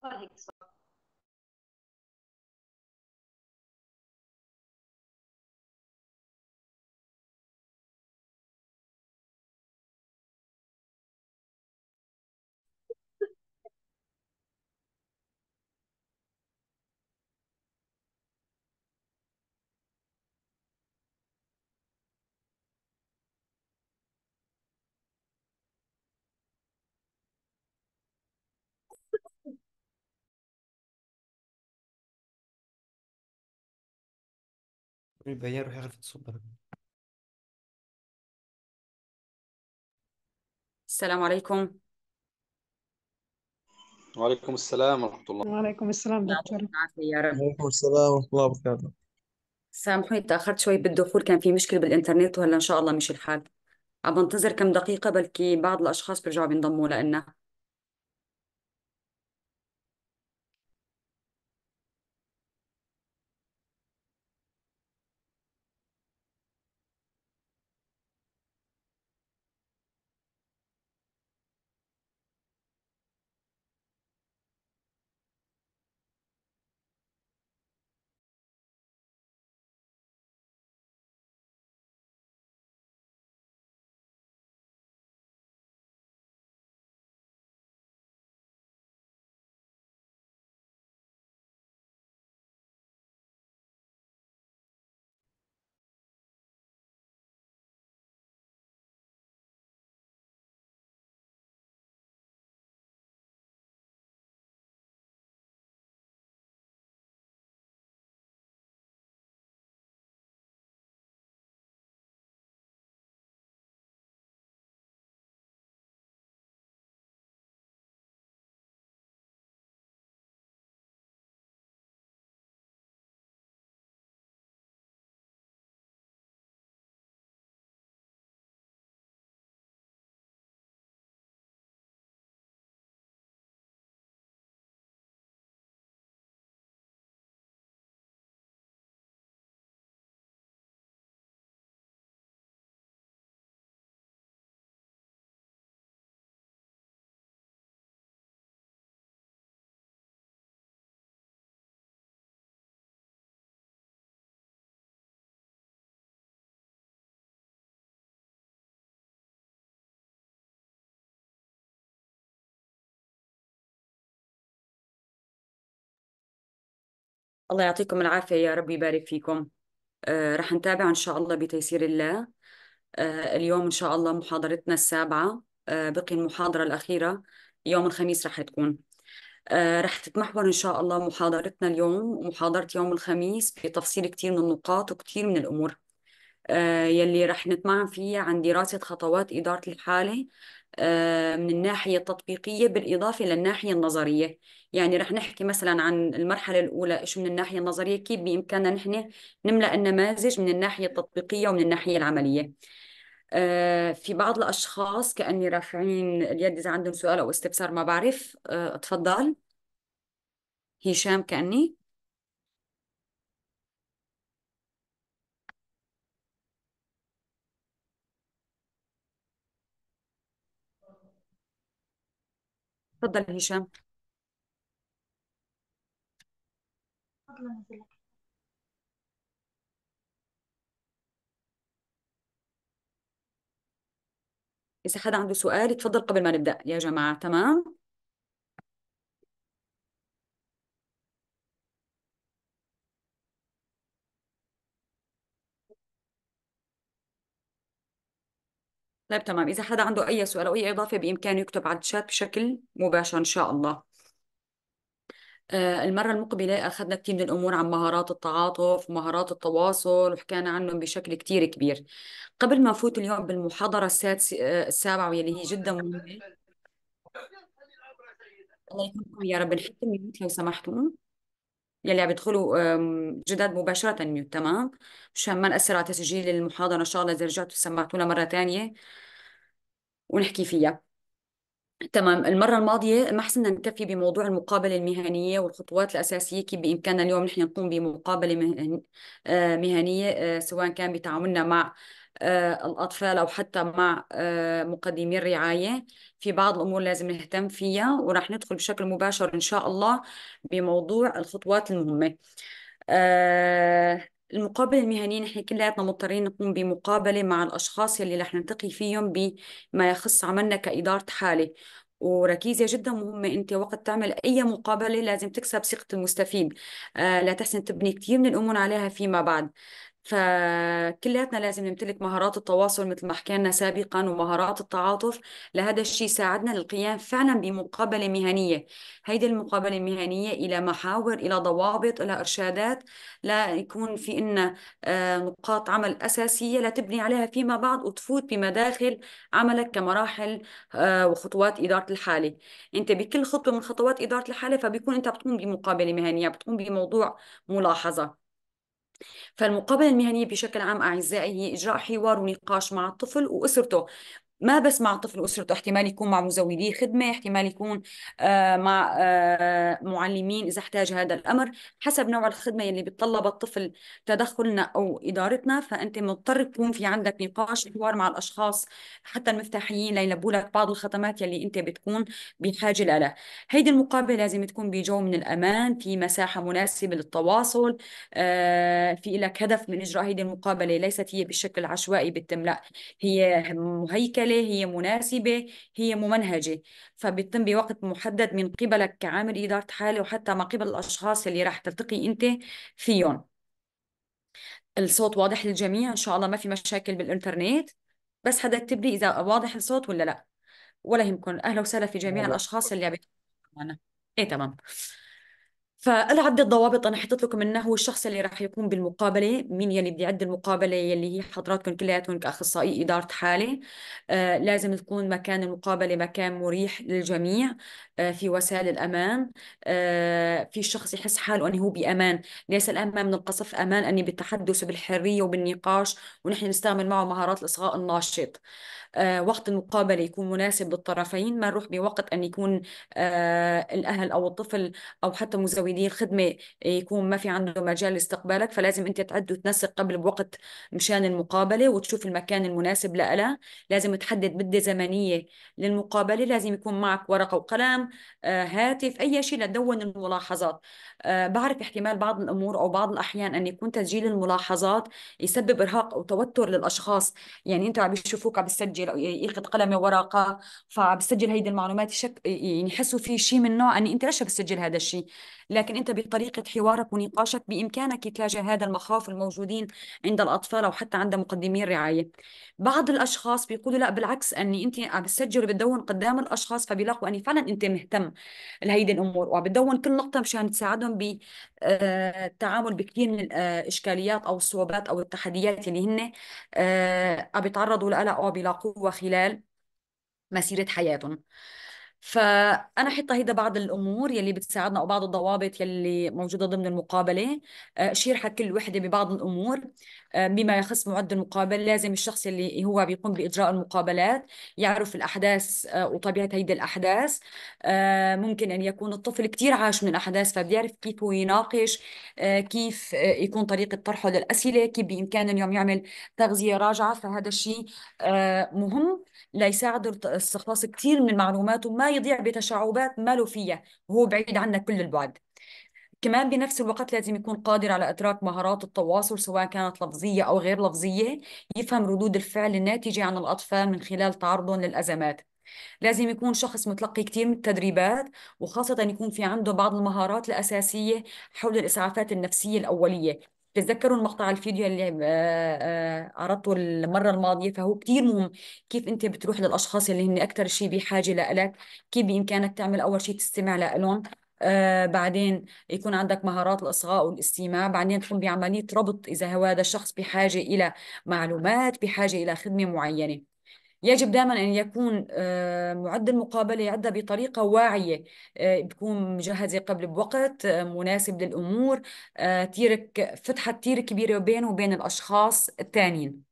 for hexoxyl. يبقى يروح السلام عليكم وعليكم السلام ورحمة الله وعليكم السلام دكتور يا رب وعليكم السلام ورحمة الله وبركاته سامحوني تأخرت شوي بالدخول كان في مشكلة بالإنترنت وهلا إن شاء الله مشي الحال عم بنتظر كم دقيقة بلكي بعض الأشخاص بيرجعوا بينضموا لنا الله يعطيكم العافية يا رب يبارك فيكم آه رح نتابع إن شاء الله بتيسير الله آه اليوم إن شاء الله محاضرتنا السابعة آه بقي المحاضرة الأخيرة يوم الخميس رح تكون آه رح تتمحور إن شاء الله محاضرتنا اليوم ومحاضرة يوم الخميس بتفصيل كتير من النقاط وكتير من الأمور آه يلي رح نتمعن فيها عن دراسة خطوات إدارة الحالة آه، من الناحية التطبيقية بالإضافة للناحية النظرية يعني رح نحكي مثلا عن المرحلة الأولى إيش من الناحية النظرية كيف بإمكاننا نحن نملأ النماذج من الناحية التطبيقية ومن الناحية العملية آه، في بعض الأشخاص كأني رافعين اليد إذا عندهم سؤال أو استفسار ما بعرف آه، اتفضل هشام كأني تفضل هشام نزل لك إذا حدا عنده سؤال يتفضل قبل ما نبدأ يا جماعة تمام؟ طيب تمام إذا حدا عنده أي سؤال أو أي إضافة بإمكانه يكتب على الشات بشكل مباشر إن شاء الله آه، المرة المقبلة أخذنا كثير من الأمور عن مهارات التعاطف ومهارات التواصل وحكينا عنهم بشكل كثير كبير قبل ما أفوت اليوم بالمحاضرة السادسة آه، السابعة واللي هي جدا مهمة الله يكرمكم يا رب نحط ميوت لو سمحتوا يلي عم يدخلوا جداد مباشرة ميوت تمام مشان ما نأثر على تسجيل المحاضرة إن شاء الله إذا رجعتوا سمعتونا مرة ثانية ونحكي فيها تمام المرة الماضية ما حسنا نكفي بموضوع المقابلة المهنية والخطوات الأساسية كيف بإمكاننا اليوم نحن نقوم بمقابلة آه، مهنية آه، سواء كان بتعاملنا مع آه، الأطفال أو حتى مع مقدمي الرعاية في بعض الأمور لازم نهتم فيها وراح ندخل بشكل مباشر إن شاء الله بموضوع الخطوات المهمة المقابلة المهنية نحن كلياتنا مضطرين نقوم بمقابلة مع الأشخاص يلي رح نلتقي فيهم بما يخص عملنا كإدارة حالة وركيزة جدا مهمة أنت وقت تعمل أي مقابلة لازم تكسب ثقة المستفيد آه لا تحسن تبني كثير من الأمور عليها فيما بعد فكلياتنا لازم نمتلك مهارات التواصل مثل ما حكينا سابقا ومهارات التعاطف لهذا الشيء ساعدنا للقيام فعلا بمقابلة مهنية هيدي المقابلة المهنية إلى محاور إلى ضوابط إلى إرشادات لا يكون في إن آه، نقاط عمل أساسية لا تبني عليها فيما بعد وتفوت بمداخل عملك كمراحل آه، وخطوات إدارة الحالة أنت بكل خطوة من خطوات إدارة الحالة فبيكون أنت بتقوم بمقابلة مهنية بتقوم بموضوع ملاحظة فالمقابلة المهنية بشكل عام أعزائي هي إجراء حوار ونقاش مع الطفل وأسرته ما بس مع طفل اسرته احتمال يكون مع مزودي خدمه احتمال يكون آه، مع آه، معلمين اذا احتاج هذا الامر حسب نوع الخدمه اللي بتطلب الطفل تدخلنا او ادارتنا فانت مضطر تكون في عندك نقاش حوار مع الاشخاص حتى المفتاحيين ليلبوا لك بعض الخدمات يلي انت بتكون بحاجه لها هيدي المقابله لازم تكون بجو من الامان في مساحه مناسبه للتواصل آه، في لك هدف من اجراء هيدي المقابله ليست هي بالشكل العشوائي بتتم لا هي مهيكله مستقلة هي مناسبة هي ممنهجة فبتتم بوقت محدد من قبلك كعامل إدارة حالة وحتى ما قبل الأشخاص اللي راح تلتقي أنت فيهم الصوت واضح للجميع إن شاء الله ما في مشاكل بالإنترنت بس حدا اكتب لي إذا واضح الصوت ولا لا ولا يهمكم أهلا وسهلا في جميع الأشخاص اللي عم معنا إيه تمام فأنا عدة ضوابط أنا حطيت لكم إنه هو الشخص اللي راح يقوم بالمقابلة مين يلي بده يعد المقابلة يلي هي حضراتكم كلياتكم كأخصائي إدارة حالة آه لازم تكون مكان المقابلة مكان مريح للجميع آه في وسائل الأمان آه في الشخص يحس حاله أنه هو بأمان ليس الأمان من القصف أمان أني بالتحدث وبالحرية وبالنقاش ونحن نستعمل معه مهارات الإصغاء الناشط آه، وقت المقابله يكون مناسب للطرفين ما نروح بوقت ان يكون آه، الاهل او الطفل او حتى مزودي الخدمه يكون ما في عنده مجال لاستقبالك فلازم انت تعد وتنسق قبل بوقت مشان المقابله وتشوف المكان المناسب لها لازم تحدد مده زمنيه للمقابله لازم يكون معك ورقه وقلم آه، هاتف اي شيء لتدون الملاحظات بعرف احتمال بعض الامور او بعض الاحيان ان يكون تسجيل الملاحظات يسبب ارهاق او توتر للاشخاص يعني انت عم يشوفوك عم يسجل او ياخذ قلم وورقه فبسجل هيدي المعلومات شك يعني يحسوا في شيء من نوع اني انت ليش بتسجل هذا الشيء لكن انت بطريقه حوارك ونقاشك بامكانك تلاجئ هذا المخاوف الموجودين عند الاطفال او حتى عند مقدمي الرعايه بعض الاشخاص بيقولوا لا بالعكس اني انت عم بتسجل وبتدون قدام الاشخاص فبيلاقوا اني فعلا انت مهتم لهيدي الامور وعم بتدون كل نقطه مشان تساعدهم التعامل آه، بكثير من الاشكاليات آه، او الصعوبات او التحديات اللي هن بيتعرضوا آه، لها او بيلاقوها خلال مسيره حياتهم فانا حتى هيدا بعض الامور يلي بتساعدنا او بعض الضوابط يلي موجوده ضمن المقابله آه، شيرحة كل وحده ببعض الامور آه، بما يخص معد المقابله لازم الشخص اللي هو بيقوم باجراء المقابلات يعرف الاحداث آه، وطبيعه هيدي الاحداث ممكن ان يكون الطفل كثير عاش من الاحداث فبيعرف كيف هو يناقش كيف يكون طريقه طرحه للاسئله كيف بامكانه اليوم يعمل تغذيه راجعه فهذا الشيء مهم ليساعد استخلاص كثير من المعلومات وما ما يضيع بتشعبات ما له فيها وهو بعيد عنك كل البعد كمان بنفس الوقت لازم يكون قادر على إدراك مهارات التواصل سواء كانت لفظية أو غير لفظية يفهم ردود الفعل الناتجة عن الأطفال من خلال تعرضهم للأزمات لازم يكون شخص متلقي كثير من التدريبات وخاصة يكون في عنده بعض المهارات الأساسية حول الإسعافات النفسية الأولية تتذكروا المقطع الفيديو اللي آه، آه، عرضته المرة الماضية فهو كتير مهم كيف أنت بتروح للأشخاص اللي هن أكتر شيء بحاجة لإلك كيف بإمكانك تعمل أول شيء تستمع لإلهم آه بعدين يكون عندك مهارات الإصغاء والاستماع بعدين تقوم بعملية ربط إذا هو هذا الشخص بحاجة إلى معلومات بحاجة إلى خدمة معينة يجب دائما أن يكون آه، معد المقابلة يعد بطريقة واعية آه، بكون مجهزة قبل بوقت آه، مناسب للأمور تيرك فتحة كثير كبيرة بينه وبين الأشخاص الثانيين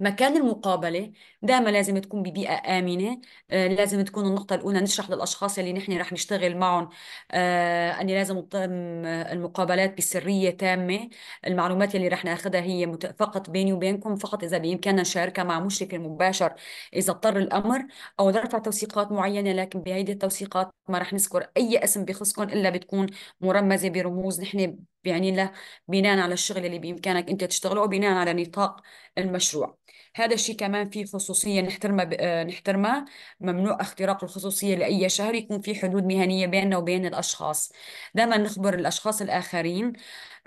مكان المقابلة دائما لازم تكون ببيئة آمنة آه، لازم تكون النقطة الأولى نشرح للأشخاص اللي نحن رح نشتغل معهم آه، أني لازم تتم المقابلات بسرية تامة المعلومات اللي رح ناخذها هي فقط بيني وبينكم فقط إذا بإمكاننا نشاركها مع مشرك المباشر إذا اضطر الأمر أو نرفع توثيقات معينة لكن بهيدي التوثيقات ما رح نذكر أي اسم بخصكم إلا بتكون مرمزة برموز نحن يعني له بناء على الشغل اللي بإمكانك أنت تشتغله وبناء على نطاق المشروع هذا الشيء كمان في خصوصية نحترمها آه، ب... نحترمها ممنوع اختراق الخصوصية لأي شهر يكون في حدود مهنية بيننا وبين الأشخاص دائما نخبر الأشخاص الآخرين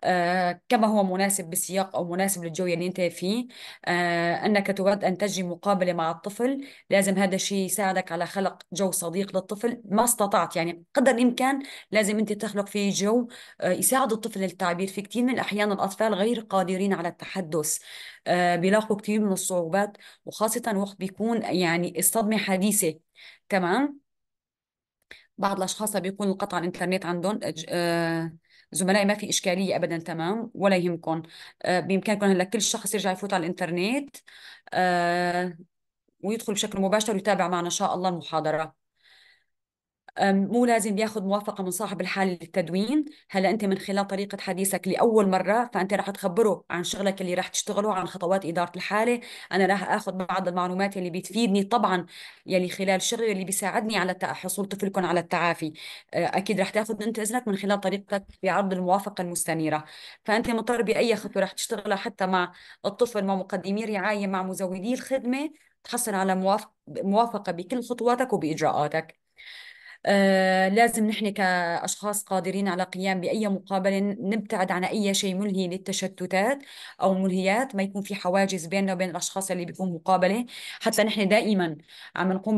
آه، كما هو مناسب بالسياق أو مناسب للجو اللي يعني أنت فيه آه، أنك تريد أن تجري مقابلة مع الطفل لازم هذا الشيء يساعدك على خلق جو صديق للطفل ما استطعت يعني قدر الإمكان لازم أنت تخلق فيه جو آه، يساعد الطفل للتعبير في كثير من الأحيان الأطفال غير قادرين على التحدث بيلاقوا كثير من الصعوبات وخاصة وقت بيكون يعني الصدمة حديثة تمام بعض الأشخاص بيكون القطع الإنترنت عندهم زملائي ما في اشكاليه ابدا تمام ولا يهمكم آه، بامكانكم هلا كل شخص يرجع يفوت على الانترنت آه، ويدخل بشكل مباشر ويتابع معنا ان شاء الله المحاضره مو لازم ياخذ موافقه من صاحب الحاله للتدوين هلا انت من خلال طريقه حديثك لاول مره فانت راح تخبره عن شغلك اللي راح تشتغله عن خطوات اداره الحاله انا راح اخذ بعض المعلومات اللي بتفيدني طبعا يلي خلال شغلي اللي بيساعدني على حصول طفلكم على التعافي أه، اكيد راح تاخذ انت اذنك من خلال طريقتك في عرض الموافقه المستنيره فانت مضطر باي خطوه راح تشتغلها حتى مع الطفل مع مقدمي رعايه مع مزودي الخدمه تحصل على موافقه بكل خطواتك وباجراءاتك آه، لازم نحن كأشخاص قادرين على قيام بأي مقابلة نبتعد عن أي شيء ملهي للتشتتات أو ملهيات ما يكون في حواجز بيننا وبين الأشخاص اللي بيكون مقابلة حتى نحن دائما عم نقوم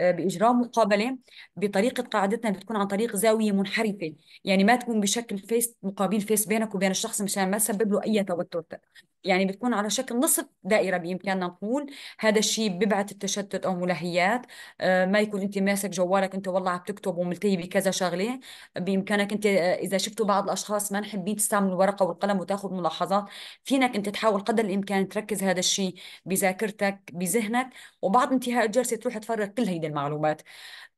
آه، بإجراء مقابلة بطريقة قاعدتنا بتكون عن طريق زاوية منحرفة يعني ما تكون بشكل فيس مقابل فيس بينك وبين الشخص مشان ما تسبب له أي توتر يعني بتكون على شكل نصف دائرة بإمكاننا نقول هذا الشيء ببعث التشتت أو ملهيات آه، ما يكون أنت ماسك جوالك أنت والله عم تكتب وملتهي بكذا شغلة بإمكانك أنت آه، إذا شفتوا بعض الأشخاص ما نحبين تستعمل الورقة والقلم وتاخذ ملاحظات فينك أنت تحاول قدر الإمكان تركز هذا الشيء بذاكرتك بذهنك وبعد انتهاء الجلسة تروح تفرغ كل هيدي المعلومات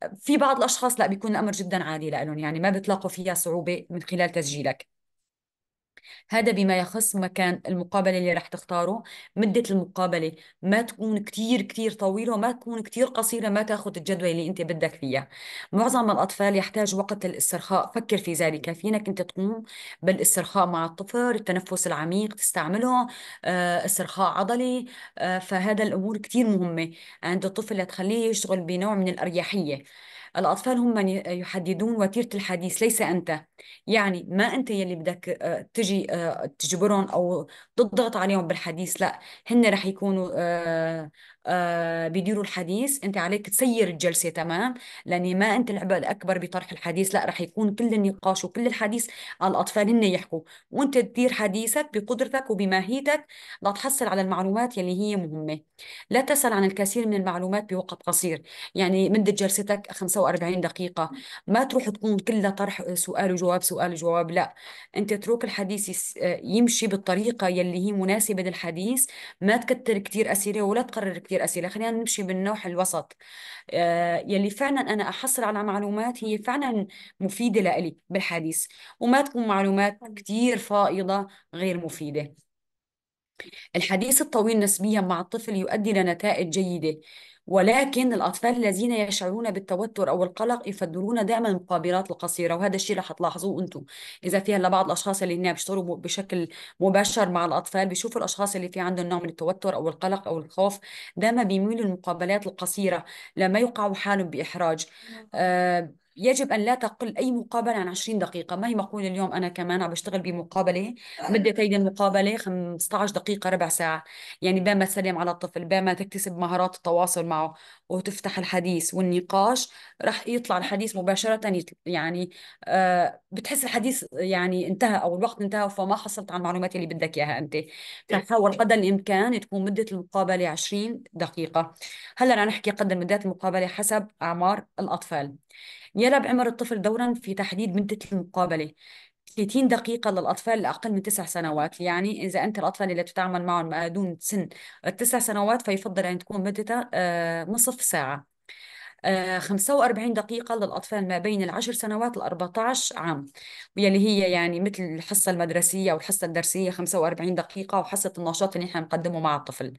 آه، في بعض الأشخاص لا بيكون الأمر جدا عادي لهم يعني ما بتلاقوا فيها صعوبة من خلال تسجيلك هذا بما يخص مكان المقابله اللي رح تختاره مده المقابله ما تكون كتير كتير طويله وما تكون كتير قصيره ما تاخذ الجدول اللي انت بدك فيها معظم الاطفال يحتاج وقت للاسترخاء فكر في ذلك فينك انت تقوم بالاسترخاء مع الطفل التنفس العميق تستعمله آه، استرخاء عضلي آه، فهذا الامور كتير مهمه عند الطفل لتخليه يشتغل بنوع من الاريحيه الأطفال هم من يحددون وتيرة الحديث ليس أنت يعني ما أنت يلي بدك آه، تجي آه، تجبرهم أو تضغط عليهم بالحديث لا هن رح يكونوا آه، آه، بيديروا الحديث انت عليك تسير الجلسه تمام لاني ما انت العبء الاكبر بطرح الحديث لا رح يكون كل النقاش وكل الحديث على الاطفال هن يحكوا وانت تدير حديثك بقدرتك وبماهيتك لتحصل على المعلومات يلي هي مهمه لا تسال عن الكثير من المعلومات بوقت قصير يعني مده جلستك 45 دقيقه ما تروح تكون كلها طرح سؤال وجواب سؤال وجواب لا انت اترك الحديث آه، يمشي بالطريقه يلي هي مناسبه للحديث ما تكتر كثير اسئله ولا تقرر كثير كتير أسئلة خلينا نمشي بالنوع الوسط آه، يلي فعلا أنا أحصل على معلومات هي فعلا مفيدة لإلي بالحديث وما تكون معلومات كتير فائضة غير مفيدة الحديث الطويل نسبيا مع الطفل يؤدي لنتائج جيدة ولكن الأطفال الذين يشعرون بالتوتر أو القلق يفضلون دائما المقابلات القصيرة وهذا الشيء رح تلاحظوه أنتم إذا في هلا بعض الأشخاص اللي هنا بيشتغلوا بشكل مباشر مع الأطفال بيشوفوا الأشخاص اللي في عندهم نوع من التوتر أو القلق أو الخوف دائما بيميلوا للمقابلات القصيرة لما يوقعوا حالهم بإحراج نعم. آه يجب ان لا تقل اي مقابله عن 20 دقيقه ما هي مقوله اليوم انا كمان عم بشتغل بمقابله مده هيدي المقابله 15 دقيقه ربع ساعه يعني بما تسلم على الطفل بما تكتسب مهارات التواصل معه وتفتح الحديث والنقاش رح يطلع الحديث مباشره يعني آه بتحس الحديث يعني انتهى او الوقت انتهى فما حصلت على المعلومات اللي بدك اياها انت فحاول قدر الامكان تكون مده المقابله 20 دقيقه هلا رح نحكي قدر مدات المقابله حسب اعمار الاطفال يلعب عمر الطفل دورا في تحديد مده المقابله 30 دقيقة للأطفال الأقل من تسع سنوات يعني إذا أنت الأطفال اللي بتتعامل معهم دون سن 9 سنوات فيفضل أن تكون مدتها آه، نصف ساعة 45 آه، دقيقة للأطفال ما بين العشر سنوات لأربعة 14 عام يلي هي يعني مثل الحصة المدرسية والحصة الدرسية 45 دقيقة وحصة النشاط اللي نحن نقدمه مع الطفل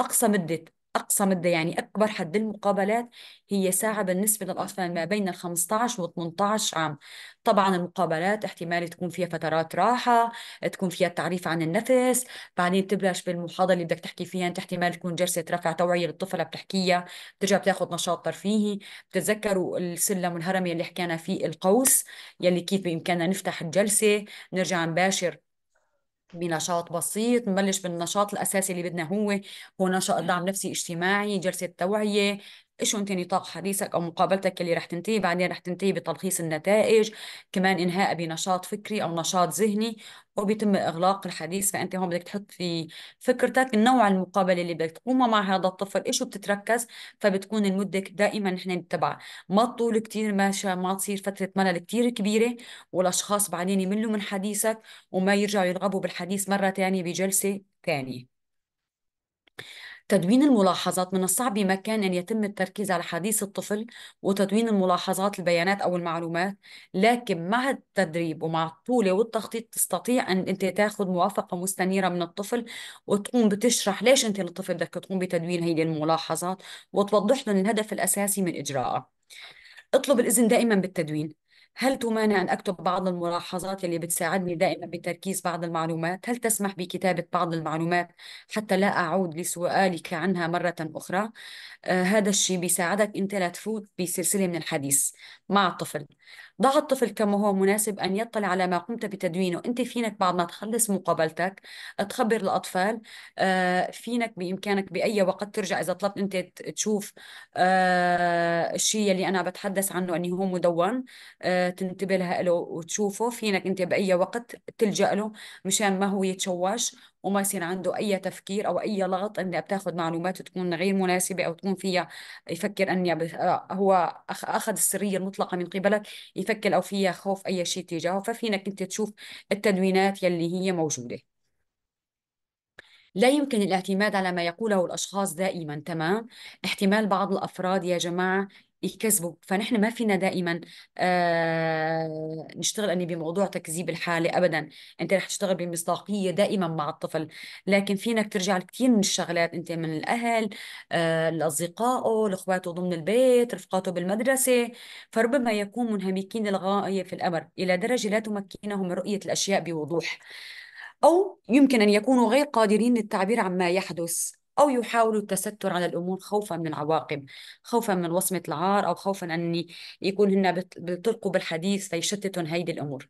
أقصى مدة أقصى مدة يعني أكبر حد المقابلات هي ساعة بالنسبة للأطفال ما بين ال 15 و 18 عام طبعا المقابلات احتمال تكون فيها فترات راحة تكون فيها التعريف عن النفس بعدين تبلش بالمحاضرة اللي بدك تحكي فيها أنت احتمال تكون جلسة رفع توعية للطفلة بتحكيها بترجع بتاخذ نشاط ترفيهي بتتذكروا السلم والهرم يلي حكينا فيه القوس يلي كيف بإمكاننا نفتح الجلسة نرجع نباشر بنشاط بسيط نبلش بالنشاط الاساسي اللي بدنا هو هو نشاط دعم نفسي اجتماعي جلسه توعيه ايش انت نطاق حديثك او مقابلتك اللي رح تنتهي بعدين رح تنتهي بتلخيص النتائج كمان انهاء بنشاط فكري او نشاط ذهني وبيتم اغلاق الحديث فانت هون بدك تحط في فكرتك نوع المقابله اللي بدك تقومها مع هذا الطفل ايش بتتركز فبتكون المده دائما نحن نتبع ما تطول كثير ما ما تصير فتره ملل كثير كبيره والاشخاص بعدين يملوا من حديثك وما يرجعوا يرغبوا بالحديث مره ثانيه بجلسه ثانيه تدوين الملاحظات من الصعب بمكان أن يتم التركيز على حديث الطفل وتدوين الملاحظات البيانات أو المعلومات لكن مع التدريب ومع الطولة والتخطيط تستطيع أن أنت تاخذ موافقة مستنيرة من الطفل وتقوم بتشرح ليش أنت للطفل بدك تقوم بتدوين هي الملاحظات وتوضح لهم الهدف الأساسي من إجراءه اطلب الإذن دائما بالتدوين هل تمانع أن أكتب بعض الملاحظات اللي بتساعدني دائما بتركيز بعض المعلومات؟ هل تسمح بكتابة بعض المعلومات حتى لا أعود لسؤالك عنها مرة أخرى؟ آه هذا الشيء بيساعدك أنت لا تفوت بسلسلة من الحديث مع الطفل ضع الطفل كما هو مناسب أن يطلع على ما قمت بتدوينه أنت فينك بعد ما تخلص مقابلتك تخبر الأطفال آه، فينك بإمكانك بأي وقت ترجع إذا طلبت أنت تشوف آه، الشيء اللي أنا بتحدث عنه أنه هو مدون آه، تنتبه له وتشوفه فينك أنت بأي وقت تلجأ له مشان ما هو يتشوش وما يصير عنده اي تفكير او اي لغط اني بتاخذ معلومات تكون غير مناسبه او تكون فيها يفكر اني آه، هو اخذ السريه المطلقه من قبلك يفكر او فيها خوف اي شيء تجاهه ففينك انت تشوف التدوينات يلي هي موجوده لا يمكن الاعتماد على ما يقوله الأشخاص دائما تمام احتمال بعض الأفراد يا جماعة يكذبوا فنحن ما فينا دائما آه، نشتغل أني بموضوع تكذيب الحالة أبدا أنت رح تشتغل بمصداقية دائما مع الطفل لكن فينك ترجع لكثير من الشغلات أنت من الأهل آه لأصدقائه لأخواته ضمن البيت رفقاته بالمدرسة فربما يكون منهمكين للغاية في الأمر إلى درجة لا تمكنهم من رؤية الأشياء بوضوح أو يمكن أن يكونوا غير قادرين للتعبير عما يحدث أو يحاولوا التستر على الأمور خوفا من العواقب خوفا من وصمة العار أو خوفا أن يكون هن بيطرقوا بالحديث فيشتتهم هيدي الأمور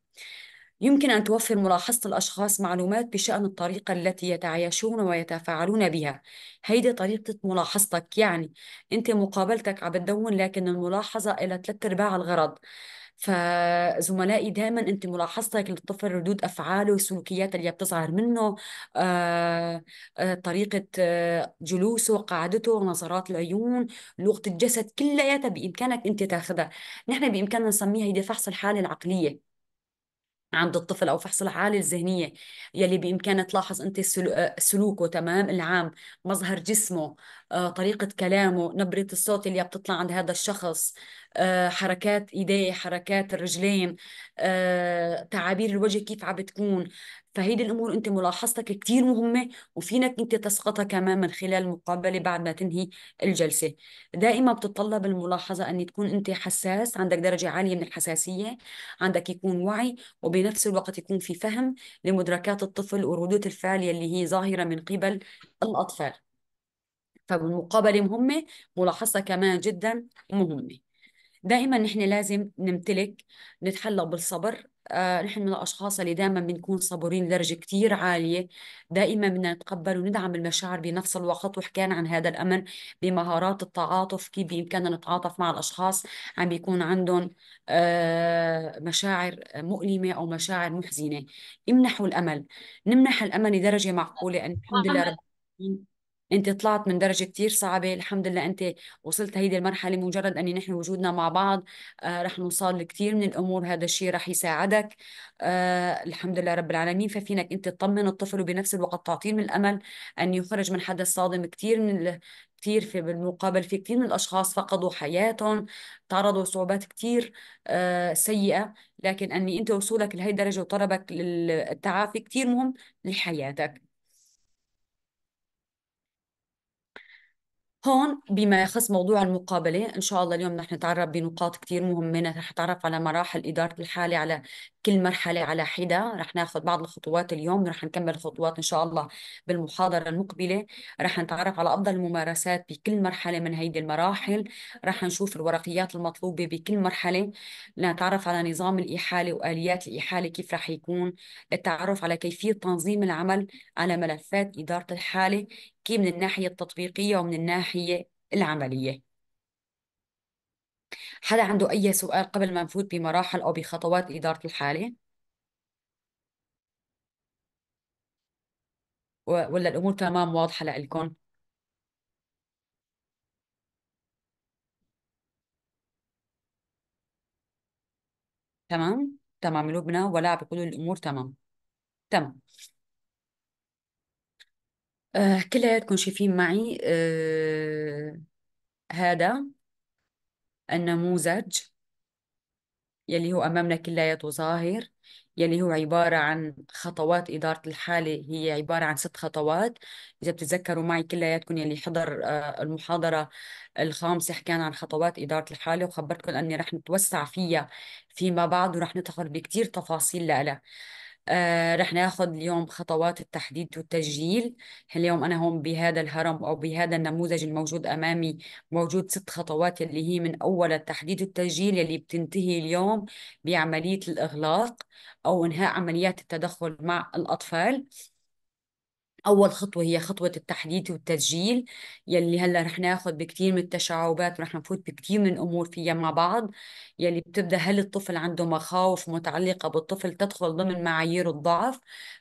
يمكن أن توفر ملاحظة الأشخاص معلومات بشأن الطريقة التي يتعايشون ويتفاعلون بها هيدي طريقة ملاحظتك يعني أنت مقابلتك عم تدون لكن الملاحظة إلى ثلاث أرباع الغرض فزملائي دائما انت ملاحظتك للطفل ردود افعاله السلوكيات اللي بتظهر منه آه، آه، طريقه آه، جلوسه قعدته نظرات العيون لغه الجسد كلياتها بامكانك انت تاخذها نحن بامكاننا نسميها هي فحص الحاله العقليه عند الطفل او فحص الحاله الذهنيه يلي بامكانها تلاحظ انت آه، سلوكه تمام العام مظهر جسمه آه، طريقه كلامه نبره الصوت اللي بتطلع عند هذا الشخص آه، حركات ايديه حركات الرجلين تعابير الوجه كيف عم بتكون فهيدي الامور انت ملاحظتك كثير مهمه وفينك انت تسقطها كمان من خلال مقابله بعد ما تنهي الجلسه دائما بتتطلب الملاحظه ان تكون انت حساس عندك درجه عاليه من الحساسيه عندك يكون وعي وبنفس الوقت يكون في فهم لمدركات الطفل وردود الفعل اللي هي ظاهره من قبل الاطفال فالمقابله مهمه ملاحظتها كمان جدا مهمه دائما نحن لازم نمتلك نتحلى بالصبر آه، نحن من الأشخاص اللي دائما بنكون صبورين لدرجة كتير عالية دائما بدنا نتقبل وندعم المشاعر بنفس الوقت وحكينا عن هذا الأمن بمهارات التعاطف كيف بإمكاننا نتعاطف مع الأشخاص عم بيكون عندهم آه، مشاعر مؤلمة أو مشاعر محزنة امنحوا الأمل نمنح الأمل لدرجة معقولة أن الحمد لله رب العالمين انت طلعت من درجه كثير صعبه الحمد لله انت وصلت هيدي المرحله مجرد اني نحن وجودنا مع بعض آه، رح نوصل لكثير من الامور هذا الشيء رح يساعدك آه، الحمد لله رب العالمين ففينك انت تطمن الطفل وبنفس الوقت تعطيه من الامل ان يخرج من حدث صادم كثير من كثير في بالمقابل في كثير من الاشخاص فقدوا حياتهم تعرضوا لصعوبات كثير آه، سيئه لكن اني انت وصولك لهي الدرجه وطلبك للتعافي كثير مهم لحياتك هون بما يخص موضوع المقابلة إن شاء الله اليوم رح نتعرف بنقاط كتير مهمة رح نتعرف على مراحل إدارة الحالة على كل مرحلة على حدة رح ناخذ بعض الخطوات اليوم رح نكمل خطوات إن شاء الله بالمحاضرة المقبلة رح نتعرف على أفضل الممارسات بكل مرحلة من هيدي المراحل رح نشوف الورقيات المطلوبة بكل مرحلة لنتعرف على نظام الإحالة وآليات الإحالة كيف رح يكون التعرف على كيفية تنظيم العمل على ملفات إدارة الحالة كي من الناحية التطبيقية ومن الناحية العملية حدا عنده أي سؤال قبل ما نفوت بمراحل أو بخطوات إدارة الحالة ولا الأمور تمام واضحة لإلكم؟ تمام؟ تمام لبنى ولا بيقولوا الأمور تمام تمام آه كلياتكم شايفين معي آه هذا النموذج يلي هو أمامنا كلياته ظاهر يلي هو عبارة عن خطوات إدارة الحالة هي عبارة عن ست خطوات إذا بتتذكروا معي كلياتكم يلي حضر آه، المحاضرة الخامسة حكينا عن خطوات إدارة الحالة وخبرتكم أني رح نتوسع فيها فيما بعد ورح ندخل بكتير تفاصيل لها آه، رح ناخذ اليوم خطوات التحديد والتسجيل اليوم أنا هون بهذا الهرم أو بهذا النموذج الموجود أمامي موجود ست خطوات اللي هي من أول التحديد والتسجيل اللي بتنتهي اليوم بعملية الإغلاق أو إنهاء عمليات التدخل مع الأطفال أول خطوة هي خطوة التحديث والتسجيل يلي هلا رح ناخذ بكثير من التشعبات ورح نفوت بكثير من أمور فيها مع بعض يلي بتبدأ هل الطفل عنده مخاوف متعلقة بالطفل تدخل ضمن معايير الضعف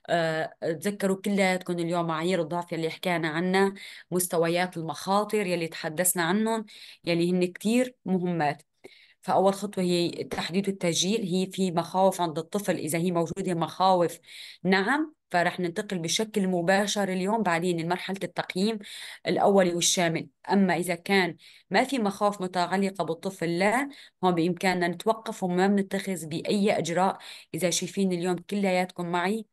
أه تذكروا كلياتكم اليوم معايير الضعف يلي حكينا عنها مستويات المخاطر يلي تحدثنا عنهم يلي هن كثير مهمات فأول خطوة هي تحديد التسجيل هي في مخاوف عند الطفل إذا هي موجودة مخاوف نعم فرح ننتقل بشكل مباشر اليوم بعدين لمرحلة التقييم الأولي والشامل أما إذا كان ما في مخاوف متعلقة بالطفل لا هون بإمكاننا نتوقف وما بنتخذ بأي إجراء إذا شايفين اليوم كلياتكم معي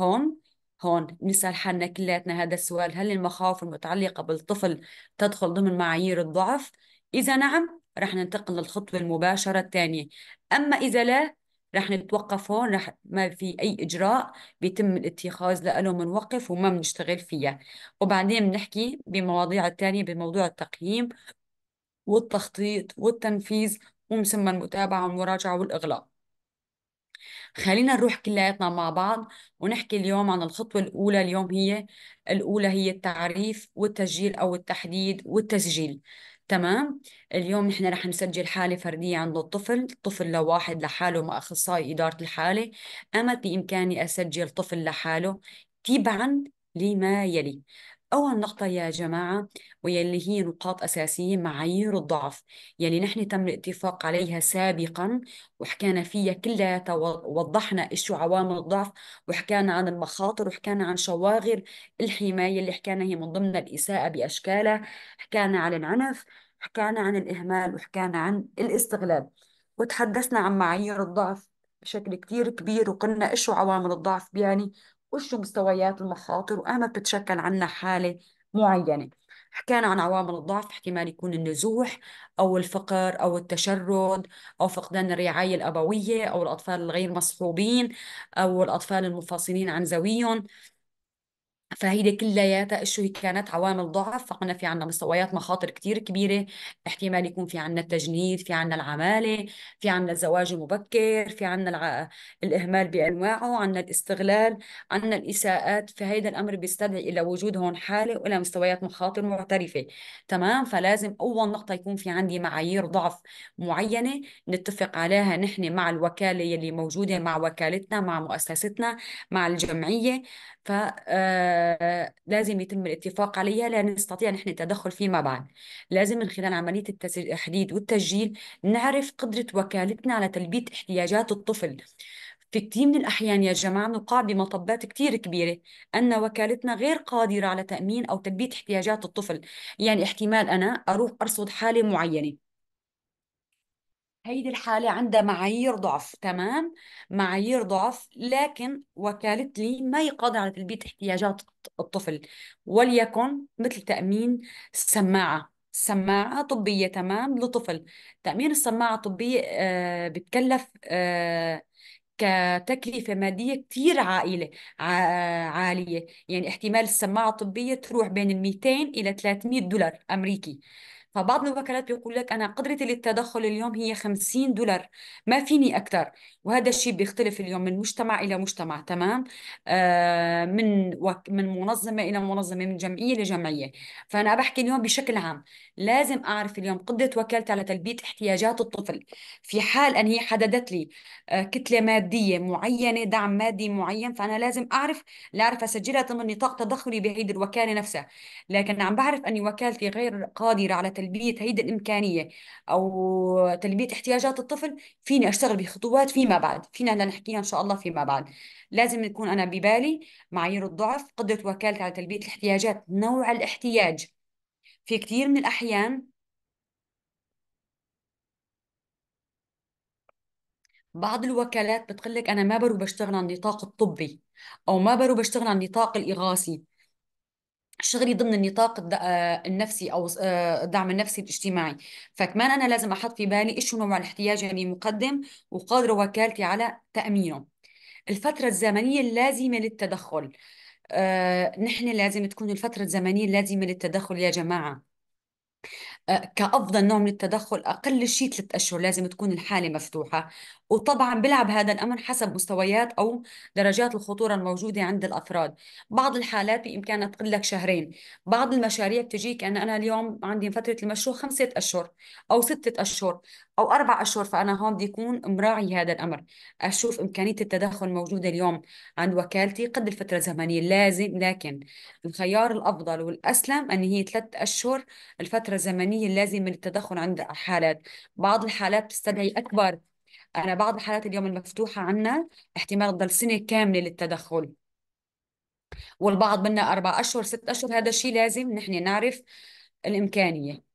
هون هون نسأل حالنا كلياتنا هذا السؤال هل المخاوف المتعلقة بالطفل تدخل ضمن معايير الضعف؟ إذا نعم رح ننتقل للخطوة المباشرة الثانية أما إذا لا رح نتوقف هون رح ما في أي إجراء بيتم الاتخاذ لأنه منوقف وما بنشتغل فيها وبعدين بنحكي بمواضيع الثانيه بموضوع التقييم والتخطيط والتنفيذ ومسمى المتابعة والمراجعة والإغلاق خلينا نروح كلياتنا مع بعض ونحكي اليوم عن الخطوة الأولى اليوم هي الأولى هي التعريف والتسجيل أو التحديد والتسجيل تمام اليوم نحن رح نسجل حالة فردية عند الطفل طفل لواحد لحاله مع أخصائي إدارة الحالة أما بإمكاني أسجل طفل لحاله تبعا لما يلي أول نقطة يا جماعة ويلي هي نقاط أساسية معايير الضعف يلي نحن تم الاتفاق عليها سابقا وحكينا فيها كلها ووضحنا إيش عوامل الضعف وحكينا عن المخاطر وحكينا عن شواغر الحماية اللي حكينا هي من ضمن الإساءة بأشكالها حكينا عن العنف حكينا عن الإهمال وحكينا عن الاستغلال وتحدثنا عن معايير الضعف بشكل كتير كبير وقلنا إيش عوامل الضعف يعني وشو مستويات المخاطر وأما بتتشكل عنا حالة معينة حكينا عن عوامل الضعف احتمال يكون النزوح أو الفقر أو التشرد أو فقدان الرعاية الأبوية أو الأطفال الغير مصحوبين أو الأطفال المنفصلين عن زويهم فهيدي كلياتها شو هي كانت عوامل ضعف فقلنا في عنا مستويات مخاطر كتير كبيرة احتمال يكون في عنا التجنيد في عنا العمالة في عنا الزواج المبكر في عنا الع... الإهمال بأنواعه عنا الاستغلال عنا الإساءات فهيدا الأمر بيستدعي إلى وجود هون حالة وإلى مستويات مخاطر معترفة تمام فلازم أول نقطة يكون في عندي معايير ضعف معينة نتفق عليها نحن مع الوكالة يلي موجودة مع وكالتنا مع مؤسستنا مع الجمعية ف آه لازم يتم الاتفاق عليها لا نستطيع نحن التدخل فيما بعد لازم من خلال عملية التحديد والتسجيل نعرف قدرة وكالتنا على تلبية احتياجات الطفل في كثير من الأحيان يا جماعة نقع بمطبات كثير كبيرة أن وكالتنا غير قادرة على تأمين أو تلبية احتياجات الطفل يعني احتمال أنا أروح أرصد حالة معينة هيدي الحالة عندها معايير ضعف تمام معايير ضعف لكن وكالة لي ما يقاضي على تلبية احتياجات الطفل وليكن مثل تأمين السماعة سماعة طبية تمام لطفل تأمين السماعة الطبية آه بتكلف آه كتكلفة مادية كتير عائلة آه، عالية يعني احتمال السماعة الطبية تروح بين ال 200 إلى 300 دولار أمريكي فبعض الوكالات بيقول لك أنا قدرتي للتدخل اليوم هي 50 دولار ما فيني أكثر وهذا الشيء بيختلف اليوم من مجتمع إلى مجتمع تمام آه من وك من منظمة إلى منظمة من جمعية لجمعية فأنا بحكي اليوم بشكل عام لازم أعرف اليوم قدرة وكالتي على تلبية احتياجات الطفل في حال أن هي حددت لي آه كتلة مادية معينة دعم مادي معين فأنا لازم أعرف لأعرف أسجلها ضمن نطاق تدخلي بهيدي الوكالة نفسها لكن عم بعرف اني وكالتي غير قادرة على تلبية هيدي الإمكانية أو تلبية احتياجات الطفل فيني أشتغل بخطوات فيما بعد فينا هلا نحكيها إن شاء الله فيما بعد لازم يكون أنا ببالي معايير الضعف قدرة وكالتي على تلبية الاحتياجات نوع الاحتياج في كثير من الأحيان بعض الوكالات بتقلك أنا ما برو بشتغل على النطاق الطبي أو ما برو بشتغل على النطاق الإغاثي شغلي ضمن النطاق آه، النفسي او آه، الدعم النفسي الاجتماعي فكمان انا لازم احط في بالي ايش نوع الاحتياج اللي مقدم وقادره وكالتي على تامينه الفتره الزمنيه اللازمه للتدخل آه، نحن لازم تكون الفتره الزمنيه اللازمه للتدخل يا جماعه أه، كافضل نوع من التدخل اقل شيء ثلاث اشهر لازم تكون الحاله مفتوحه وطبعا بلعب هذا الامر حسب مستويات او درجات الخطوره الموجوده عند الافراد بعض الحالات بامكانها تقل لك شهرين بعض المشاريع بتجيك انا يعني انا اليوم عندي فتره المشروع خمسه اشهر او سته اشهر او اربع اشهر فانا هون بدي اكون مراعي هذا الامر اشوف امكانيه التدخل موجوده اليوم عند وكالتي قد الفتره الزمنيه لازم لكن الخيار الافضل والاسلم ان هي ثلاث اشهر الفتره الزمنيه اللازمه للتدخل عند الحالات بعض الحالات تستدعي اكبر انا بعض الحالات اليوم المفتوحه عنا احتمال تضل سنه كامله للتدخل والبعض منا اربع اشهر ست اشهر هذا الشيء لازم نحن نعرف الامكانيه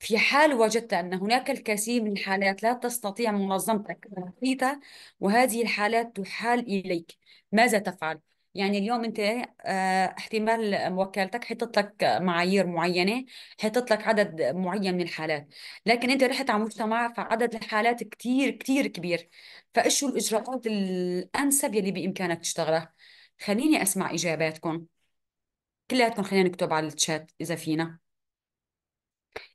في حال وجدت أن هناك الكثير من الحالات لا تستطيع منظمتك تخطيطها وهذه الحالات تحال إليك ماذا تفعل؟ يعني اليوم انت آه، احتمال وكالتك حطت لك معايير معينه حطت لك عدد معين من الحالات لكن انت رحت على مجتمع فعدد الحالات كتير كتير كبير فايش الاجراءات الانسب يلي بامكانك تشتغلها خليني اسمع اجاباتكم كلياتكم خلينا نكتب على الشات اذا فينا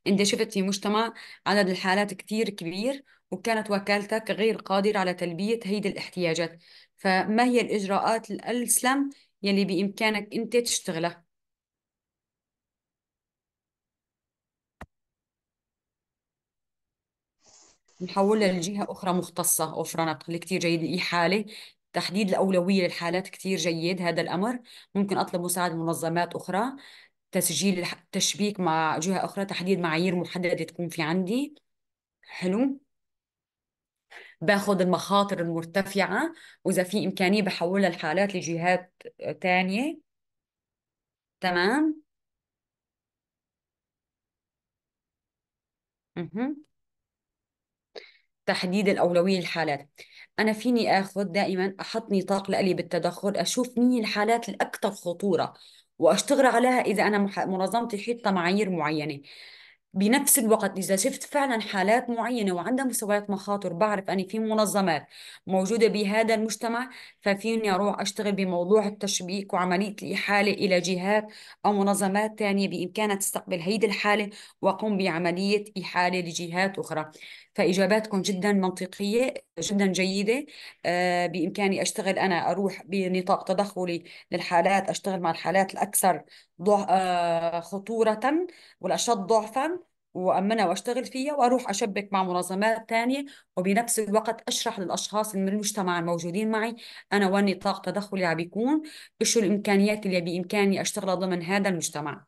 أنت شفت في مجتمع عدد الحالات كتير كبير وكانت وكالتك غير قادرة على تلبية هيدي الاحتياجات فما هي الإجراءات الأسلم يلي بإمكانك أنت تشتغلها نحولها لجهة أخرى مختصة أوفرانت نقل كتير جيد لإي حالة تحديد الأولوية للحالات كتير جيد هذا الأمر ممكن أطلب مساعدة منظمات أخرى تسجيل التشبيك مع جهة أخرى تحديد معايير محددة تكون في عندي حلو باخد المخاطر المرتفعة وإذا في إمكانية بحولها الحالات لجهات تانية تمام مه. تحديد الأولوية للحالات أنا فيني آخذ دائما أحط نطاق لألي بالتدخل أشوف مين الحالات الأكثر خطورة واشتغل عليها اذا انا منظمتي حيطه معايير معينه بنفس الوقت إذا شفت فعلا حالات معينة وعندها مستويات مخاطر بعرف اني في منظمات موجودة بهذا المجتمع ففيني أروح أشتغل بموضوع التشبيك وعملية الإحالة إلى جهات أو منظمات ثانيه بإمكانها تستقبل هيدي الحالة وأقوم بعملية إحالة لجهات أخرى فإجاباتكم جدا منطقية جدا جيدة آه، بإمكاني أشتغل أنا أروح بنطاق تدخلي للحالات أشتغل مع الحالات الأكثر آه، خطورة والأشد ضعفا وأمنها وأشتغل فيها وأروح أشبك مع منظمات ثانيه وبنفس الوقت أشرح للأشخاص من المجتمع الموجودين معي أنا وين نطاق تدخلي عم بيكون إيش الإمكانيات اللي بإمكاني أشتغلها ضمن هذا المجتمع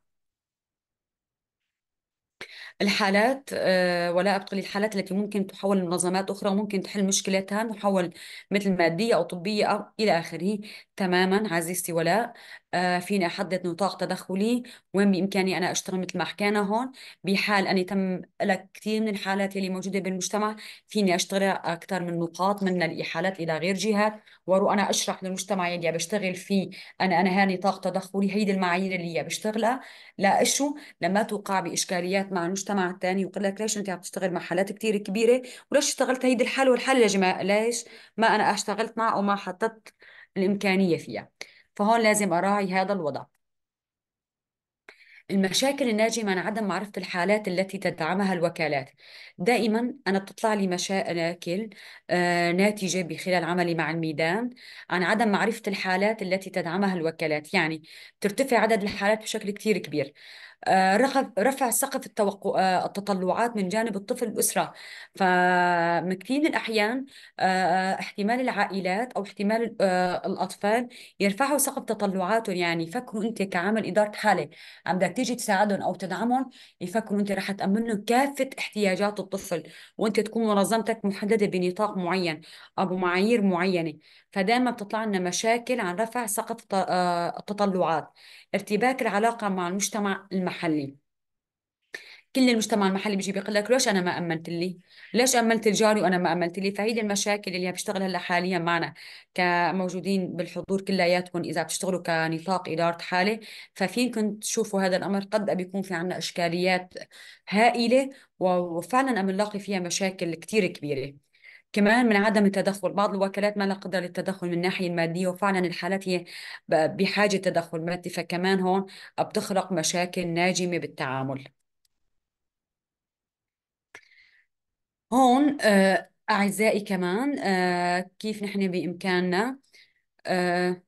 الحالات آه، ولا أبطل الحالات التي ممكن تحول لمنظمات أخرى وممكن تحل مشكلتها نحول مثل مادية أو طبية أو إلى آخره تماما عزيزتي ولا آه، فيني أحدد نطاق تدخلي وين بإمكاني أنا أشتغل مثل ما حكينا هون بحال أني تم لك كثير من الحالات اللي موجودة بالمجتمع فيني أشتغل أكثر من نقاط من الإحالات إلى غير جهات وأروح أنا أشرح للمجتمع اللي بشتغل فيه أنا أنا هاني نطاق تدخلي هيدي المعايير اللي بشتغلها لا إشو لما توقع بإشكاليات مع المجتمع الثاني ويقول لك ليش أنت عم تشتغل مع حالات كثير كبيرة وليش اشتغلت هيدي الحالة والحالة يا جماعة ليش ما أنا اشتغلت مع أو ما حطت الإمكانية فيها فهون لازم أراعي هذا الوضع المشاكل الناجمة عن عدم معرفة الحالات التي تدعمها الوكالات دائما أنا بتطلع لي مشاكل آه، ناتجة بخلال عملي مع الميدان عن عدم معرفة الحالات التي تدعمها الوكالات يعني ترتفع عدد الحالات بشكل كتير كبير آه، رفع سقف التوقع آه، التطلعات من جانب الطفل الأسرة فمكثير من الأحيان آه، احتمال العائلات أو احتمال الأطفال يرفعوا سقف تطلعاتهم يعني يفكروا أنت كعامل إدارة حالة عم بدك تيجي تساعدهم أو تدعمهم يفكروا أنت رح تأمن لهم كافة احتياجات الطفل وأنت تكون منظمتك محددة بنطاق معين أو بمعايير معينة فدائما بتطلع لنا مشاكل عن رفع سقف آه، التطلعات ارتباك العلاقة مع المجتمع المحلي كل المجتمع المحلي بيجي بيقول لك ليش انا ما امنت لي؟ ليش امنت الجاري وانا ما امنت لي؟ فهيدي المشاكل اللي بيشتغل هلا حاليا معنا كموجودين بالحضور كلياتكم اذا بتشتغلوا كنطاق اداره حاله ففيكم تشوفوا هذا الامر قد بيكون في عندنا اشكاليات هائله وفعلا عم نلاقي فيها مشاكل كثير كبيره. كمان من عدم التدخل بعض الوكالات ما لها قدرة للتدخل من الناحية المادية وفعلا الحالات هي بحاجة تدخل مادي فكمان هون بتخلق مشاكل ناجمة بالتعامل هون آه، أعزائي كمان آه، كيف نحن بإمكاننا آه،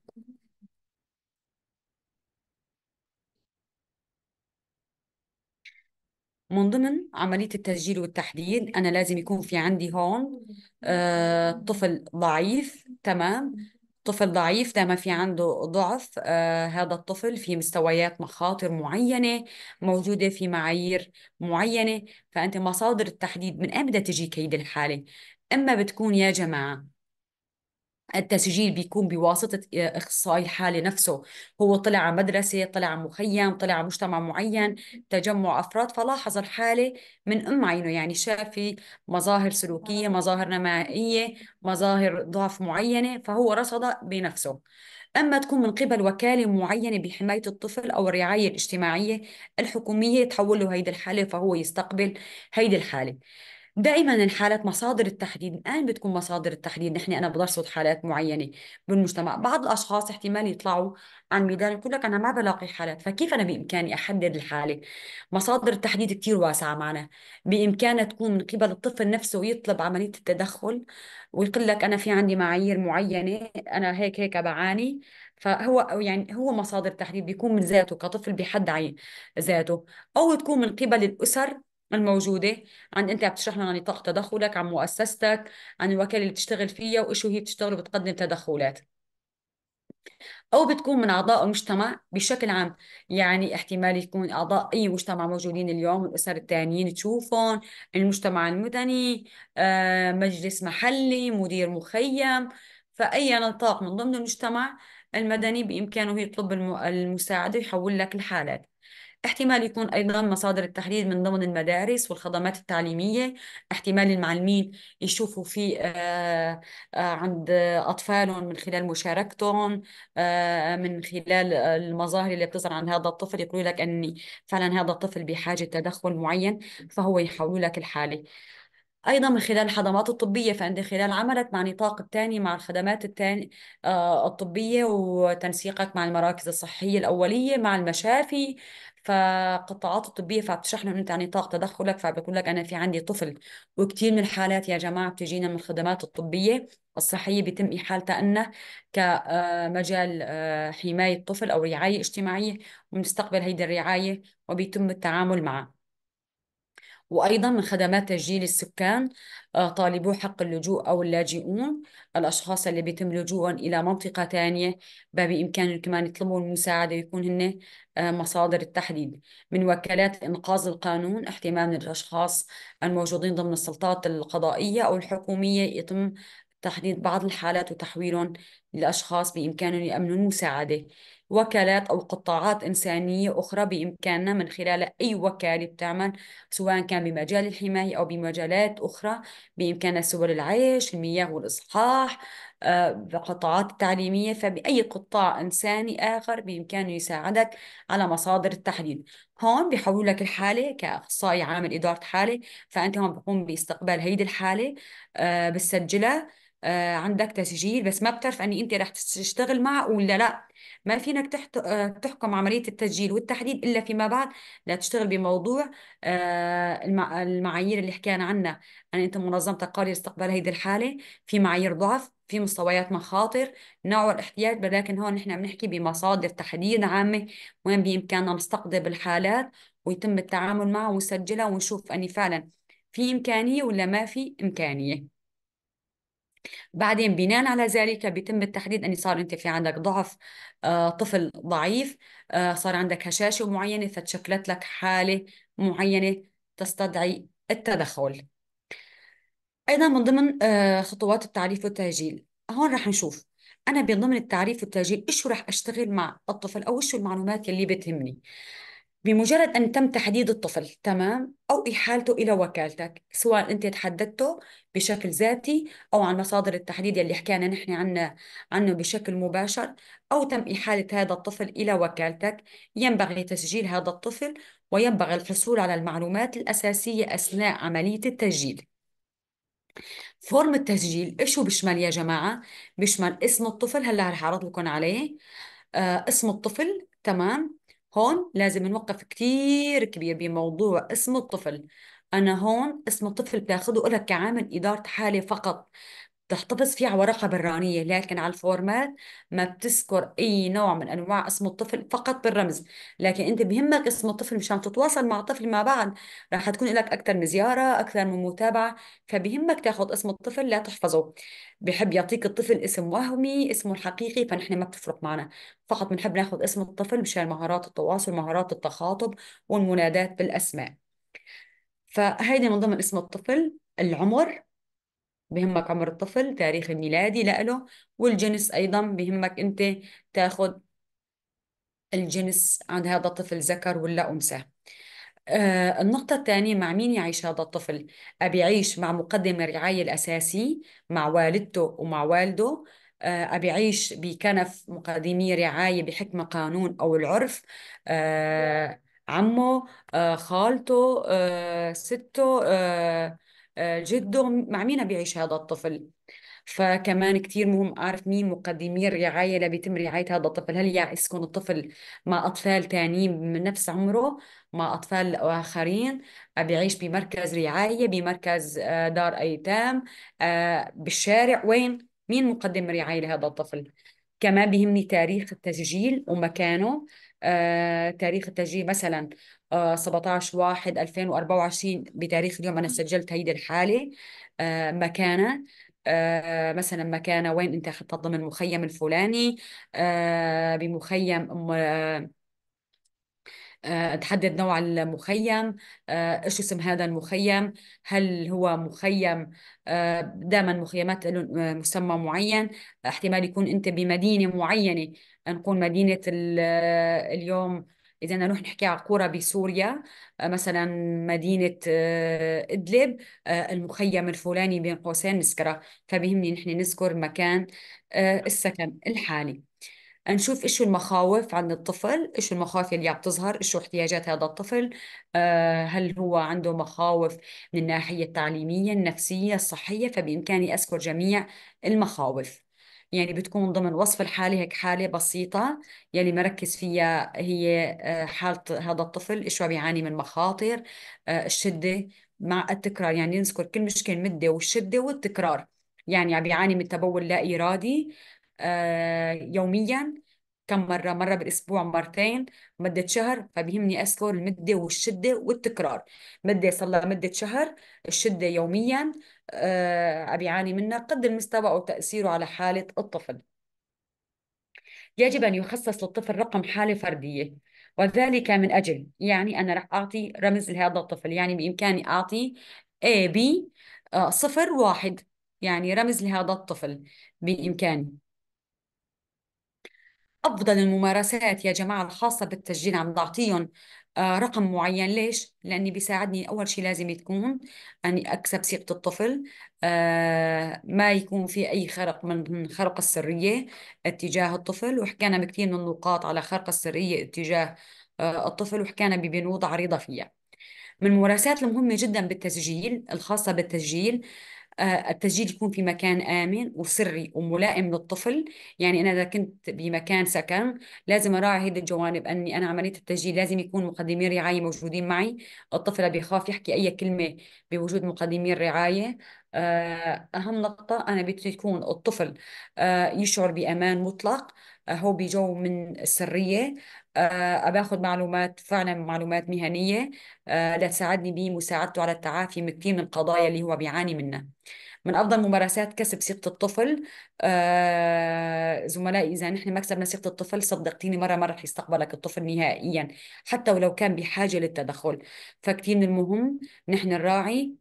من ضمن عملية التسجيل والتحديد أنا لازم يكون في عندي هون آه، طفل ضعيف تمام طفل ضعيف ده ما في عنده ضعف آه هذا الطفل في مستويات مخاطر معينة موجودة في معايير معينة فأنت مصادر التحديد من أين بدها تجي كيد الحالة إما بتكون يا جماعة التسجيل بيكون بواسطة اخصائي الحالة نفسه هو طلع على مدرسة طلع على مخيم طلع على مجتمع معين تجمع أفراد فلاحظ الحالة من أم عينه يعني شاف في مظاهر سلوكية مظاهر نمائية مظاهر ضعف معينة فهو رصدها بنفسه أما تكون من قبل وكالة معينة بحماية الطفل أو الرعاية الاجتماعية الحكومية تحول له هيدي الحالة فهو يستقبل هيدي الحالة دائما الحالات مصادر التحديد الان بتكون مصادر التحديد نحن انا بدرسوا حالات معينه بالمجتمع بعض الاشخاص احتمال يطلعوا عن ميدان يقول لك انا ما بلاقي حالات فكيف انا بامكاني احدد الحاله مصادر التحديد كثير واسعه معنا بامكانها تكون من قبل الطفل نفسه يطلب عمليه التدخل ويقول لك انا في عندي معايير معينه انا هيك هيك بعاني فهو يعني هو مصادر التحديد بيكون من ذاته كطفل بحد عين ذاته او تكون من قبل الاسر الموجودة عن أنت عم تشرح لنا عن نطاق تدخلك عن مؤسستك عن الوكالة اللي بتشتغل فيها وإيش هي بتشتغل وبتقدم تدخلات أو بتكون من أعضاء المجتمع بشكل عام يعني احتمال يكون أعضاء أي مجتمع موجودين اليوم الأسر التانيين تشوفهم المجتمع المدني آه، مجلس محلي مدير مخيم فأي نطاق من ضمن المجتمع المدني بإمكانه يطلب المساعدة ويحول لك الحالات احتمال يكون أيضا مصادر التحرير من ضمن المدارس والخدمات التعليمية احتمال المعلمين يشوفوا في آه، آه، عند أطفالهم من خلال مشاركتهم آه، من خلال المظاهر اللي بتظهر عن هذا الطفل يقولوا لك أني فعلا هذا الطفل بحاجة تدخل معين فهو يحولوا لك الحالة ايضا من خلال الحضامات الطبيه فانت خلال عملك مع نطاق الثاني مع الخدمات الثاني الطبيه وتنسيقك مع المراكز الصحيه الاوليه مع المشافي فقطاعات الطبيه فبتشرح لهم انت عن يعني نطاق تدخلك فبقول لك انا في عندي طفل وكثير من الحالات يا جماعه بتجينا من الخدمات الطبيه الصحيه بيتم احالتها لنا كمجال آه، آه، حمايه الطفل او رعايه اجتماعيه ونستقبل هيدي الرعايه وبيتم التعامل معها وأيضا من خدمات تسجيل السكان آه، طالبو حق اللجوء أو اللاجئون الأشخاص اللي بيتم لجوءهم إلى منطقة تانية بإمكانهم كمان يطلبوا المساعدة يكون هن آه، مصادر التحديد من وكالات إنقاذ القانون احتمال من الأشخاص الموجودين ضمن السلطات القضائية أو الحكومية يتم تحديد بعض الحالات وتحويلهم لأشخاص بإمكانهم يأمنوا المساعدة وكالات أو قطاعات إنسانية أخرى بإمكاننا من خلال أي وكالة بتعمل سواء كان بمجال الحماية أو بمجالات أخرى بإمكاننا سبل العيش المياه والإصحاح آه، بقطاعات التعليمية فبأي قطاع إنساني آخر بإمكانه يساعدك على مصادر التحليل هون بيحولوا لك الحالة كأخصائي عامل إدارة حالة فأنت هون بقوم باستقبال هيدي الحالة آه، بتسجلها آه عندك تسجيل بس ما بتعرف اني انت رح تشتغل معه ولا لا ما فينك تحت... آه تحكم عملية التسجيل والتحديد إلا فيما بعد لا تشتغل بموضوع آه المع... المعايير اللي حكينا عنها ان أنت منظمتك قادرة استقبال هذه الحالة في معايير ضعف في مستويات مخاطر نوع الاحتياج ولكن هون نحن بنحكي بمصادر تحديد عامة وين بإمكاننا نستقطب الحالات ويتم التعامل معها ونسجلها ونشوف أني فعلا في إمكانية ولا ما في إمكانية بعدين بناء على ذلك بيتم التحديد أن صار أنت في عندك ضعف آه، طفل ضعيف آه، صار عندك هشاشة معينة فتشكلت لك حالة معينة تستدعي التدخل أيضا من ضمن آه، خطوات التعريف والتأجيل هون رح نشوف أنا بضمن التعريف والتأجيل إيش رح أشتغل مع الطفل أو إيش المعلومات اللي بتهمني بمجرد أن تم تحديد الطفل تمام أو إحالته إلى وكالتك سواء أنت تحددته بشكل ذاتي أو عن مصادر التحديد اللي حكينا نحن عنه عنه بشكل مباشر أو تم إحالة هذا الطفل إلى وكالتك ينبغي تسجيل هذا الطفل وينبغي الحصول على المعلومات الأساسية أثناء عملية التسجيل فورم التسجيل إيش هو بيشمل يا جماعة؟ بيشمل اسم الطفل هلا رح أعرض لكم عليه آه اسم الطفل تمام هون لازم نوقف كتير كبير بموضوع اسم الطفل أنا هون اسم الطفل بتاخده لك كعامل إدارة حالة فقط بتحتفظ فيه على ورقة برانية لكن على الفورمات ما بتذكر أي نوع من أنواع اسم الطفل فقط بالرمز لكن أنت بهمك اسم الطفل مشان تتواصل مع الطفل ما بعد راح تكون لك أكثر من زيارة أكثر من متابعة فبهمك تاخذ اسم الطفل لا تحفظه بحب يعطيك الطفل اسم وهمي اسمه الحقيقي فنحن ما بتفرق معنا فقط بنحب ناخذ اسم الطفل مشان مهارات التواصل مهارات التخاطب والمنادات بالأسماء فهيدي من ضمن اسم الطفل العمر بهمك عمر الطفل تاريخ الميلادي لإله والجنس أيضا بهمك أنت تاخذ الجنس عند هذا الطفل ذكر ولا أنثى آه النقطة الثانية مع مين يعيش هذا الطفل؟ أبي يعيش مع مقدم الرعاية الأساسي مع والدته ومع والده آه أبي يعيش بكنف مقدمي رعاية بحكم قانون أو العرف آه عمه آه، خالته آه، سته آه، جده مع مين بيعيش هذا الطفل فكمان كتير مهم أعرف مين مقدمي الرعاية اللي بيتم رعاية هذا الطفل هل يسكن الطفل مع أطفال تانيين من نفس عمره مع أطفال آخرين بيعيش بمركز رعاية بمركز آه، دار أيتام آه، بالشارع وين مين مقدم الرعاية لهذا الطفل كمان بيهمني تاريخ التسجيل ومكانه آه، تاريخ التسجيل مثلا 17 1 2024 بتاريخ اليوم انا سجلت هيدي الحاله آه، مكانه آه، مثلا مكانه وين انت اخذت ضمن المخيم الفلاني آه، بمخيم تحدد نوع المخيم ايش اسم هذا المخيم هل هو مخيم دائما مخيمات له مسمى معين احتمال يكون انت بمدينه معينه نقول مدينه اليوم اذا نروح نحكي على قرى بسوريا آه، مثلا مدينه آه، ادلب آه، المخيم الفلاني بين قوسين نذكره فبيهمني نحن نذكر مكان السكن الحالي نشوف ايش المخاوف عند الطفل ايش المخاوف اللي عم تظهر ايش احتياجات هذا الطفل هل هو عنده مخاوف من الناحيه التعليميه النفسيه الصحيه فبامكاني اذكر جميع المخاوف يعني بتكون ضمن وصف الحالة هيك حالة بسيطة يلي مركز فيها هي آه، حالة هذا الطفل إيش بيعاني من مخاطر آه، الشدة مع التكرار يعني نذكر كل مشكلة المدة والشدة والتكرار يعني عم يعاني من تبول لا إرادي آه، يومياً كم مرة مرة بالأسبوع مرتين مدة شهر فبيهمني أذكر المدة والشدة والتكرار مدة صار لها مدة شهر الشدة يوميا آه، بيعاني منها قد المستوى أو تأثيره على حالة الطفل يجب أن يخصص للطفل رقم حالة فردية وذلك من أجل يعني أنا رح أعطي رمز لهذا الطفل يعني بإمكاني أعطي A B آه، صفر واحد يعني رمز لهذا الطفل بإمكاني أفضل الممارسات يا جماعة الخاصة بالتسجيل عم بعطيهم آه، رقم معين ليش؟ لأني بيساعدني أول شيء لازم تكون أني أكسب ثقة الطفل آه، ما يكون في أي خرق من خرق السرية اتجاه الطفل وحكينا بكثير من النقاط على خرق السرية اتجاه آه، الطفل وحكينا ببنود عريضة فيها من الممارسات المهمة جدا بالتسجيل الخاصة بالتسجيل آه، التسجيل يكون في مكان آمن وسري وملائم للطفل يعني أنا إذا كنت بمكان سكن لازم أراعي هذه الجوانب أني أنا عملية التسجيل لازم يكون مقدمي الرعاية موجودين معي الطفل بيخاف يحكي أي كلمة بوجود مقدمي الرعاية آه، أهم نقطة أنا بدي يكون الطفل آه، يشعر بأمان مطلق هو بجو من السرية آه، باخذ معلومات فعلا معلومات مهنيه آه، لتساعدني بمساعدته على التعافي من كثير من القضايا اللي هو بيعاني منها من افضل ممارسات كسب ثقه الطفل آه، زملائي اذا نحن ما كسبنا ثقه الطفل صدقتيني مره ما رح يستقبلك الطفل نهائيا حتى ولو كان بحاجه للتدخل فكثير من المهم نحن نراعي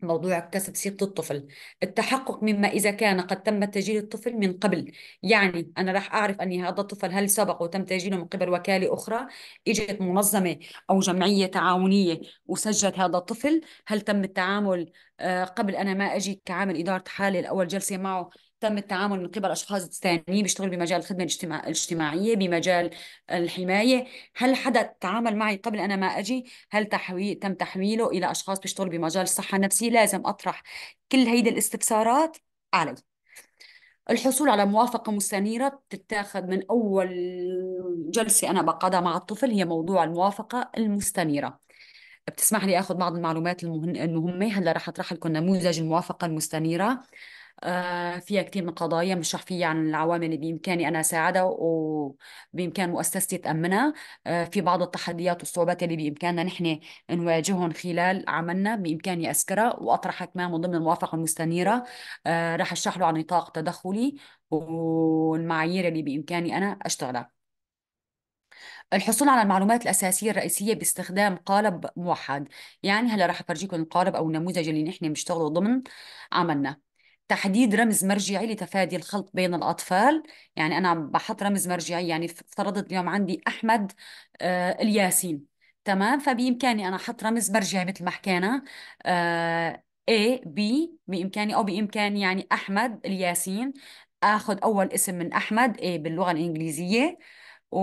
موضوع كسب سيرة الطفل التحقق مما إذا كان قد تم تسجيل الطفل من قبل يعني أنا راح أعرف أن هذا الطفل هل سبق وتم تسجيله من قبل وكالة أخرى إجت منظمة أو جمعية تعاونية وسجلت هذا الطفل هل تم التعامل آه، قبل أنا ما أجي كعامل إدارة حالة الأول جلسة معه تم التعامل من قبل اشخاص ثانيين بيشتغلوا بمجال الخدمه الاجتماع... الاجتماعيه بمجال الحمايه هل حدا تعامل معي قبل انا ما اجي هل تحوي... تم تحويله الى اشخاص بيشتغلوا بمجال الصحه النفسيه لازم اطرح كل هيدي الاستفسارات علي الحصول على موافقة مستنيرة بتتاخذ من أول جلسة أنا بقعدها مع الطفل هي موضوع الموافقة المستنيرة بتسمح لي اخذ بعض المعلومات المهمه هلا رح اطرح لكم نموذج الموافقه المستنيره آه، فيها كتير من القضايا بنشرح فيها عن العوامل اللي بإمكاني أنا أساعدها وبإمكان مؤسستي تأمنها آه، في بعض التحديات والصعوبات اللي بإمكاننا نحن نواجههم خلال عملنا بإمكاني أذكرها وأطرحها كمان من ضمن الموافقة المستنيرة آه، رح أشرح له عن نطاق تدخلي والمعايير اللي بإمكاني أنا أشتغلها الحصول على المعلومات الأساسية الرئيسية باستخدام قالب موحد يعني هلا رح أفرجيكم القالب أو النموذج اللي نحن بنشتغله ضمن عملنا تحديد رمز مرجعي لتفادي الخلط بين الأطفال يعني أنا بحط رمز مرجعي يعني افترضت اليوم عندي أحمد آه الياسين تمام فبإمكاني أنا أحط رمز مرجعي مثل ما حكينا آه A B بإمكاني أو بإمكاني يعني أحمد الياسين آخذ أول اسم من أحمد A باللغة الإنجليزية و...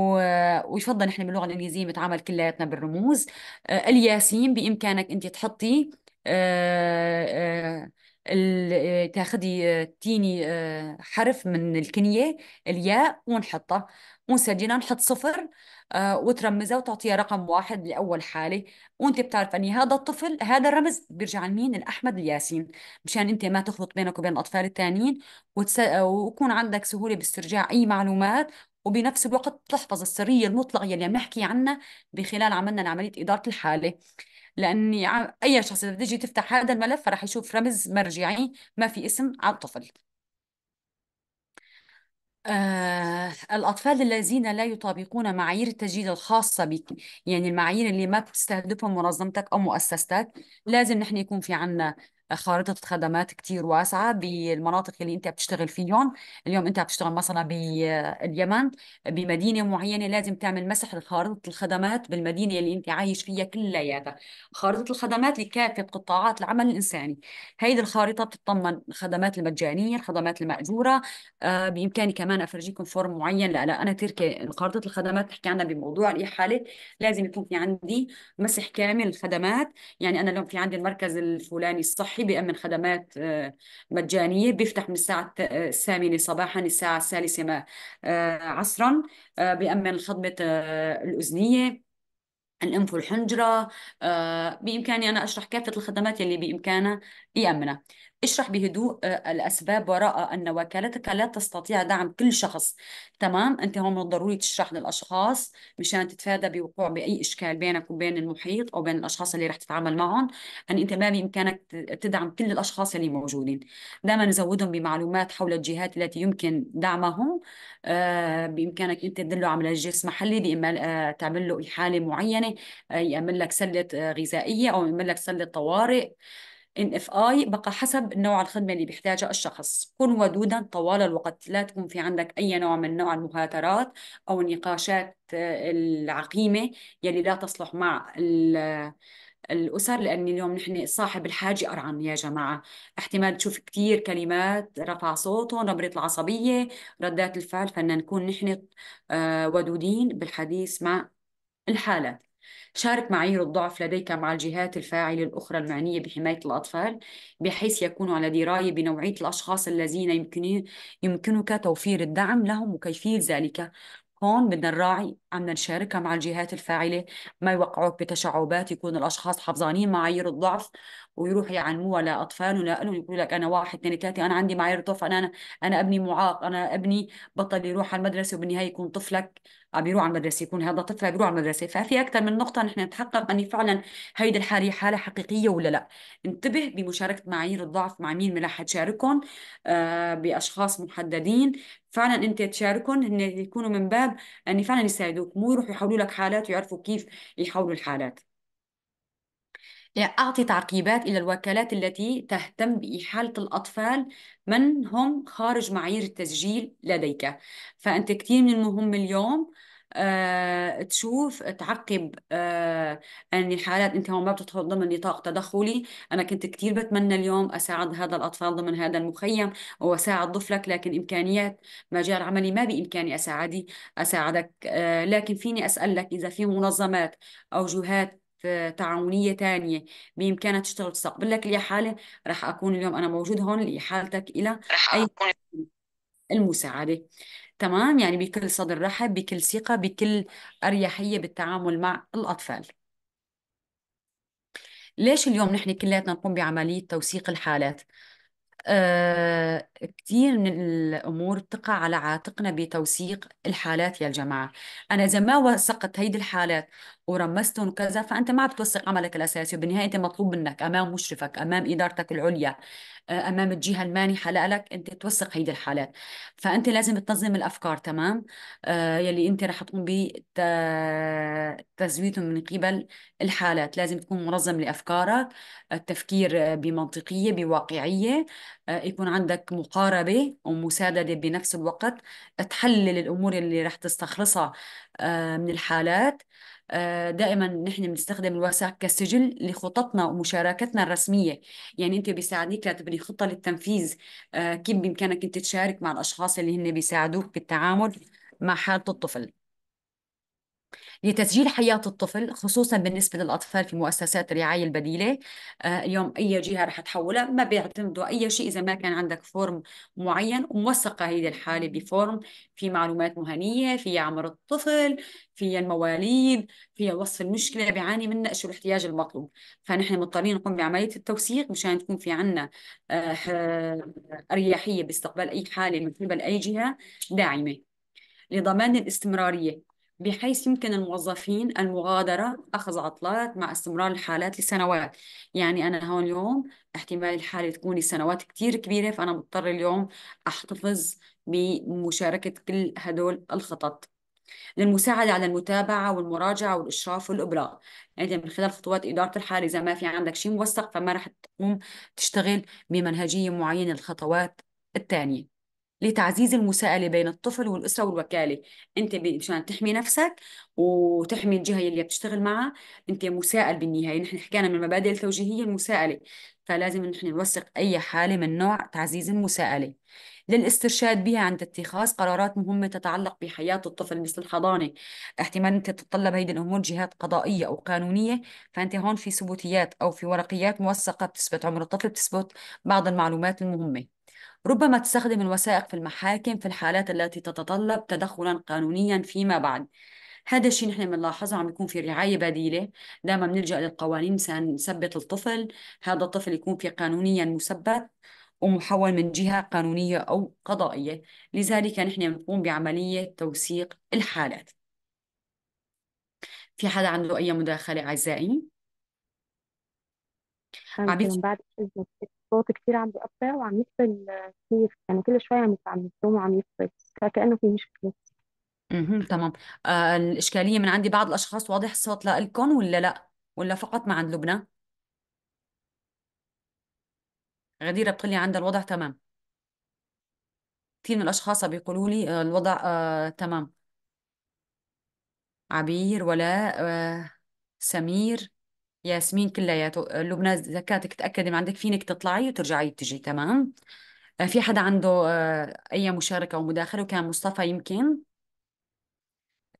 ويفضل نحن باللغة الإنجليزية نتعامل كلياتنا بالرموز آه الياسين بإمكانك أنت تحطي آه آه آه، تاخذي آه، تيني آه، حرف من الكنية الياء ونحطه ونسجلها نحط صفر وترمزها وتعطيها رقم واحد لأول حالة وانت بتعرف اني هذا الطفل هذا الرمز بيرجع لمين لأحمد الياسين مشان انت ما تخلط بينك وبين الأطفال الثانيين وتس... ويكون عندك سهولة باسترجاع أي معلومات وبنفس الوقت تحفظ السرية المطلقة اللي عم نحكي عنها بخلال عملنا لعمليه إدارة الحالة لاني اي شخص اذا تجي تفتح هذا الملف فراح يشوف رمز مرجعي ما في اسم على الطفل آه، الأطفال الذين لا يطابقون معايير التجديد الخاصة بك يعني المعايير اللي ما بتستهدفهم منظمتك أو مؤسستك لازم نحن يكون في عنا خارطة خدمات كتير واسعة بالمناطق اللي انت بتشتغل فيهم اليوم انت بتشتغل مثلا باليمن بمدينة معينة لازم تعمل مسح لخارطة الخدمات بالمدينة اللي انت عايش فيها كلياتها خارطة الخدمات لكافة قطاعات العمل الإنساني هيدي الخارطة بتطمن الخدمات المجانية الخدمات المأجورة آه، بإمكاني كمان أفرجيكم فورم معين لا لا أنا تركي خارطة الخدمات تحكي عنها بموضوع الإحالة لازم يكون في عندي مسح كامل الخدمات يعني أنا اليوم في عندي المركز الفلاني الصحي الصحي بيأمن خدمات آه، مجانية بيفتح من الساعة آه، الثامنة صباحا الساعة الثالثة آه، عصرا بيأمن خدمة الأذنية الأنف والحنجرة آه بإمكاني أنا أشرح كافة الخدمات اللي بإمكانها إيه يأمنه اشرح بهدوء آه، الأسباب وراء أن وكالتك لا تستطيع دعم كل شخص تمام أنت هون من الضروري تشرح للأشخاص مشان تتفادى بوقوع بأي إشكال بينك وبين المحيط أو بين الأشخاص اللي رح تتعامل معهم أن أنت ما بإمكانك تدعم كل الأشخاص اللي موجودين دائما نزودهم بمعلومات حول الجهات التي يمكن دعمهم آه، بإمكانك أنت تدله على مجلس محلي لإما آه، تعمل له إحالة معينة يأمن لك سلة غذائية أو يأمن لك سلة طوارئ ان اف اي بقى حسب نوع الخدمة اللي بيحتاجها الشخص كن ودودا طوال الوقت لا تكون في عندك أي نوع من نوع المهاترات أو النقاشات آه، العقيمة يلي لا تصلح مع الأسر لأن اليوم نحن صاحب الحاجة أرعن يا جماعة احتمال تشوف كثير كلمات رفع صوته نبرة العصبية ردات الفعل فنكون نكون نحن آه، ودودين بالحديث مع الحالات شارك معايير الضعف لديك مع الجهات الفاعلة الأخرى المعنية بحماية الأطفال بحيث يكونوا على دراية بنوعية الأشخاص الذين يمكن يمكنك توفير الدعم لهم وكيفية ذلك هون بدنا نراعي عم نشاركها مع الجهات الفاعلة ما يوقعوك بتشعبات يكون الأشخاص حافظانين معايير الضعف ويروح يعلموها لأطفال ولأهلهم يقول لك أنا واحد اثنين ثلاثة أنا عندي معايير ضعف أنا أنا ابني معاق أنا ابني بطل يروح على المدرسة وبالنهاية يكون طفلك عم يروح على المدرسة يكون هذا طفل بيروح يروح على المدرسة ففي أكثر من نقطة نحن نتحقق أن فعلا هيدي الحالة حالة حقيقية ولا لا انتبه بمشاركة معايير الضعف مع مين رح تشاركهم آه بأشخاص محددين فعلا انت تشاركهم هن يكونوا من باب ان فعلا يساعدوك مو يروحوا يحولوا لك حالات ويعرفوا كيف يحولوا الحالات أعطي تعقيبات إلى الوكالات التي تهتم بإحالة الأطفال من هم خارج معايير التسجيل لديك فأنت كثير من المهم اليوم آه، تشوف تعقب آه، ان الحالات انت هون ما بتدخل ضمن نطاق تدخلي انا كنت كثير بتمنى اليوم اساعد هذا الاطفال ضمن هذا المخيم واساعد طفلك لكن امكانيات مجال عملي ما بامكاني اساعدي اساعدك آه، لكن فيني اسالك اذا في منظمات او جهات آه، تعاونية ثانيه بإمكانها تشتغل تستقبل لك الإحالة راح أكون اليوم أنا موجود هون لإحالتك إلى رح أي المساعدة تمام يعني بكل صدر رحب بكل ثقة بكل أريحية بالتعامل مع الأطفال ليش اليوم نحن كلياتنا نقوم بعملية توثيق الحالات؟ آه كثير من الأمور تقع على عاتقنا بتوثيق الحالات يا جماعة أنا إذا ما وثقت هيدي الحالات ورمستهم وكذا فأنت ما بتوثق عملك الأساسي وبالنهاية أنت مطلوب منك أمام مشرفك أمام إدارتك العليا امام الجهه المانحه لك انت توثق هيدي الحالات فانت لازم تنظم الافكار تمام آه، يلي انت رح تقوم ب من قبل الحالات لازم تكون منظم لافكارك التفكير بمنطقيه بواقعيه آه، يكون عندك مقاربه ومسادده بنفس الوقت تحلل الامور اللي رح تستخلصها آه، من الحالات آه، دائما نحن بنستخدم الواتساب كسجل لخططنا ومشاركتنا الرسميه يعني انت بيساعدك لتبني خطه للتنفيذ آه، كيف بامكانك انت تشارك مع الاشخاص اللي هن بيساعدوك بالتعامل مع حاله الطفل لتسجيل حياة الطفل خصوصا بالنسبة للأطفال في مؤسسات الرعاية البديلة آه، اليوم أي جهة رح تحولها ما بيعتمدوا أي شيء إذا ما كان عندك فورم معين وموثقة هذه الحالة بفورم في معلومات مهنية في عمر الطفل في المواليد في وصف المشكلة بيعاني منها شو الاحتياج المطلوب فنحن مضطرين نقوم بعملية التوثيق مشان تكون في عنا آه، أريحية باستقبال أي حالة من قبل أي جهة داعمة لضمان الاستمرارية بحيث يمكن الموظفين المغادرة أخذ عطلات مع استمرار الحالات لسنوات يعني أنا هون اليوم احتمال الحالة تكون لسنوات كتير كبيرة فأنا مضطر اليوم أحتفظ بمشاركة كل هدول الخطط للمساعدة على المتابعة والمراجعة والإشراف والإبراء يعني من خلال خطوات إدارة الحالة إذا ما في عندك شيء موثق فما رح تقوم تشتغل بمنهجية معينة الخطوات الثانية لتعزيز المساءله بين الطفل والاسره والوكاله انت مشان تحمي نفسك وتحمي الجهه اللي بتشتغل معها انت مساءل بالنهايه نحن حكينا من المبادئ التوجيهيه المساءله فلازم نحن نوثق اي حاله من نوع تعزيز المساءله للاسترشاد بها عند اتخاذ قرارات مهمة تتعلق بحياة الطفل مثل الحضانة احتمال أنت تتطلب هيدي الأمور جهات قضائية أو قانونية فأنت هون في ثبوتيات أو في ورقيات موثقة بتثبت عمر الطفل بتثبت بعض المعلومات المهمة ربما تستخدم الوثائق في المحاكم في الحالات التي تتطلب تدخلا قانونيا فيما بعد هذا الشيء نحن بنلاحظه عم يكون في رعاية بديلة دائما بنلجأ للقوانين مثلا نثبت الطفل هذا الطفل يكون في قانونيا مثبت ومحول من جهة قانونية أو قضائية لذلك نحن بنقوم بعملية توثيق الحالات في حدا عنده أي مداخلة أعزائي؟ عم بعد إذنك صوت كتير عم بيقطع وعم يفصل كتير يعني كل شوي عم عم يصوم وعم يفصل فكأنه في مشكلة اها تمام آه، الإشكالية من عندي بعض الأشخاص واضح الصوت لإلكم ولا لأ ولا فقط ما عند لبنى غديرة بتقلي عندها الوضع تمام كثير من الأشخاص بيقولوا لي آه، الوضع آه تمام عبير ولا آه سمير ياسمين كلياته لبنى زكاتك تأكدي ما عندك فينك تطلعي وترجعي تجي تمام آه، في حدا عنده آه، أي مشاركة أو مداخلة وكان مصطفى يمكن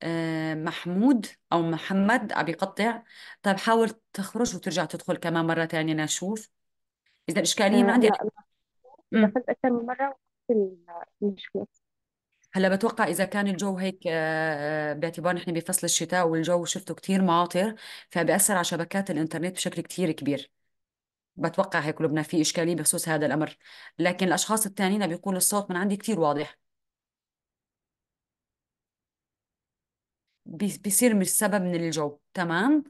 آه، محمود أو محمد عم يقطع طيب حاول تخرج وترجع تدخل كمان مرة تانية نشوف إذا الإشكالية ما عندي دخلت أكثر من مرة وفي المشكلة هلا بتوقع اذا كان الجو هيك آه، آه، باعتبار نحن بفصل الشتاء والجو شفته كتير معاطر فبأثر على شبكات الانترنت بشكل كتير كبير بتوقع هيك لبنى في اشكاليه بخصوص هذا الامر لكن الاشخاص الثانيين بيقول الصوت من عندي كتير واضح بيصير مش سبب من الجو تمام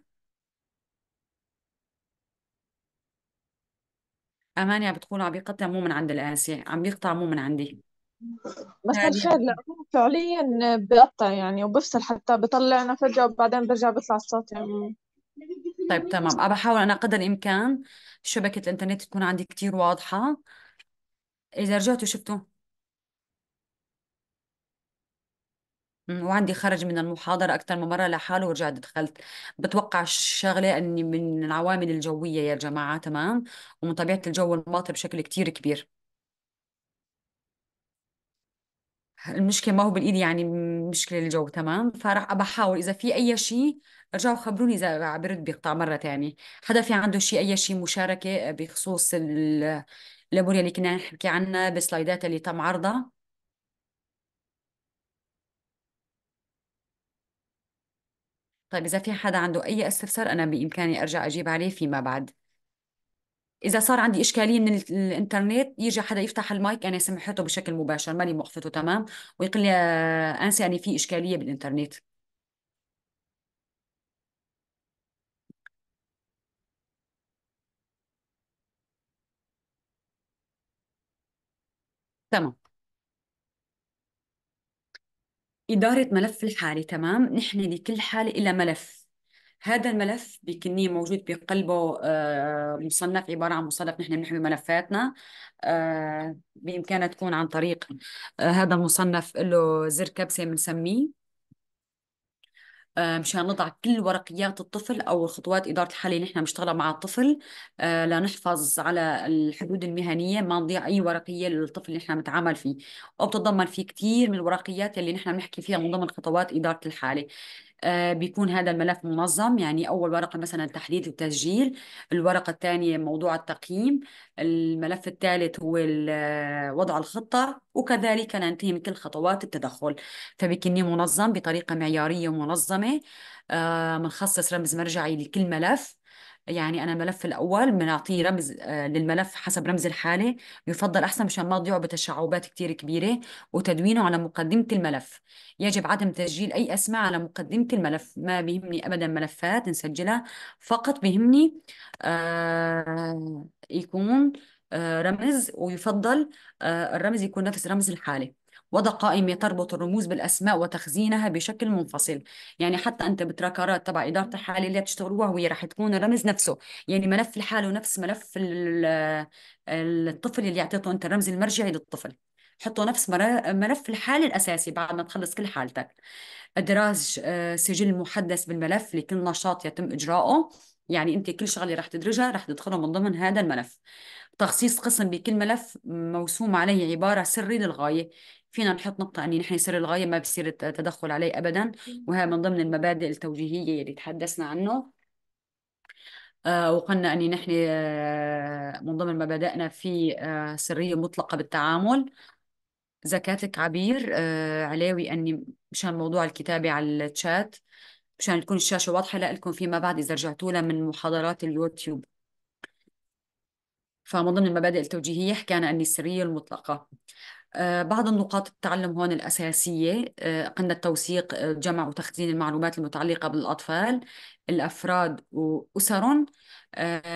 أمانة عم بتقول عم بيقطع مو من عند القاسي عم بيقطع مو من عندي بس يعني الخير لأنه فعليا بيقطع يعني وبفصل حتى بطلع فجأة وبعدين برجع بيطلع الصوت يعني طيب تمام أنا بحاول أنا قدر الإمكان شبكة الإنترنت تكون عندي كتير واضحة إذا رجعتوا شفتوا وعندي خرج من المحاضرة أكثر من مرة لحاله ورجعت دخلت بتوقع الشغلة أني من العوامل الجوية يا جماعة تمام ومن طبيعة الجو الماطر بشكل كتير كبير المشكله ما هو بالايد يعني مشكله الجو تمام فراح احاول اذا في اي شيء ارجعوا خبروني اذا عبرت بيقطع مره تانية حدا في عنده شيء اي شيء مشاركه بخصوص الامور اللي كنا نحكي عنها بسلايدات اللي تم عرضها طيب اذا في حدا عنده اي استفسار انا بامكاني ارجع اجيب عليه فيما بعد اذا صار عندي اشكاليه من الانترنت يجي حدا يفتح المايك انا سمحته بشكل مباشر ماني موقفته تمام ويقول لي آه، انسي اني في اشكاليه بالانترنت تمام إدارة ملف الحالة تمام نحن لكل حالة إلى ملف هذا الملف بكنية موجود بقلبه آه، مصنف عبارة عن مصنف نحن بنحمي ملفاتنا آه، بإمكانها تكون عن طريق آه، هذا المصنف له زر كبسة بنسميه مشان نضع كل ورقيات الطفل او خطوات اداره الحاله اللي نحن بنشتغلها مع الطفل لنحفظ على الحدود المهنيه ما نضيع اي ورقيه للطفل اللي نحن بنتعامل فيه وبتتضمن في كثير من الورقيات اللي نحن بنحكي فيها من ضمن خطوات اداره الحاله آه، بيكون هذا الملف منظم يعني أول ورقة مثلا تحديد وتسجيل الورقة الثانية موضوع التقييم الملف الثالث هو آه، وضع الخطة وكذلك ننتهي من كل خطوات التدخل فبيكني منظم بطريقة معيارية ومنظمة بنخصص آه، رمز مرجعي لكل ملف يعني انا الملف الاول بنعطيه رمز آه، للملف حسب رمز الحاله يفضل احسن مشان ما تضيعه بتشعبات كثير كبيره وتدوينه على مقدمه الملف يجب عدم تسجيل اي اسماء على مقدمه الملف ما بيهمني ابدا ملفات نسجلها فقط بيهمني آه يكون آه رمز ويفضل آه الرمز يكون نفس رمز الحاله وضع قائمة تربط الرموز بالأسماء وتخزينها بشكل منفصل يعني حتى أنت بتراكارات تبع إدارة الحالة اللي بتشتغلوها وهي رح تكون رمز نفسه يعني ملف الحالة نفس ملف الطفل اللي أعطيته أنت الرمز المرجعي للطفل حطوا نفس ملف الحالة الأساسي بعد ما تخلص كل حالتك إدراج آه، سجل محدث بالملف لكل نشاط يتم إجراؤه يعني أنت كل شغلة رح تدرجها رح تدخلها من ضمن هذا الملف تخصيص قسم بكل ملف موسوم عليه يعني عبارة سري للغاية فينا نحط نقطة أني نحن سر الغاية ما بصير التدخل عليه أبدا وهي من ضمن المبادئ التوجيهية اللي تحدثنا عنه آه وقلنا أني نحن آه من ضمن مبادئنا في آه سرية مطلقة بالتعامل زكاتك عبير آه، علاوي أني مشان موضوع الكتابة على الشات مشان تكون الشاشة واضحة لكم فيما بعد إذا رجعتوا من محاضرات اليوتيوب فمن ضمن المبادئ التوجيهية حكينا أن السرية المطلقة آه، بعض النقاط التعلم هون الأساسية قلنا آه، التوثيق آه، جمع وتخزين المعلومات المتعلقة بالأطفال الأفراد وأسرهم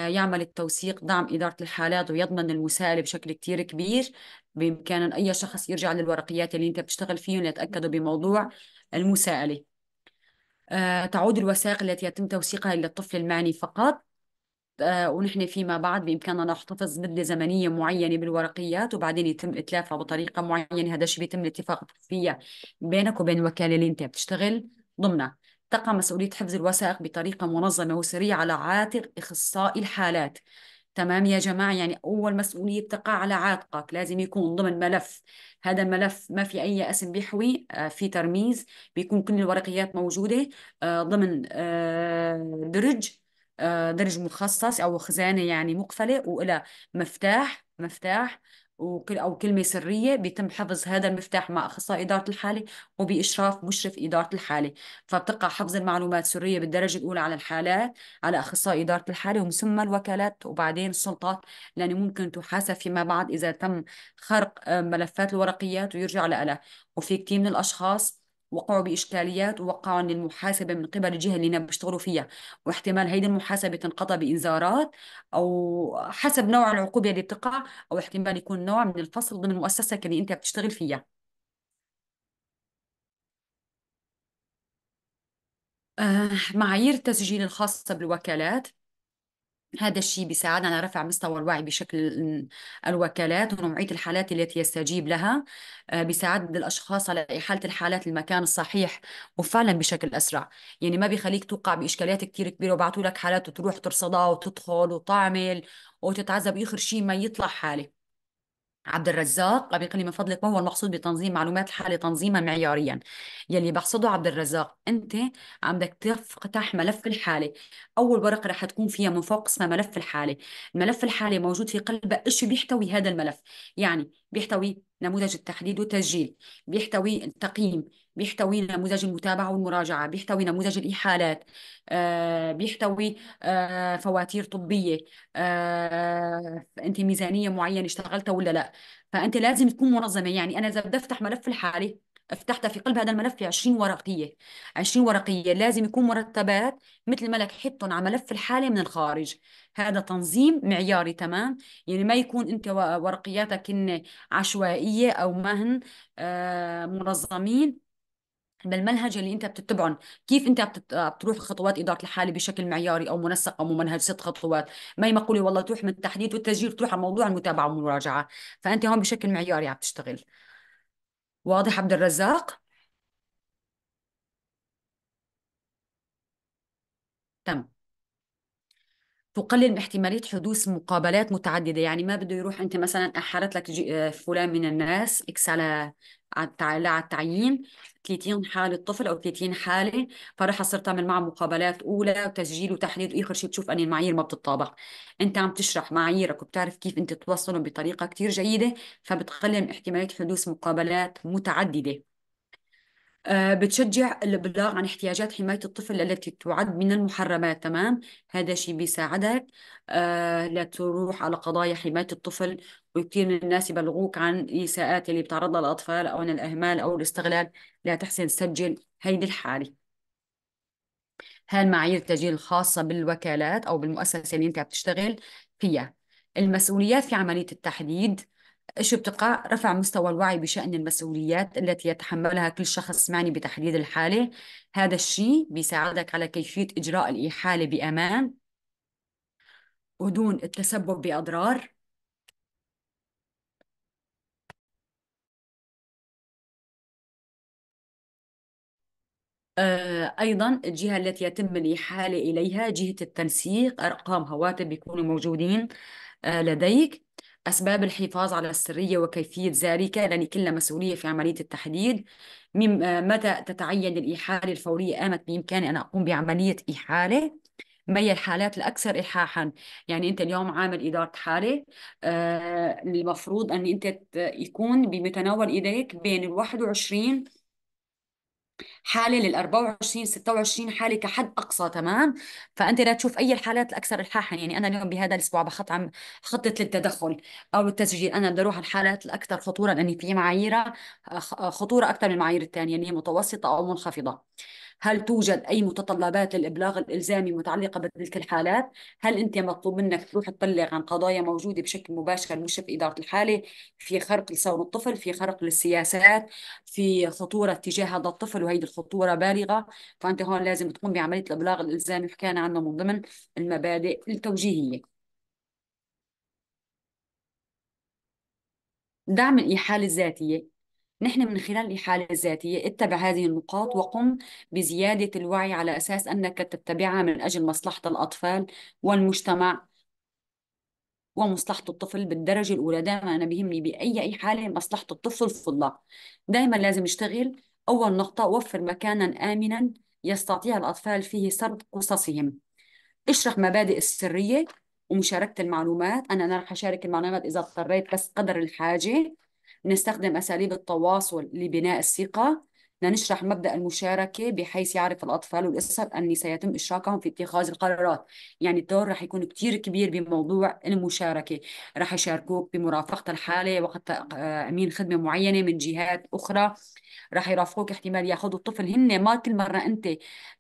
يعمل التوثيق دعم إدارة الحالات ويضمن المساءلة بشكل كتير كبير بإمكان أي شخص يرجع للورقيات اللي أنت بتشتغل فيهم ليتأكدوا بموضوع المساءلة تعود الوثائق التي يتم توثيقها للطفل المعني فقط آه، ونحن فيما بعد بإمكاننا نحتفظ مدة زمنية معينة بالورقيات وبعدين يتم إتلافها بطريقة معينة هذا الشيء بيتم الاتفاق فيه بينك وبين الوكالة اللي أنت بتشتغل ضمنها تقع مسؤولية حفظ الوثائق بطريقة منظمة وسرية على عاتق إخصائي الحالات تمام يا جماعة يعني أول مسؤولية تقع على عاتقك لازم يكون ضمن ملف هذا الملف ما في أي اسم بيحوي آه، في ترميز بيكون كل الورقيات موجودة آه، ضمن درج آه، درج متخصص او خزانه يعني مقفله والى مفتاح مفتاح وكل او كلمه سريه بيتم حفظ هذا المفتاح مع اخصائي اداره الحاله وباشراف مشرف اداره الحاله فبتقع حفظ المعلومات سريه بالدرجه الاولى على الحالات على اخصائي اداره الحاله ومن ثم الوكالات وبعدين السلطات لانه ممكن تحاسب فيما بعد اذا تم خرق آه، ملفات الورقيات ويرجع لها وفي كثير من الاشخاص وقعوا بإشكاليات ووقعوا عن المحاسبة من قبل الجهة اللي نحن بيشتغلوا فيها واحتمال هيدي المحاسبة تنقطع بإنذارات أو حسب نوع العقوبة اللي بتقع أو احتمال يكون نوع من الفصل ضمن المؤسسه اللي أنت بتشتغل فيها آه، معايير التسجيل الخاصة بالوكالات هذا الشيء بيساعدنا على رفع مستوى الوعي بشكل الوكالات ونوعية الحالات التي يستجيب لها آه، بيساعد الأشخاص على إحالة الحالات للمكان الصحيح وفعلا بشكل أسرع يعني ما بيخليك توقع بإشكاليات كتير كبيرة وبعثوا لك حالات وتروح ترصدها وتدخل وتعمل وتتعذب آخر شيء ما يطلع حالة عبد الرزاق قلي من فضلك ما هو المقصود بتنظيم معلومات الحالة تنظيما معياريا يلي بقصده عبد الرزاق أنت عم بدك تفتح ملف الحالة أول ورقة رح تكون فيها من فوق اسمها ملف الحالة الملف الحالة موجود في قلبه إيش بيحتوي هذا الملف يعني بيحتوي نموذج التحديد والتسجيل بيحتوي التقييم بيحتوي نموذج المتابعة والمراجعة بيحتوي نموذج الإحالات آه، بيحتوي آه، فواتير طبية آه، أنت ميزانية معينة اشتغلتها ولا لا فأنت لازم تكون منظمة يعني أنا إذا بدي أفتح ملف لحالي فتحتها في قلب هذا الملف 20 ورقيه 20 ورقيه لازم يكون مرتبات مثل ما لك حطهم على ملف الحاله من الخارج هذا تنظيم معياري تمام يعني ما يكون انت ورقياتك إن عشوائيه او مهن هن آه، منظمين بالمنهج اللي انت بتتبعهم كيف انت بتروح خطوات اداره الحاله بشكل معياري او منسق او ممنهج ست خطوات ما هي مقوله والله تروح من التحديد والتسجيل تروح على موضوع المتابعه والمراجعه فانت هون بشكل معياري عم تشتغل واضح عبد الرزاق تم تقلل من احتمالية حدوث مقابلات متعددة يعني ما بده يروح أنت مثلا أحرت لك آه، فلان من الناس إكس على على التعيين 30 حاله طفل او 30 حاله فرح صرت اعمل معهم مقابلات اولى وتسجيل وتحليل واخر شيء بتشوف ان المعايير ما بتتطابق انت عم تشرح معاييرك وبتعرف كيف انت توصلهم بطريقه كثير جيده فبتقلل من احتماليه حدوث مقابلات متعدده آه، بتشجع الإبلاغ عن احتياجات حماية الطفل التي تعد من المحرمات تمام هذا شيء بيساعدك آه، لا تروح على قضايا حماية الطفل وكثير من الناس يبلغوك عن الإساءات اللي بتعرض لها الأطفال أو عن الإهمال أو الاستغلال لا تحسن تسجل هيدي الحالة المعايير التسجيل الخاصة بالوكالات أو بالمؤسسة اللي أنت عم تشتغل فيها المسؤوليات في عملية التحديد بتقع رفع مستوى الوعي بشأن المسؤوليات التي يتحملها كل شخص معني بتحديد الحالة هذا الشيء بيساعدك على كيفية إجراء الإحالة بأمان ودون التسبب بأضرار آه، أيضا الجهة التي يتم الإحالة إليها جهة التنسيق أرقام هواتف بيكونوا موجودين آه، لديك أسباب الحفاظ على السرية وكيفية ذلك لأن كل مسؤولية في عملية التحديد آه، متى تتعين الإحالة الفورية أمت بإمكاني أن أقوم بعملية إحالة ما هي الحالات الأكثر إلحاحا يعني أنت اليوم عامل إدارة حالة آه المفروض أن أنت يكون بمتناول إيديك بين ال 21 حاله لل 24 26 حاله كحد اقصى تمام فانت لا تشوف اي الحالات الاكثر الحاحا يعني انا اليوم بهذا الاسبوع بخط عم خطط للتدخل او التسجيل انا بدي اروح على الحالات الاكثر خطوره لاني في معاييرها آه، آه، خطوره اكثر من المعايير الثانيه اللي هي متوسطه او منخفضه هل توجد أي متطلبات للإبلاغ الإلزامي متعلقة بتلك الحالات هل أنت مطلوب منك تروح تبلغ عن قضايا موجودة بشكل مباشر مش في إدارة الحالة في خرق لصون الطفل في خرق للسياسات في خطورة تجاه هذا الطفل وهيدي الخطورة بالغة فأنت هون لازم تقوم بعملية الإبلاغ الإلزامي وحكينا عنه من ضمن المبادئ التوجيهية دعم الإحالة الذاتية نحن من خلال الإحالة الذاتية اتبع هذه النقاط وقم بزيادة الوعي على أساس أنك تتبعها من أجل مصلحة الأطفال والمجتمع ومصلحة الطفل بالدرجة الأولى دائما أنا بهمني بأي أي حالة مصلحة الطفل في الله دائما لازم نشتغل أول نقطة وفر مكانا آمنا يستطيع الأطفال فيه سرد قصصهم اشرح مبادئ السرية ومشاركة المعلومات أنا أنا رح أشارك المعلومات إذا اضطريت بس قدر الحاجة بنستخدم أساليب التواصل لبناء الثقة نشرح مبدأ المشاركة بحيث يعرف الأطفال والأسر أن سيتم إشراكهم في اتخاذ القرارات يعني الدور رح يكون كتير كبير بموضوع المشاركة رح يشاركوك بمرافقة الحالة وقت آه، أمين خدمة معينة من جهات أخرى رح يرافقوك احتمال ياخذوا الطفل هن ما كل مرة أنت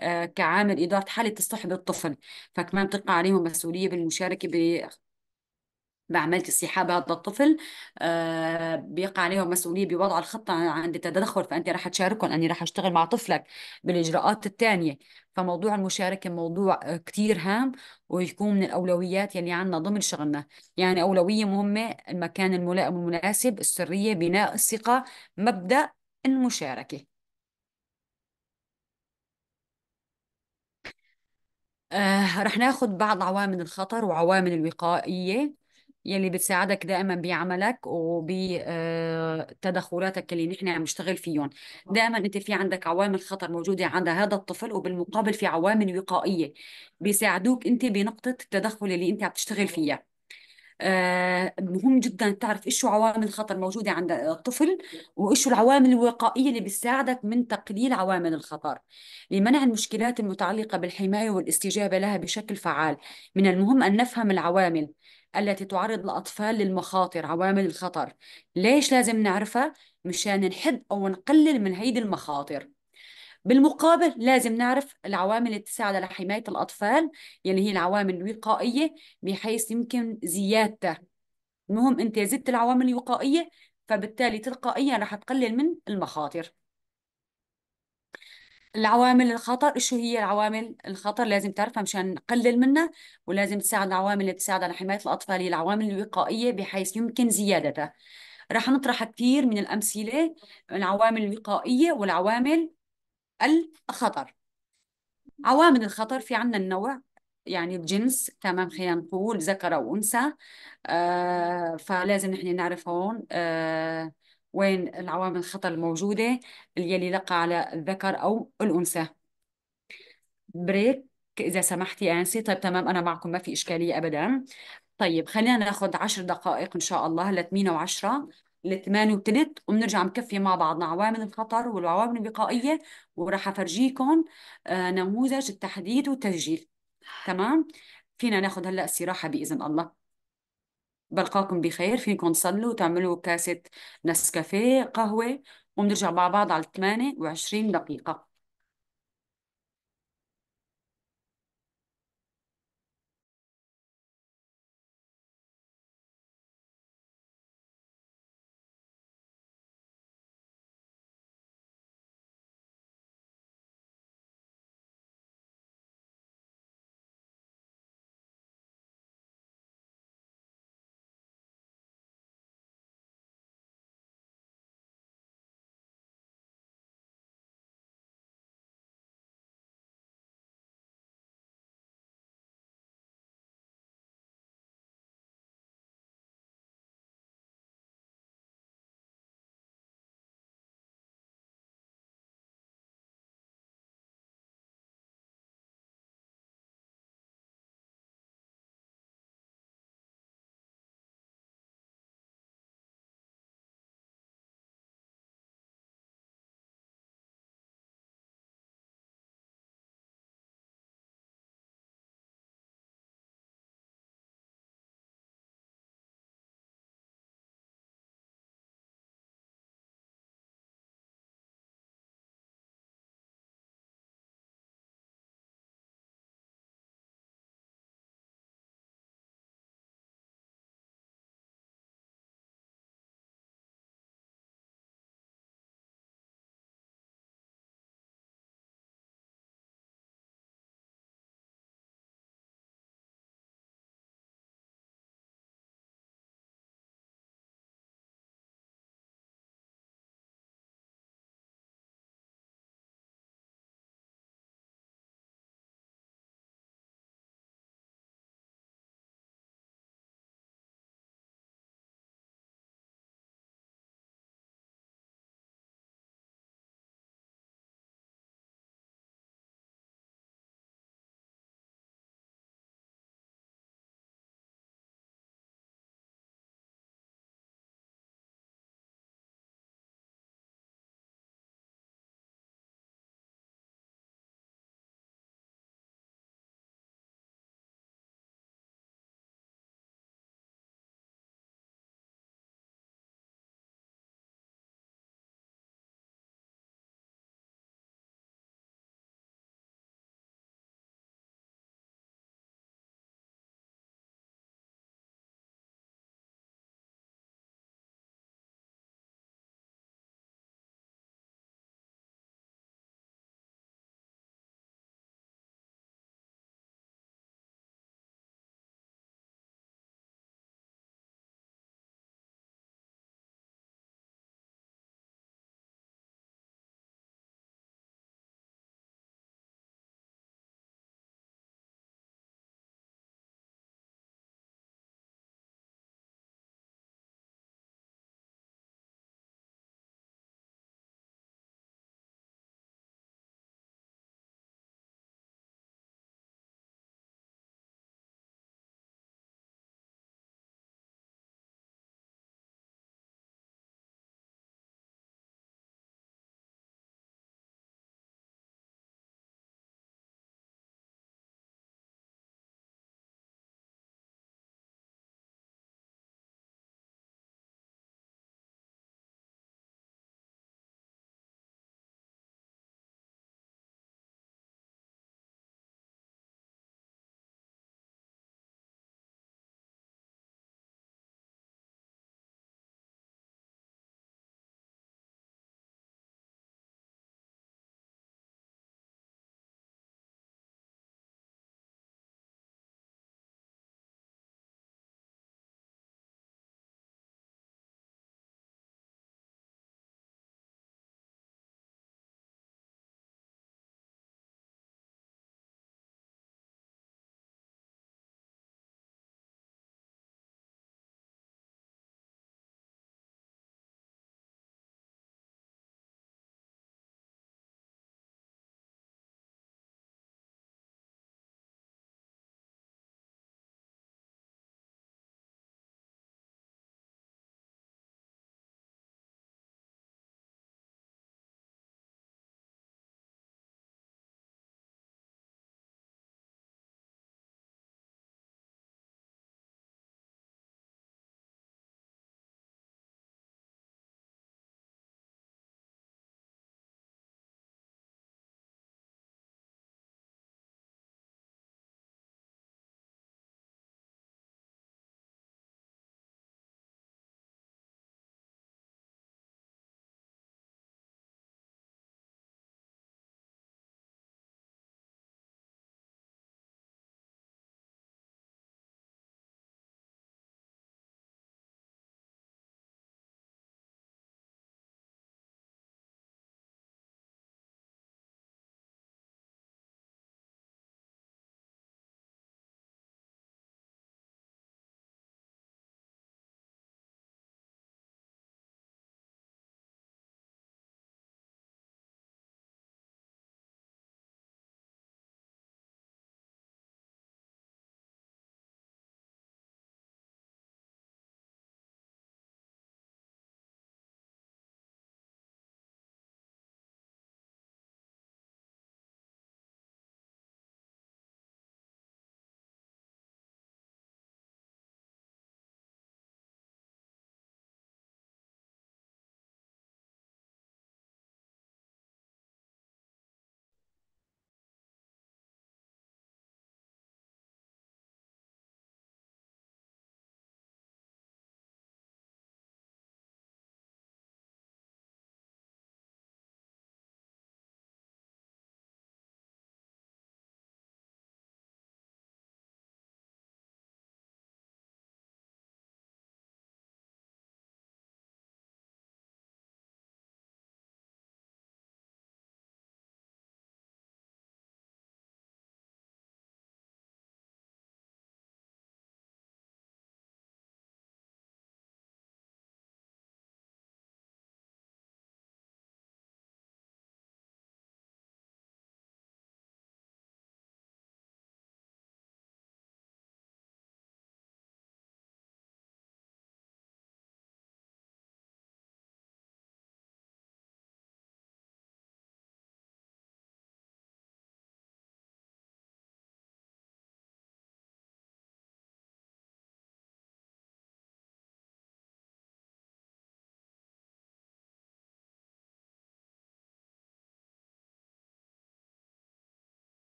آه، كعامل إدارة حالة تصطحب الطفل فكمان بتقع عليهم مسؤولية بالمشاركة بعمل الصحة بهذا الطفل آه بيقع عليهم مسؤولية بوضع الخطة عند التدخل فأنت راح تشاركهم أني راح أشتغل مع طفلك بالإجراءات الثانية فموضوع المشاركة موضوع آه، كثير هام ويكون من الأولويات يلي عندنا ضمن شغلنا يعني أولوية مهمة المكان الملائم المناسب السرية بناء الثقة مبدأ المشاركة آه رح ناخذ بعض عوامل الخطر وعوامل الوقائية يلي بتساعدك دائما بعملك وبتدخلاتك آه، اللي نحن عم نشتغل فيهم دائما انت في عندك عوامل خطر موجوده عند هذا الطفل وبالمقابل في عوامل وقائيه بيساعدوك انت بنقطه التدخل اللي انت عم تشتغل فيها آه مهم جدا تعرف ايش عوامل الخطر موجوده عند الطفل وايش العوامل الوقائيه اللي بتساعدك من تقليل عوامل الخطر لمنع المشكلات المتعلقه بالحمايه والاستجابه لها بشكل فعال من المهم ان نفهم العوامل التي تعرض الأطفال للمخاطر عوامل الخطر ليش لازم نعرفها؟ مشان نحد أو نقلل من هيدي المخاطر بالمقابل لازم نعرف العوامل اللي تساعد على حماية الأطفال يلي يعني هي العوامل الوقائية بحيث يمكن زيادتها المهم أنت زدت العوامل الوقائية فبالتالي تلقائيا رح تقلل من المخاطر العوامل الخطر شو هي العوامل الخطر لازم تعرفها مشان نقلل منها ولازم تساعد العوامل اللي تساعد على حماية الأطفال هي العوامل الوقائية بحيث يمكن زيادتها رح نطرح كثير من الأمثلة العوامل الوقائية والعوامل الخطر عوامل الخطر في عنا النوع يعني الجنس تمام خلينا نقول ذكر او انثى آه فلازم نحن نعرف هون آه وين العوامل الخطر الموجودة يلي لقى على الذكر أو الأنثى بريك إذا سمحتي أنسي طيب تمام أنا معكم ما في إشكالية أبدا طيب خلينا ناخد عشر دقائق إن شاء الله لثمانية وعشرة لثمانية وتلت وبنرجع مكفي مع بعضنا عوامل الخطر والعوامل الوقائية وراح أفرجيكم آه، نموذج التحديد والتسجيل تمام فينا ناخد هلأ استراحة بإذن الله بلقاكم بخير فينكم تصلوا وتعملوا كاسة نسكافيه قهوة وبنرجع مع بعض على 8 دقيقة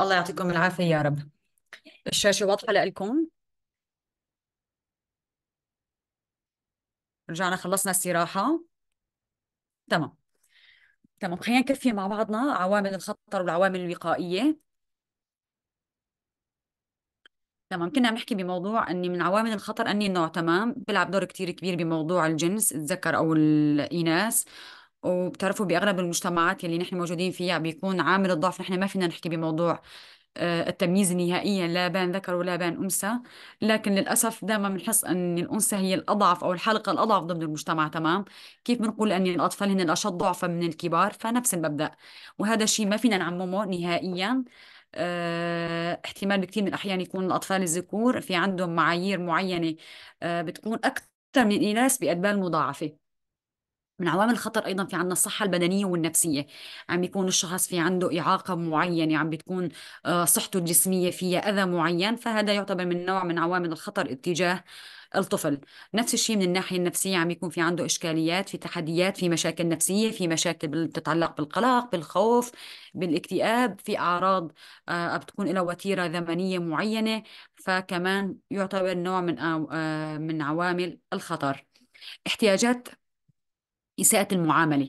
الله يعطيكم العافية يا رب الشاشة واضحة لكم رجعنا خلصنا استراحة تمام تمام خلينا نكفي مع بعضنا عوامل الخطر والعوامل الوقائية تمام كنا عم نحكي بموضوع اني من عوامل الخطر اني النوع تمام بيلعب دور كتير كبير بموضوع الجنس الذكر او الاناث وبتعرفوا باغلب المجتمعات اللي نحن موجودين فيها بيكون عامل الضعف نحن ما فينا نحكي بموضوع آه، التمييز نهائيا لا بين ذكر ولا بين انثى لكن للاسف دائما بنحس ان الانثى هي الاضعف او الحلقه الاضعف ضمن المجتمع تمام كيف بنقول ان الاطفال هن الاشد ضعفا من الكبار فنفس المبدا وهذا الشيء ما فينا نعممه نهائيا اه احتمال بكثير من الاحيان يكون الاطفال الذكور في عندهم معايير معينه اه بتكون اكثر من الاناث بادبال مضاعفه من عوامل الخطر ايضا في عندنا الصحه البدنيه والنفسيه عم بيكون الشخص في عنده اعاقه معينه عم بتكون آه، صحته الجسميه فيها اذى معين فهذا يعتبر من نوع من عوامل الخطر اتجاه الطفل نفس الشيء من الناحيه النفسيه عم يكون في عنده اشكاليات في تحديات في مشاكل نفسيه في مشاكل بتتعلق بالقلق بالخوف بالاكتئاب في اعراض آه، آه، بتكون لها وتيره زمنيه معينه فكمان يعتبر نوع من من عوامل الخطر احتياجات إساءة المعاملة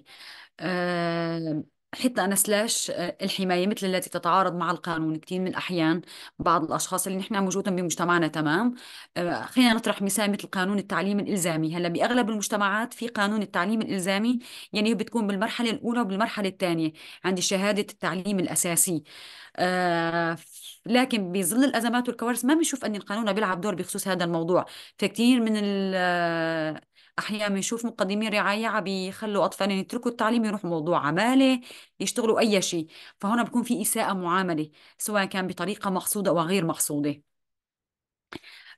آه، حتى أنا سلاش آه، الحماية مثل التي تتعارض مع القانون كثير من الأحيان بعض الأشخاص اللي نحن موجودين بمجتمعنا تمام آه، خلينا نطرح مثال مثل قانون التعليم الإلزامي هلا بأغلب المجتمعات في قانون التعليم الإلزامي يعني بتكون بالمرحلة الأولى وبالمرحلة الثانية عندي شهادة التعليم الأساسي لكن بظل الأزمات والكوارث ما بنشوف أن القانون بيلعب دور بخصوص هذا الموضوع فكثير من ال احيانا بنشوف مقدمي رعايه عم بيخلوا اطفالهم يتركوا التعليم يروحوا موضوع عماله يشتغلوا اي شيء فهنا بكون في اساءه معامله سواء كان بطريقه مقصوده او غير مقصوده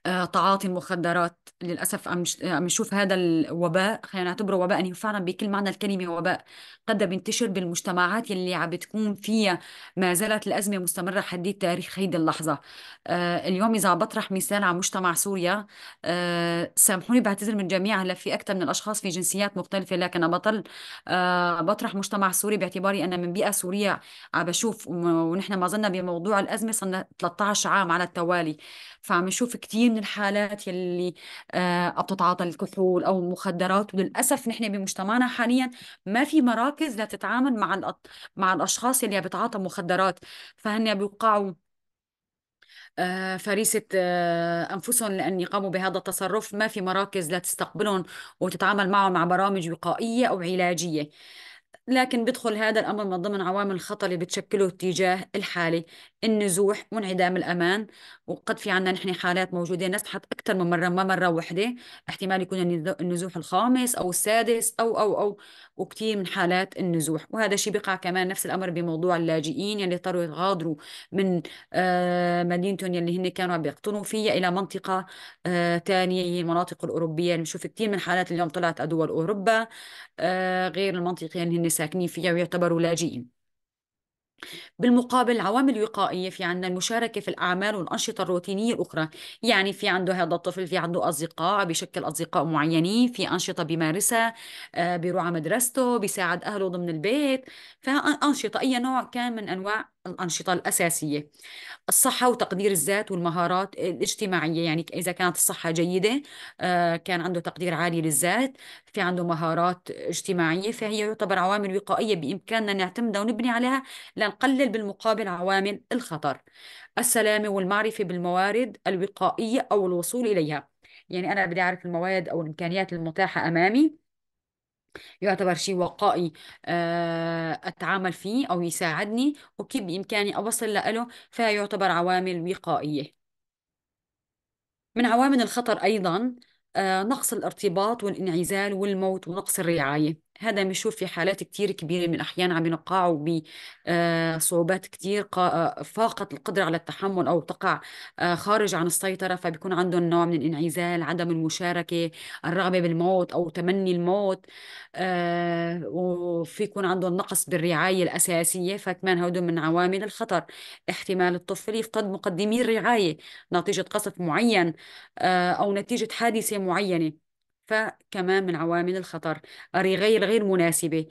آه، تعاطي المخدرات للأسف عم نشوف هذا الوباء خلينا نعتبره وباء يعني فعلا بكل معنى الكلمة وباء قد بينتشر بالمجتمعات اللي عم بتكون فيها ما زالت الأزمة مستمرة حديث تاريخ هيدي اللحظة آه، اليوم إذا بطرح مثال على مجتمع سوريا آه، سامحوني بعتذر من جميع هلا في أكثر من الأشخاص في جنسيات مختلفة لكن بطل بطرح مجتمع سوري باعتباري أنا من بيئة سورية عم بشوف ونحن ما زلنا بموضوع الأزمة صرنا 13 عام على التوالي فعم نشوف كثير من الحالات يلي بتتعاطى آه، الكحول او المخدرات وللاسف نحن بمجتمعنا حاليا ما في مراكز لتتعامل مع مع الاشخاص يلي بيتعاطى مخدرات فهن بيوقعوا آه، فريسة آه، أنفسهم لأن يقاموا بهذا التصرف ما في مراكز لتستقبلهم وتتعامل معهم مع برامج وقائية أو علاجية لكن بدخل هذا الأمر من ضمن عوامل الخطر اللي بتشكله اتجاه الحالة النزوح وانعدام الأمان وقد في عندنا نحن حالات موجوده نزحت اكثر من مره ما مره وحده احتمال يكون النزوح الخامس او السادس او او او وكثير من حالات النزوح وهذا الشيء بقع كمان نفس الامر بموضوع اللاجئين يلي اضطروا يغادروا من آه، مدينتهم يلي هن كانوا عم يقطنوا فيها الى منطقه ثانيه آه، هي المناطق الاوروبيه يعني بنشوف كثير من حالات اليوم طلعت على دول اوروبا آه، غير المنطقه يلي هن ساكنين فيها ويعتبروا لاجئين بالمقابل العوامل الوقائيه في عندنا المشاركة في الأعمال والأنشطة الروتينية الأخرى يعني في عنده هذا الطفل في عنده أصدقاء بشكل أصدقاء معينين في أنشطة بيمارسها آه، بيروح على مدرسته بيساعد أهله ضمن البيت فأنشطة أي نوع كان من أنواع الأنشطة الأساسية الصحة وتقدير الذات والمهارات الاجتماعية يعني إذا كانت الصحة جيدة آه، كان عنده تقدير عالي للذات في عنده مهارات اجتماعية فهي يعتبر عوامل وقائية بإمكاننا نعتمدها ونبني عليها لنقلل بالمقابل عوامل الخطر السلامة والمعرفة بالموارد الوقائية أو الوصول إليها يعني أنا بدي أعرف المواد أو الإمكانيات المتاحة أمامي يعتبر شيء وقائي آه، أتعامل فيه أو يساعدني وكيف بإمكاني أوصل له فيعتبر عوامل وقائية من عوامل الخطر أيضا آه، نقص الارتباط والانعزال والموت ونقص الرعاية هذا بنشوف في حالات كتير كبيرة من الأحيان عم ينقعوا بصعوبات آه، كتير آه، فاقت القدرة على التحمل أو تقع آه، خارج عن السيطرة فبيكون عندهم نوع من الانعزال عدم المشاركة الرغبة بالموت أو تمني الموت وفيكون عندهم نقص بالرعاية الأساسية فكمان هدول من عوامل الخطر احتمال الطفل يفقد مقدمي الرعاية نتيجة قصف معين أو نتيجة حادثة معينة فكمان من عوامل الخطر غير غير مناسبة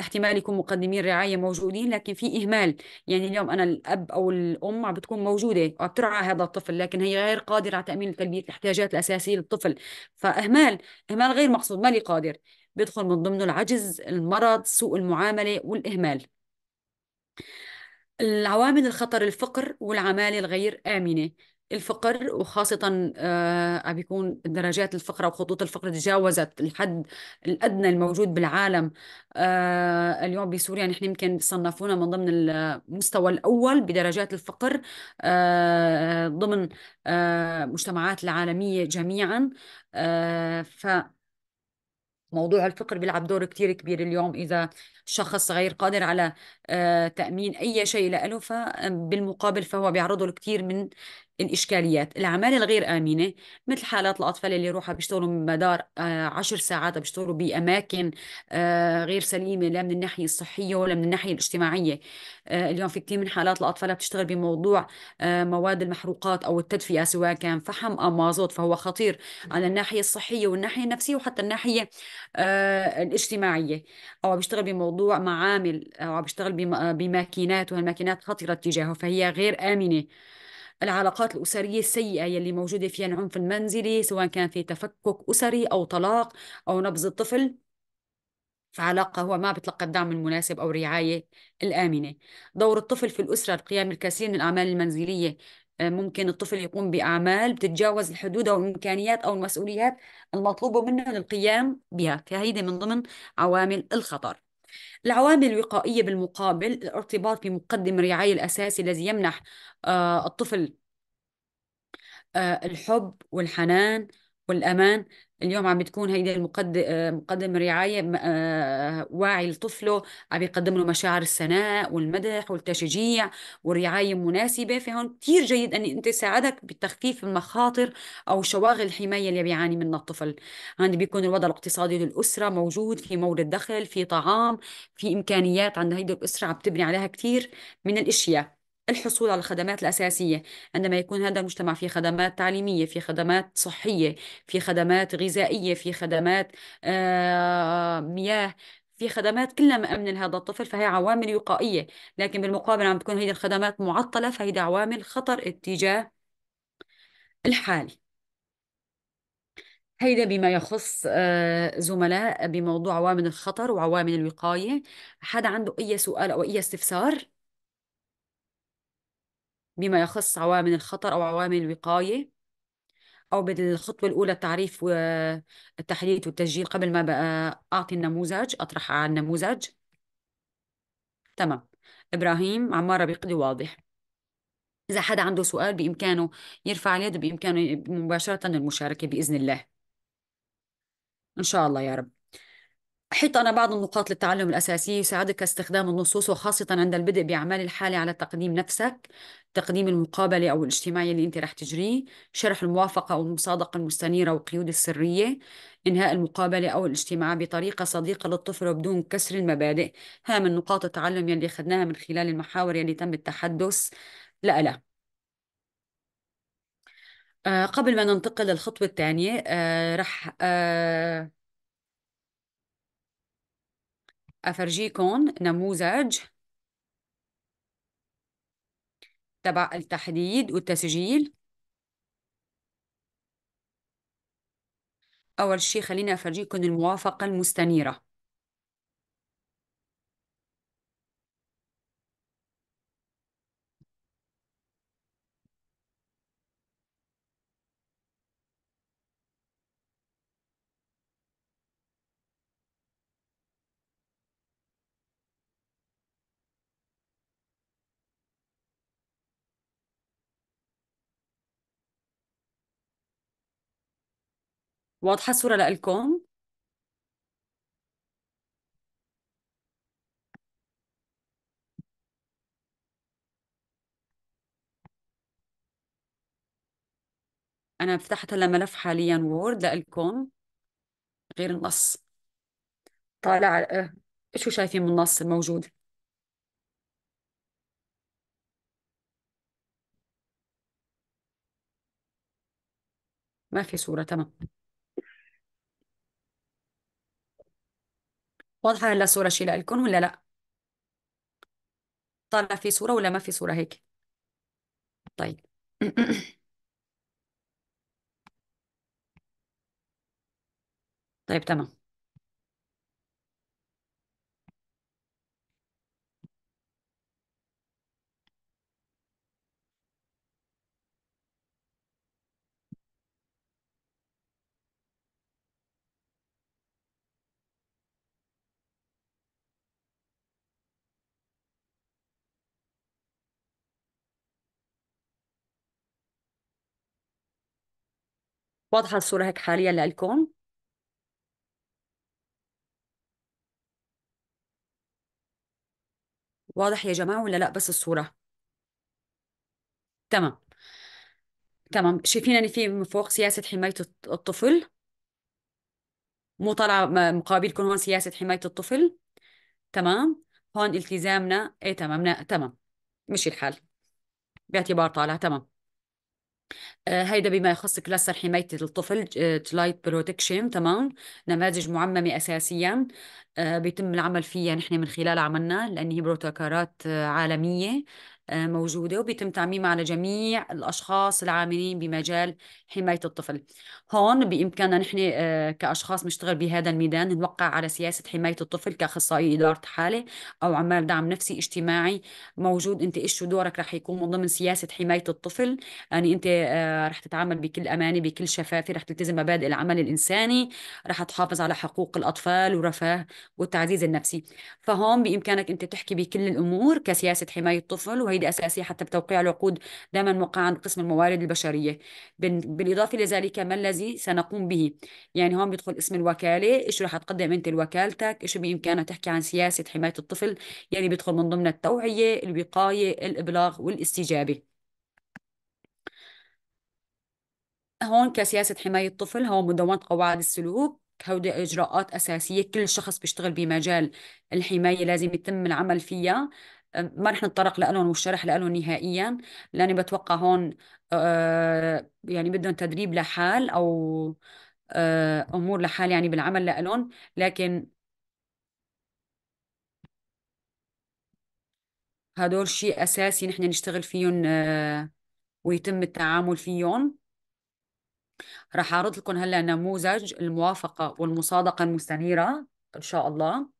احتمال يكون مقدمين رعاية موجودين لكن في إهمال يعني اليوم أنا الأب أو الأم عم بتكون موجودة وبترعى ترعى هذا الطفل لكن هي غير قادرة على تأمين تلبية الاحتياجات الأساسية للطفل فإهمال إهمال غير مقصود لي قادر بيدخل من ضمنه العجز المرض سوء المعاملة والإهمال العوامل الخطر الفقر والعمالة الغير آمنة الفقر وخاصة آه بيكون درجات الفقر أو خطوط الفقر تجاوزت الحد الأدنى الموجود بالعالم آه اليوم بسوريا نحن يمكن صنفونا من ضمن المستوى الأول بدرجات الفقر آه ضمن آه، مجتمعات العالمية جميعا آه، ف موضوع الفقر بيلعب دور كتير كبير اليوم إذا شخص غير قادر على آه، تأمين أي شيء لأله فبالمقابل فهو بيعرضه لكثير من الإشكاليات العمالة الغير آمنة مثل حالات الأطفال اللي يروحوا بيشتغلوا مدار آه، عشر ساعات بيشتغلوا بأماكن آه، غير سليمة لا من الناحية الصحية ولا من الناحية الاجتماعية آه، اليوم في كثير من حالات الأطفال بتشتغل بموضوع مواد المحروقات أو التدفئة سواء كان فحم او مازوت فهو خطير على الناحية الصحية والناحية النفسية وحتى الناحية الاجتماعية أو بيشتغل بموضوع معامل أو بيشتغل بماكينات وهالماكينات خطرة تجاهه فهي غير آمنة العلاقات الأسرية السيئة يلي موجودة فيها العنف المنزلي سواء كان في تفكك أسري أو طلاق أو نبذ الطفل في علاقة هو ما بتلقى الدعم المناسب أو الرعاية الآمنة دور الطفل في الأسرة القيام بالكثير من الأعمال المنزلية آه، ممكن الطفل يقوم بأعمال بتتجاوز الحدود أو الإمكانيات أو المسؤوليات المطلوبة منه للقيام بها فهيدي من ضمن عوامل الخطر العوامل الوقائية بالمقابل الارتباط بمقدم الرعاية الأساسي الذي يمنح آه، الطفل آه، الحب والحنان والأمان اليوم عم بتكون هيدي المقدم آه، مقدم رعايه آه، واعي لطفله عم يقدم له مشاعر الثناء والمدح والتشجيع والرعايه المناسبه فهون كثير جيد ان انت ساعدك بتخفيف المخاطر او شواغل الحمايه اللي بيعاني منها الطفل عندي بيكون الوضع الاقتصادي للاسره موجود في مورد دخل في طعام في امكانيات عند هيدي الاسره عم تبني عليها كثير من الاشياء الحصول على الخدمات الأساسية عندما يكون هذا المجتمع في خدمات تعليمية في خدمات صحية في خدمات غذائية في خدمات آه، مياه في خدمات كلها مأمن لهذا الطفل فهي عوامل وقائية لكن بالمقابل عم تكون هيدي الخدمات معطلة فهيدي عوامل خطر اتجاه الحالي هيدا بما يخص آه، زملاء بموضوع عوامل الخطر وعوامل الوقاية حدا عنده أي سؤال أو أي استفسار بما يخص عوامل الخطر أو عوامل الوقاية أو بالخطوة الأولى التعريف والتحديد والتسجيل قبل ما أعطي النموذج أطرح على النموذج تمام إبراهيم عمارة بيقضي واضح إذا حدا عنده سؤال بإمكانه يرفع اليد بإمكانه مباشرة المشاركة بإذن الله إن شاء الله يا رب أنا بعض النقاط للتعلم الأساسي يساعدك استخدام النصوص وخاصة عند البدء بأعمال الحالة على تقديم نفسك تقديم المقابلة أو الاجتماع اللي أنت راح تجريه شرح الموافقة أو المصادقة المستنيرة والقيود السرية إنهاء المقابلة أو الاجتماع بطريقة صديقة للطفل وبدون كسر المبادئ ها من نقاط التعلم يلي أخذناها من خلال المحاور يلي تم التحدث لا لا آه، قبل ما ننتقل للخطوة الثانية آه، رح آه، أفرجيكم نموذج تبع التحديد والتسجيل أول شي خليني أفرجيكم الموافقة المستنيرة واضحة الصورة لإلكم؟ أنا فتحت هلا ملف حاليا وورد لإلكم غير النص طالع آه، شو شايفين من النص الموجود؟ ما في صورة تمام واضحة هلا الصورة شي لإلكم ولا لأ؟ طالع في صورة ولا ما في صورة هيك؟ طيب طيب تمام واضحة الصورة هيك حاليا لإلكم واضح يا جماعة ولا لا بس الصورة تمام تمام شايفين ان في من فوق سياسة حماية الطفل مو طالعة مقابلكم هون سياسة حماية الطفل تمام هون التزامنا ايه تمام تمام مشي الحال باعتبار طالع تمام آه، هيدا بما يخص كلاستر حماية الطفل تلايت آه، بروتكشن تمام نماذج معممة أساسيا آه، بيتم العمل فيها نحن من خلال عملنا لأن هي بروتوكولات عالمية موجودة وبيتم تعميمها على جميع الأشخاص العاملين بمجال حماية الطفل هون بإمكاننا نحن آه، كأشخاص نشتغل بهذا الميدان نوقع على سياسة حماية الطفل كأخصائي إدارة حالة أو عمال دعم نفسي اجتماعي موجود أنت إيش شو دورك رح يكون من ضمن سياسة حماية الطفل يعني أنت آه، رح تتعامل بكل أمانة بكل شفافة رح تلتزم مبادئ العمل الإنساني رح تحافظ على حقوق الأطفال ورفاه والتعزيز النفسي فهون بإمكانك أنت تحكي بكل الأمور كسياسة حماية الطفل وهي قاعده اساسيه حتى بتوقيع العقود دائما موقعه عند قسم الموارد البشريه بالاضافه لذلك ما الذي سنقوم به يعني هون بيدخل اسم الوكاله ايش رح تقدم انت لوكالتك ايش بامكانها تحكي عن سياسه حمايه الطفل يعني بيدخل من ضمن التوعيه الوقايه الابلاغ والاستجابه هون كسياسة حماية الطفل هو مدونة قواعد السلوك هودي إجراءات أساسية كل شخص بيشتغل بمجال الحماية لازم يتم العمل فيها ما رح نتطرق لهم والشرح لهم نهائيا لاني بتوقع هون آه، يعني بدهم تدريب لحال او آه، امور لحال يعني بالعمل لهم لكن هدول شيء اساسي نحن نشتغل فيهم آه، ويتم التعامل فيهم رح اعرض لكم هلا نموذج الموافقه والمصادقه المستنيره ان شاء الله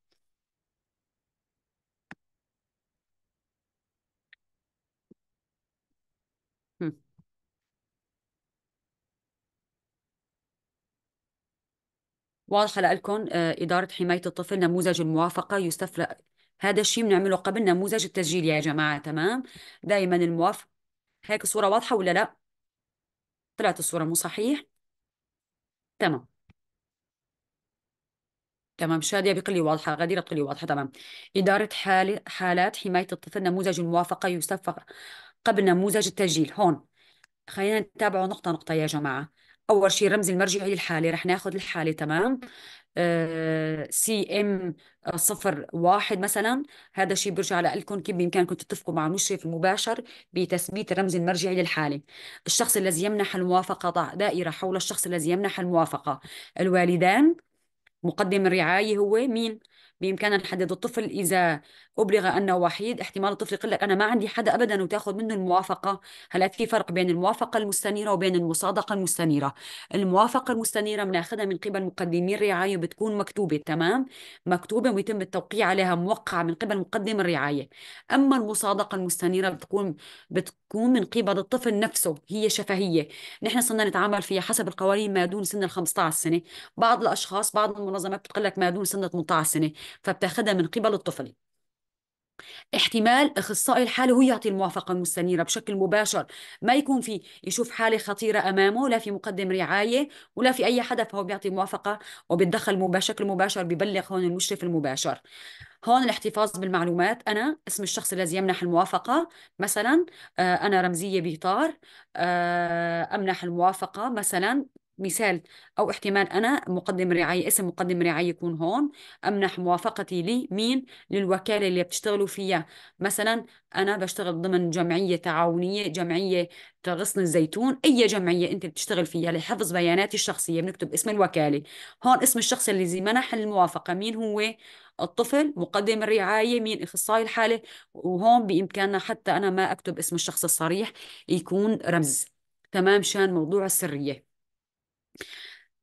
واضحه آه، لكم اداره حمايه الطفل نموذج الموافقه يستفرق هذا الشيء بنعمله قبل نموذج التسجيل يا جماعه تمام دائما الموافق هيك الصوره واضحه ولا لا طلعت الصوره مو صحيح تمام تمام شادية بيقول لي واضحة غديرة بقول لي واضحة تمام إدارة حال حالات حماية الطفل نموذج الموافقة يستفق قبل نموذج التسجيل هون خلينا نتابعه نقطة نقطة يا جماعة اول شيء رمز المرجعي للحاله رح ناخذ الحاله تمام سي آه، ام صفر واحد مثلا هذا الشيء برجع لكم كيف بامكانكم تتفقوا مع المشرف المباشر بتثبيت الرمز المرجعي للحاله الشخص الذي يمنح الموافقه دائره حول الشخص الذي يمنح الموافقه الوالدان مقدم الرعايه هو مين بامكاننا نحدد الطفل اذا أبلغ أنه وحيد احتمال الطفل يقول لك أنا ما عندي حدا أبدا وتأخذ منه الموافقة هلا في فرق بين الموافقة المستنيرة وبين المصادقة المستنيرة الموافقة المستنيرة بناخذها من قبل مقدمي الرعاية بتكون مكتوبة تمام مكتوبة ويتم التوقيع عليها موقعة من قبل مقدم الرعاية أما المصادقة المستنيرة بتكون بتكون من قبل الطفل نفسه هي شفهية نحن صرنا نتعامل فيها حسب القوانين ما دون سن ال 15 سنة بعض الأشخاص بعض المنظمات بتقول لك ما دون سن 18 سنة فبتاخذها من قبل الطفل احتمال اخصائي الحاله هو يعطي الموافقه المستنيره بشكل مباشر ما يكون في يشوف حاله خطيره امامه لا في مقدم رعايه ولا في اي حدا فهو بيعطي موافقه وبيتدخل بشكل مباشر ببلغ هون المشرف المباشر هون الاحتفاظ بالمعلومات انا اسم الشخص الذي يمنح الموافقه مثلا آه، انا رمزيه بيطار آه، امنح الموافقه مثلا مثال أو احتمال أنا مقدم رعاية اسم مقدم رعاية يكون هون أمنح موافقتي لي مين للوكالة اللي بتشتغلوا فيها مثلا أنا بشتغل ضمن جمعية تعاونية جمعية غصن الزيتون أي جمعية أنت بتشتغل فيها لحفظ بياناتي الشخصية بنكتب اسم الوكالة هون اسم الشخص اللي منح الموافقة مين هو الطفل مقدم الرعاية مين إخصائي الحالة وهون بإمكاننا حتى أنا ما أكتب اسم الشخص الصريح يكون رمز تمام شان موضوع السرية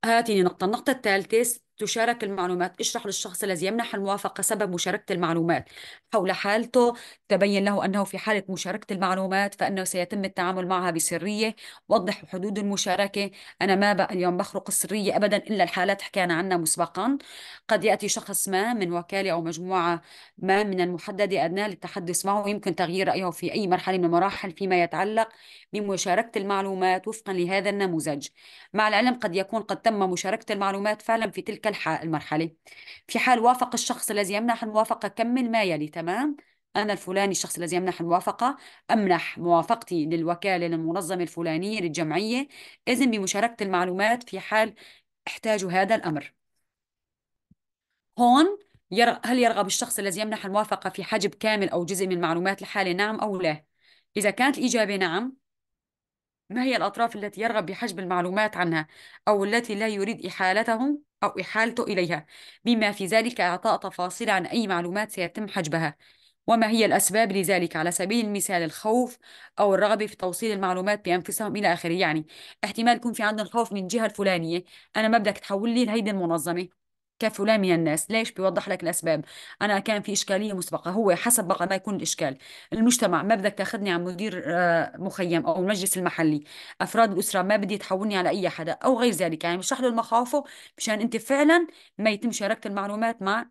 هاتيني نقطة النقطة الثالثة تشارك المعلومات اشرح للشخص الذي يمنح الموافقة سبب مشاركة المعلومات حول حالته تبين له أنه في حالة مشاركة المعلومات فأنه سيتم التعامل معها بسرية وضح حدود المشاركة أنا ما بقى اليوم بخرق السرية أبدا إلا الحالات حكينا عنها مسبقا قد يأتي شخص ما من وكالة أو مجموعة ما من المحددة أدنى للتحدث معه يمكن تغيير رأيه في أي مرحلة من المراحل فيما يتعلق بمشاركة المعلومات وفقا لهذا النموذج مع العلم قد يكون قد تم مشاركة المعلومات فعلا في تلك تلك المرحلة في حال وافق الشخص الذي يمنح الموافقة كمل ما يلي تمام أنا الفلاني الشخص الذي يمنح الموافقة أمنح موافقتي للوكالة للمنظمة الفلانية للجمعية إذن بمشاركة المعلومات في حال احتاجوا هذا الأمر هون ير... هل يرغب الشخص الذي يمنح الموافقة في حجب كامل أو جزء من المعلومات الحالة نعم أو لا؟ إذا كانت الإجابة نعم ما هي الأطراف التي يرغب بحجب المعلومات عنها أو التي لا يريد إحالتهم أو إحالته إليها بما في ذلك إعطاء تفاصيل عن أي معلومات سيتم حجبها وما هي الأسباب لذلك على سبيل المثال الخوف أو الرغبة في توصيل المعلومات بأنفسهم إلى آخره يعني احتمال يكون في عندنا الخوف من الجهة الفلانية أنا ما بدك تحول لي لهيدي المنظمة كفلان من الناس ليش بيوضح لك الأسباب أنا كان في إشكالية مسبقة هو حسب بقى ما يكون الإشكال المجتمع ما بدك تاخذني على مدير آه، مخيم أو المجلس المحلي أفراد الأسرة ما بدي تحولني على أي حدا أو غير ذلك يعني بشرح له مخاوفه مشان أنت فعلا ما يتم شاركة المعلومات مع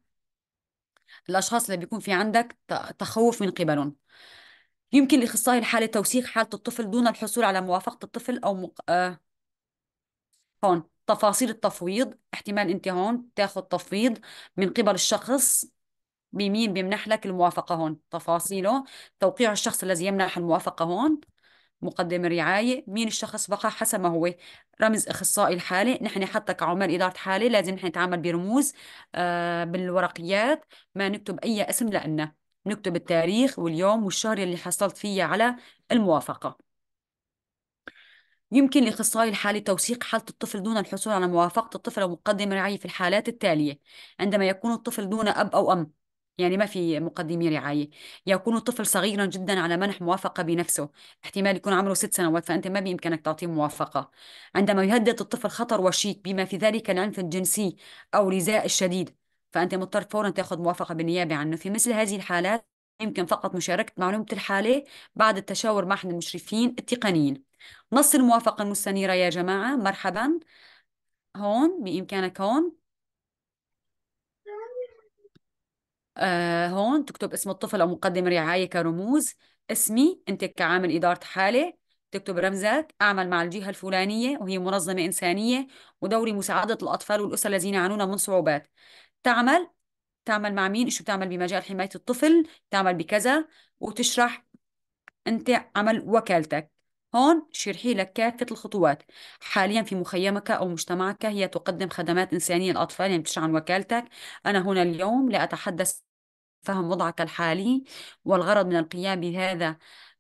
الأشخاص اللي بيكون في عندك تخوف من قبلهم يمكن لأخصائي الحالة توثيق حالة الطفل دون الحصول على موافقة الطفل أو مق... آه... هون تفاصيل التفويض احتمال انت هون تاخذ تفويض من قبل الشخص بمين بيمنح لك الموافقة هون تفاصيله توقيع الشخص الذي يمنح الموافقة هون مقدم الرعاية مين الشخص بقى حسب ما هو رمز اخصائي الحالة نحن حتى كعمال ادارة حالة لازم نحن نتعامل برموز آه بالورقيات ما نكتب اي اسم لأنه نكتب التاريخ واليوم والشهر اللي حصلت فيه على الموافقة يمكن لأخصائي الحالة توثيق حالة الطفل دون الحصول على موافقة الطفل أو مقدم رعاية في الحالات التالية عندما يكون الطفل دون أب أو أم يعني ما في مقدمي رعاية يكون الطفل صغيرا جدا على منح موافقة بنفسه احتمال يكون عمره ست سنوات فأنت ما بإمكانك تعطيه موافقة عندما يهدد الطفل خطر وشيك بما في ذلك العنف الجنسي أو رزاء الشديد فأنت مضطر فورا تأخذ موافقة بالنيابة عنه في مثل هذه الحالات يمكن فقط مشاركة معلومة الحالة بعد التشاور مع أحد المشرفين التقنيين نص الموافقة المستنيرة يا جماعة مرحبا هون بإمكانك هون آه هون تكتب اسم الطفل أو مقدم رعاية كرموز اسمي أنت كعامل إدارة حالة تكتب رمزك أعمل مع الجهة الفلانية وهي منظمة إنسانية ودوري مساعدة الأطفال والأسر الذين يعانون من صعوبات تعمل تعمل مع مين شو بتعمل بمجال حماية الطفل تعمل بكذا وتشرح أنت عمل وكالتك هون شرحي لك كافة الخطوات حاليا في مخيمك أو مجتمعك هي تقدم خدمات إنسانية للأطفال يعني ينبتش عن وكالتك أنا هنا اليوم لأتحدث فهم وضعك الحالي والغرض من القيام بهذا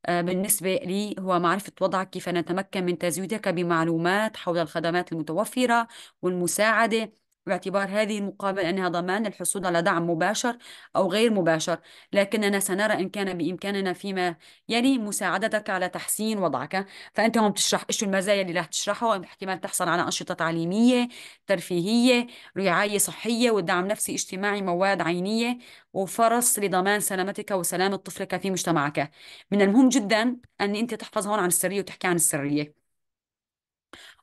آه، بالنسبة لي هو معرفة وضعك كيف نتمكن من تزويدك بمعلومات حول الخدمات المتوفرة والمساعدة باعتبار هذه المقابلة أنها ضمان الحصول على دعم مباشر أو غير مباشر لكننا سنرى إن كان بإمكاننا فيما يلي مساعدتك على تحسين وضعك فأنت هم تشرح إيش المزايا اللي راح تشرحها احتمال تحصل على أنشطة تعليمية ترفيهية رعاية صحية ودعم نفسي اجتماعي مواد عينية وفرص لضمان سلامتك وسلامة طفلك في مجتمعك من المهم جدا أن أنت تحفظ هون عن السرية وتحكي عن السرية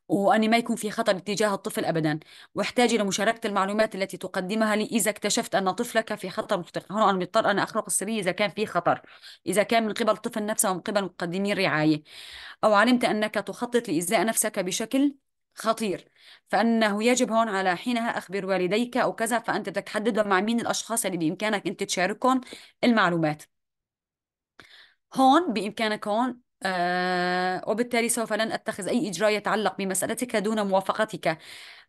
وأن ما يكون في خطر باتجاه الطفل أبدا واحتاج إلى مشاركة المعلومات التي تقدمها لي إذا اكتشفت أن طفلك في خطر مختلف هنا أنا مضطر أن أخرق السرية إذا كان في خطر إذا كان من قبل الطفل نفسه ومن قبل مقدمي الرعاية أو علمت أنك تخطط لإزاء نفسك بشكل خطير فانه يجب هون على حينها اخبر والديك او كذا فانت تتحدد مع مين الاشخاص اللي بامكانك انت تشاركهم المعلومات هون بامكانك هون آه، وبالتالي سوف لن أتخذ أي إجراء يتعلق بمسألتك دون موافقتك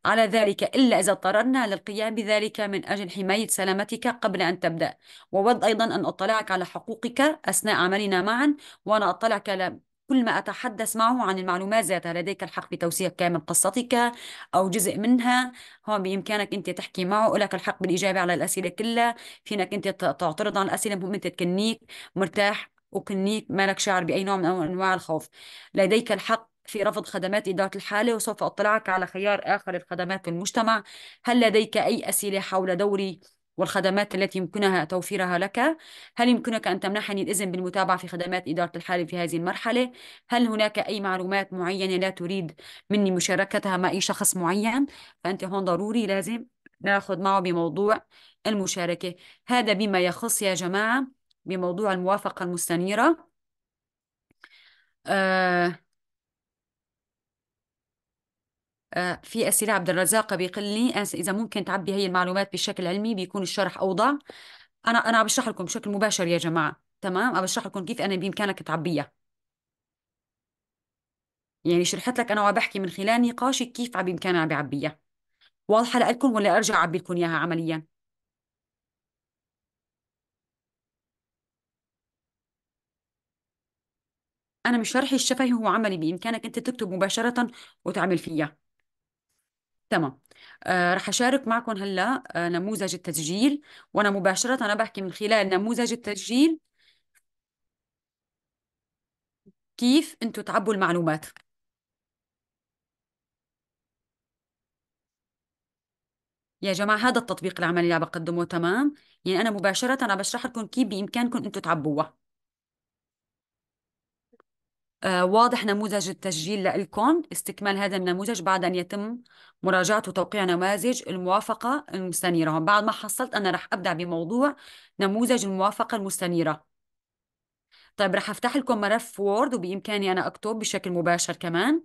على ذلك إلا إذا اضطررنا للقيام بذلك من أجل حماية سلامتك قبل أن تبدأ وود أيضا أن أطلعك على حقوقك أثناء عملنا معا وأنا أطلعك على كل ما أتحدث معه عن المعلومات ذاتها لديك الحق بتوسيع كامل قصتك أو جزء منها هون بإمكانك أنت تحكي معه ولك الحق بالإجابة على الأسئلة كلها فينك أنت تعترض عن الأسئلة المهم أنت تكنيك مرتاح وكنيك مالك شعر بأي نوع من أنواع الخوف لديك الحق في رفض خدمات إدارة الحالة وسوف أطلعك على خيار آخر الخدمات في المجتمع هل لديك أي أسئلة حول دوري والخدمات التي يمكنها توفيرها لك هل يمكنك أن تمنحني الإذن بالمتابعة في خدمات إدارة الحالة في هذه المرحلة هل هناك أي معلومات معينة لا تريد مني مشاركتها مع أي شخص معين فأنت هون ضروري لازم ناخذ معه بموضوع المشاركة هذا بما يخص يا جماعة بموضوع الموافقة المستنيرة آه، آه، في أسئلة عبد الرزاق لي إذا ممكن تعبي هي المعلومات بشكل علمي بيكون الشرح أوضح أنا أنا عم بشرح لكم بشكل مباشر يا جماعة تمام عم بشرح لكم كيف أنا بإمكانك تعبيها يعني شرحت لك أنا وعم بحكي من خلال نقاشي كيف عم بإمكاني عم بعبيها واضحة لكم ولا أرجع أعبي لكم إياها عملياً أنا مش شرحي الشفهي هو عملي بإمكانك أنت تكتب مباشرة وتعمل فيها تمام آه رح أشارك معكم هلا آه نموذج التسجيل وأنا مباشرة أنا بحكي من خلال نموذج التسجيل كيف أنتم تعبوا المعلومات يا جماعة هذا التطبيق العملي اللي بقدمه تمام يعني أنا مباشرة عم بشرح لكم كيف بإمكانكم أنتم تعبوها آه، واضح نموذج التسجيل لإلكم استكمال هذا النموذج بعد أن يتم مراجعة وتوقيع نماذج الموافقة المستنيرة بعد ما حصلت أنا رح أبدأ بموضوع نموذج الموافقة المستنيرة طيب رح أفتح لكم ملف وورد وبإمكاني أنا أكتب بشكل مباشر كمان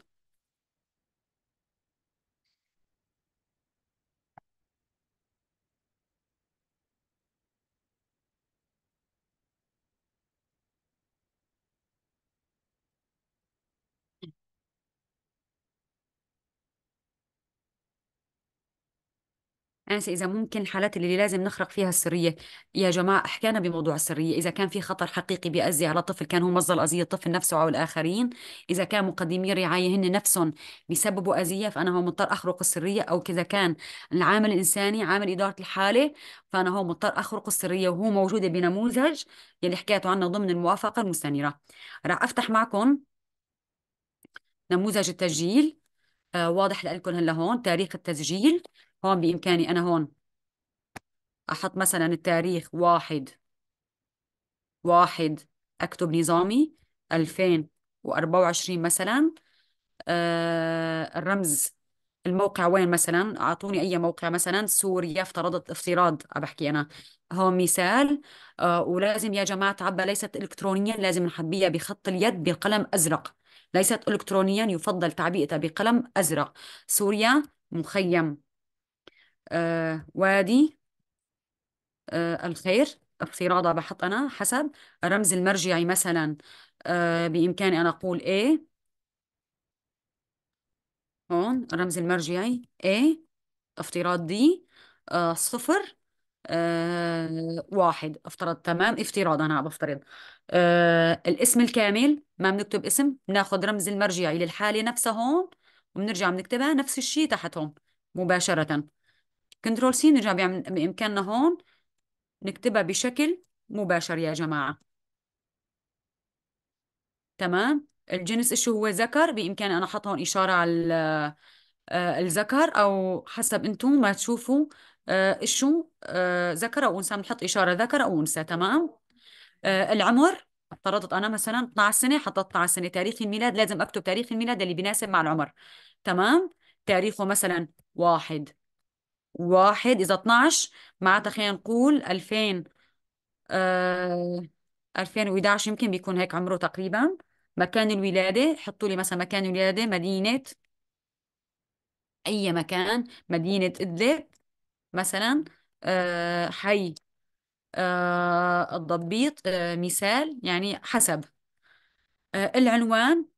انسى اذا ممكن الحالات اللي لازم نخرق فيها السريه يا جماعه احكينا بموضوع السريه اذا كان في خطر حقيقي بيأذي على طفل كان هو مصدر اذيه الطفل نفسه او الاخرين اذا كان مقدمي الرعايه هن نفسهم بيسببوا اذيه فانا هو مضطر اخرق السريه او كذا كان العامل الانساني عامل اداره الحاله فانا هو مضطر اخرق السريه وهو موجوده بنموذج يلي حكيته عنه ضمن الموافقه المستنيره راح افتح معكم نموذج التسجيل آه واضح لكم هلا هون تاريخ التسجيل هون بإمكاني أنا هون أحط مثلا التاريخ واحد واحد أكتب نظامي 2024 مثلا آه الرمز الموقع وين مثلا اعطوني اي موقع مثلا سوريا افترضت افتراض عم بحكي انا هون مثال آه ولازم يا جماعه تعبى ليست الكترونيا لازم نحبيها بخط اليد بقلم ازرق ليست الكترونيا يفضل تعبئتها بقلم ازرق سوريا مخيم آه، وادي آه، الخير في بحط أنا حسب الرمز المرجعي مثلا آه، بإمكاني أنا أقول A هون الرمز المرجعي A افتراض D صفر واحد افترض تمام افتراض أنا بفترض الاسم الكامل ما بنكتب اسم بناخذ رمز المرجعي للحالة نفسها هون وبنرجع بنكتبها نفس الشيء تحت هون مباشرة كنترول سي نرجع بإمكاننا هون نكتبها بشكل مباشر يا جماعة تمام الجنس شو هو ذكر بإمكاني أنا أحط هون إشارة على آه، الذكر أو حسب أنتم ما تشوفوا آه، شو آه، ذكر أو أنثى بنحط إشارة ذكر أو أنثى تمام العمر افترضت أنا مثلا 12 سنة حطيت 12 سنة تاريخ الميلاد لازم أكتب تاريخ الميلاد اللي بيناسب مع العمر تمام تاريخه مثلا واحد واحد إذا 12 معناتها خلينا نقول 2000 آه 2011 يمكن بيكون هيك عمره تقريبا مكان الولادة حطوا لي مثلا مكان الولادة مدينة أي مكان مدينة إدلب مثلا آه حي آه الضبيط آه مثال يعني حسب آه العنوان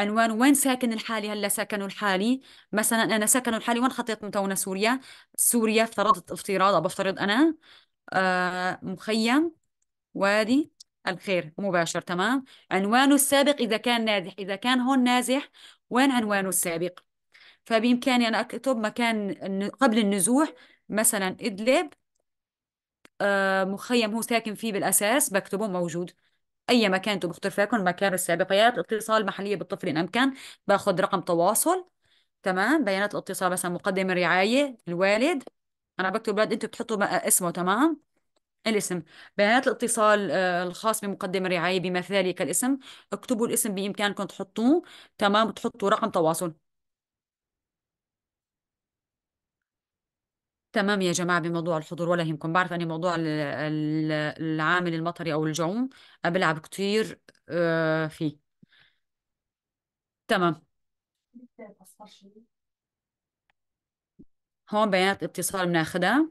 عنوان وين ساكن الحالي هلا سكنه الحالي مثلا انا سكنه الحالي وين خطيط تونا سوريا سوريا افترضت افتراض بفترض انا آه مخيم وادي الخير مباشر تمام عنوانه السابق اذا كان نازح اذا كان هون نازح وين عنوانه السابق فبإمكاني أنا أكتب مكان قبل النزوح مثلا إدلب آه مخيم هو ساكن فيه بالأساس بكتبه موجود اي مكان انتم مختلفاكم مكان السابقيات اتصال محليه بالطفل ان امكن باخذ رقم تواصل تمام بيانات الاتصال مثلا مقدم الرعايه الوالد انا بكتب الولد انتم بتحطوا اسمه تمام الاسم بيانات الاتصال آه، الخاص بمقدم الرعاية بما ذلك الاسم اكتبوا الاسم بإمكانكم تحطوه تمام تحطوا رقم تواصل تمام يا جماعة بموضوع الحضور ولا يهمكم بعرف أني موضوع العامل المطري أو الجعوم بلعب كتير آه، فيه تمام هون بيانات اتصال بناخدها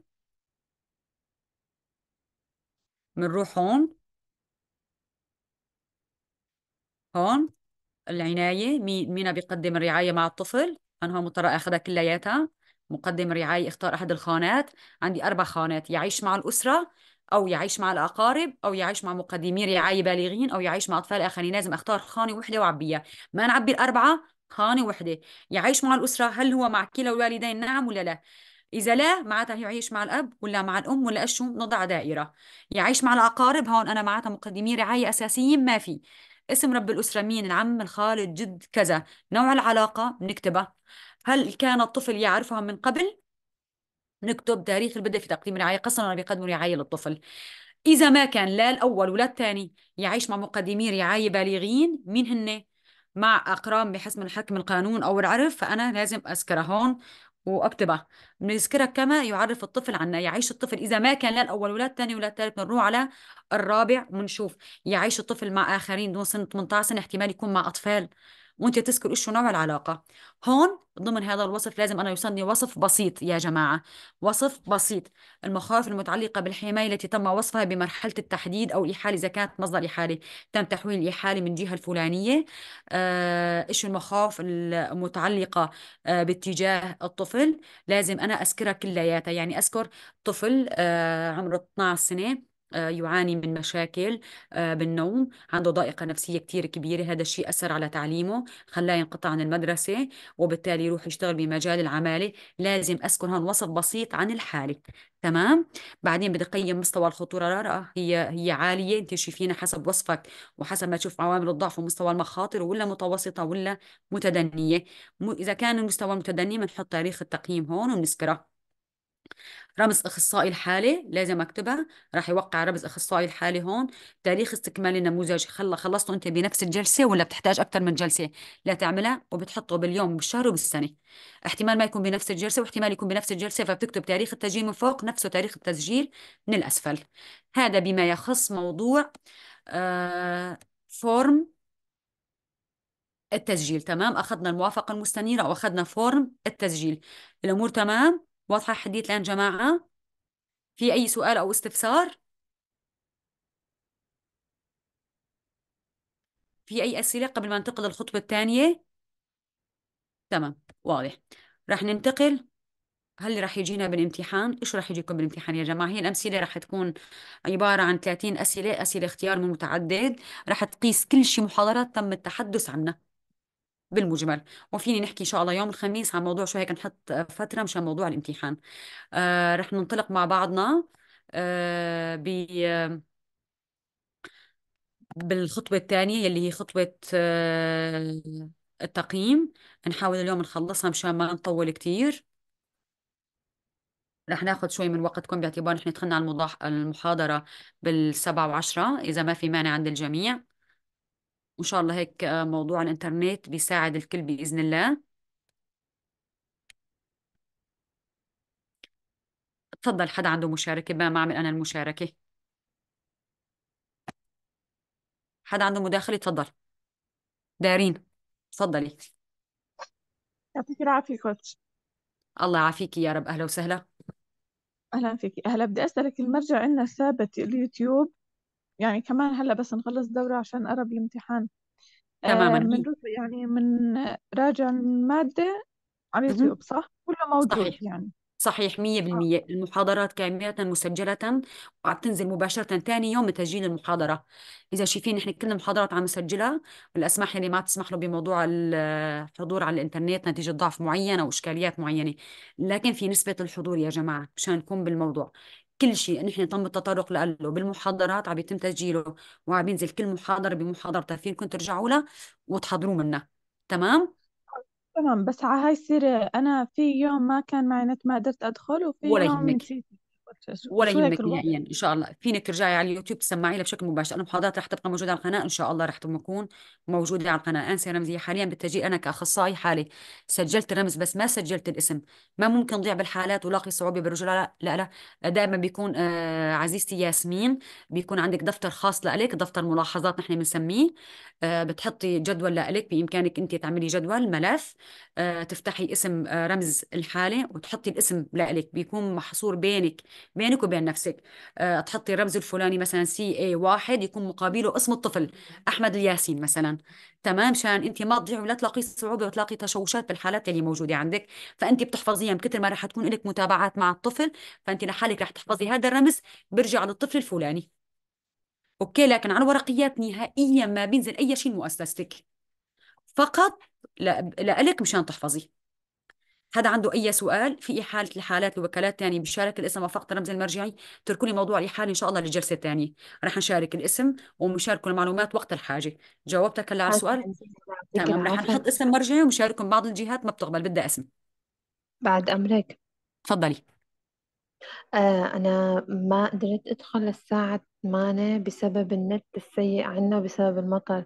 بنروح هون هون العناية مين مين بيقدم الرعاية مع الطفل أنا هون مضطرة أخدها كلياتها مقدم رعاية اختار أحد الخانات عندي أربع خانات يعيش مع الأسرة أو يعيش مع الأقارب أو يعيش مع مقدمي رعاية بالغين أو يعيش مع أطفال آخرين لازم أختار خانة وحدة وعبيه ما نعبي الأربعة خانة وحدة يعيش مع الأسرة هل هو مع كلا الوالدين نعم ولا لا إذا لا معناتها يعيش مع الأب ولا مع الأم ولا شو نضع دائرة يعيش مع الأقارب هون أنا معناتها مقدمي رعاية أساسيين ما في اسم رب الأسرة مين العم الخال الجد كذا نوع العلاقة بنكتبها هل كان الطفل يعرفها من قبل؟ نكتب تاريخ البدء في تقديم الرعاية قسما بيقدموا رعاية للطفل إذا ما كان لا الأول ولا الثاني يعيش مع مقدمي رعاية بالغين مين هن؟ مع أقران بحسب الحكم القانون أو العرف فأنا لازم أذكرها هون واكتبها بنذكرها كما يعرف الطفل عنا يعيش الطفل اذا ما كان لا الاول ولا الثاني ولا الثالث بنروح على الرابع بنشوف يعيش الطفل مع اخرين دون سن 18 سنه احتمال يكون مع اطفال وانت تذكر ايش نوع العلاقه هون ضمن هذا الوصف لازم انا يوصلني وصف بسيط يا جماعه وصف بسيط المخاوف المتعلقه بالحمايه التي تم وصفها بمرحله التحديد او الاحاله اذا كانت مصدر احاله تم تحويل الاحاله من جهه الفلانيه آه، ايش المخاوف المتعلقه آه باتجاه الطفل لازم انا اذكرها كلياتها يعني اذكر طفل آه عمره 12 سنه آه، يعاني من مشاكل آه، بالنوم عنده ضائقة نفسية كتير كبيرة هذا الشيء أثر على تعليمه خلاه ينقطع عن المدرسة وبالتالي يروح يشتغل بمجال العمالة لازم أسكن هون وصف بسيط عن الحالة تمام بعدين بدي قيم مستوى الخطورة لا هي هي عالية أنت شايفينها حسب وصفك وحسب ما تشوف عوامل الضعف ومستوى المخاطر ولا متوسطة ولا متدنية إذا كان المستوى متدني بنحط تاريخ التقييم هون وبنسكره رمز اخصائي الحاله لازم اكتبها راح يوقع رمز اخصائي الحاله هون تاريخ استكمال النموذج خلص خلصته انت بنفس الجلسه ولا بتحتاج اكثر من جلسه لا تعملها وبتحطه باليوم بالشهر وبالسنه احتمال ما يكون بنفس الجلسه واحتمال يكون بنفس الجلسه فبتكتب تاريخ التسجيل من فوق نفسه تاريخ التسجيل من الاسفل هذا بما يخص موضوع آه فورم التسجيل تمام اخذنا الموافقه المستنيره واخذنا فورم التسجيل الامور تمام واضحة حديت الآن جماعة في أي سؤال أو استفسار في أي أسئلة قبل ما ننتقل للخطوة الثانية تمام واضح رح ننتقل هل رح يجينا بالامتحان ايش رح يجيكم بالامتحان يا جماعه هي الامثله رح تكون عباره عن 30 اسئله اسئله اختيار من متعدد رح تقيس كل شيء محاضرات تم التحدث عنها بالمجمل وفيني نحكي ان شاء الله يوم الخميس عن موضوع شو هيك نحط آه، فتره مشان موضوع الامتحان آه رح ننطلق مع بعضنا آه ب آه، بالخطوة الثانية يلي هي خطوة آه التقييم نحاول اليوم نخلصها مشان ما نطول كثير رح ناخذ شوي من وقتكم باعتبار نحن دخلنا على المحاضرة بالسبعة وعشرة إذا ما في مانع عند الجميع وإن شاء الله هيك آه، موضوع الإنترنت بيساعد الكل بإذن الله تفضل حدا عنده مشاركة ما ما أعمل أنا المشاركة حدا عنده مداخلة تفضل دارين تفضلي يعطيك العافية كوتش الله يعافيك يا رب أهلا وسهلا أهلا فيك هلا بدي أسألك المرجع عندنا ثابت اليوتيوب يعني كمان هلا بس نخلص دورة عشان قرب الامتحان تماما آه، بنروح يعني راجع المادة على اليوتيوب صح؟ كله موجود صحيح يعني صحيح 100% آه. المحاضرات كاملة مسجلة وبتنزل مباشرة ثاني يوم تسجيل المحاضرة إذا شايفين إحنا كل المحاضرات عم نسجلها الأسماح اللي ما تسمح له بموضوع الحضور على الإنترنت نتيجة ضعف معين أو إشكاليات معينة لكن في نسبة الحضور يا جماعة مشان نكون بالموضوع كل شيء نحن تم التطرق له بالمحاضرات عم يتم تسجيله وعم ينزل كل محاضره بمحاضرتها فيكم ترجعوا لها وتحضروا منها تمام تمام بس على هاي السيرة أنا في يوم ما كان معي نت ما قدرت أدخل وفي ولا يوم يهمك. نسيت ولا يهمك نهائيا ان شاء الله فينك ترجعي على اليوتيوب تسمعي لها بشكل مباشر انا محاضرات رح تبقى موجوده على القناه ان شاء الله رح تكون موجوده على القناه انسه رمزيه حاليا بالتسجيل انا كاخصائي حالي سجلت الرمز بس ما سجلت الاسم ما ممكن ضيع بالحالات ولاقي صعوبه بالرجل لا لا, لا. دائما بيكون آه عزيزتي ياسمين بيكون عندك دفتر خاص لك دفتر ملاحظات نحن بنسميه آه بتحطي جدول لك بامكانك انت تعملي جدول ملف آه تفتحي اسم آه رمز الحاله وتحطي الاسم لك بيكون محصور بينك بينك وبين نفسك أه تحطي الرمز الفلاني مثلا سي اي واحد يكون مقابله اسم الطفل احمد الياسين مثلا تمام شان انت ما تضيعي ولا تلاقي صعوبه وتلاقي تشوشات بالحالات اللي موجوده عندك فانت بتحفظيها كثر ما راح تكون لك متابعات مع الطفل فانت لحالك راح تحفظي هذا الرمز برجع للطفل الفلاني اوكي لكن على الورقيات نهائيا ما بينزل اي شيء مؤسستك فقط لأ لألك مشان تحفظي حدا عنده اي سؤال في احاله الحالات لوكالات تانية بيشارك الاسم وفقط رمز المرجعي تركوني موضوع الاحاله ان شاء الله للجلسه الثانيه رح نشارك الاسم ونشاركوا المعلومات وقت الحاجه جاوبتك هلا على السؤال تمام رح نحط اسم مرجعي ومشاركهم بعض الجهات ما بتقبل بدها اسم بعد امرك تفضلي آه انا ما قدرت ادخل الساعه 8 بسبب النت السيء عنا بسبب المطر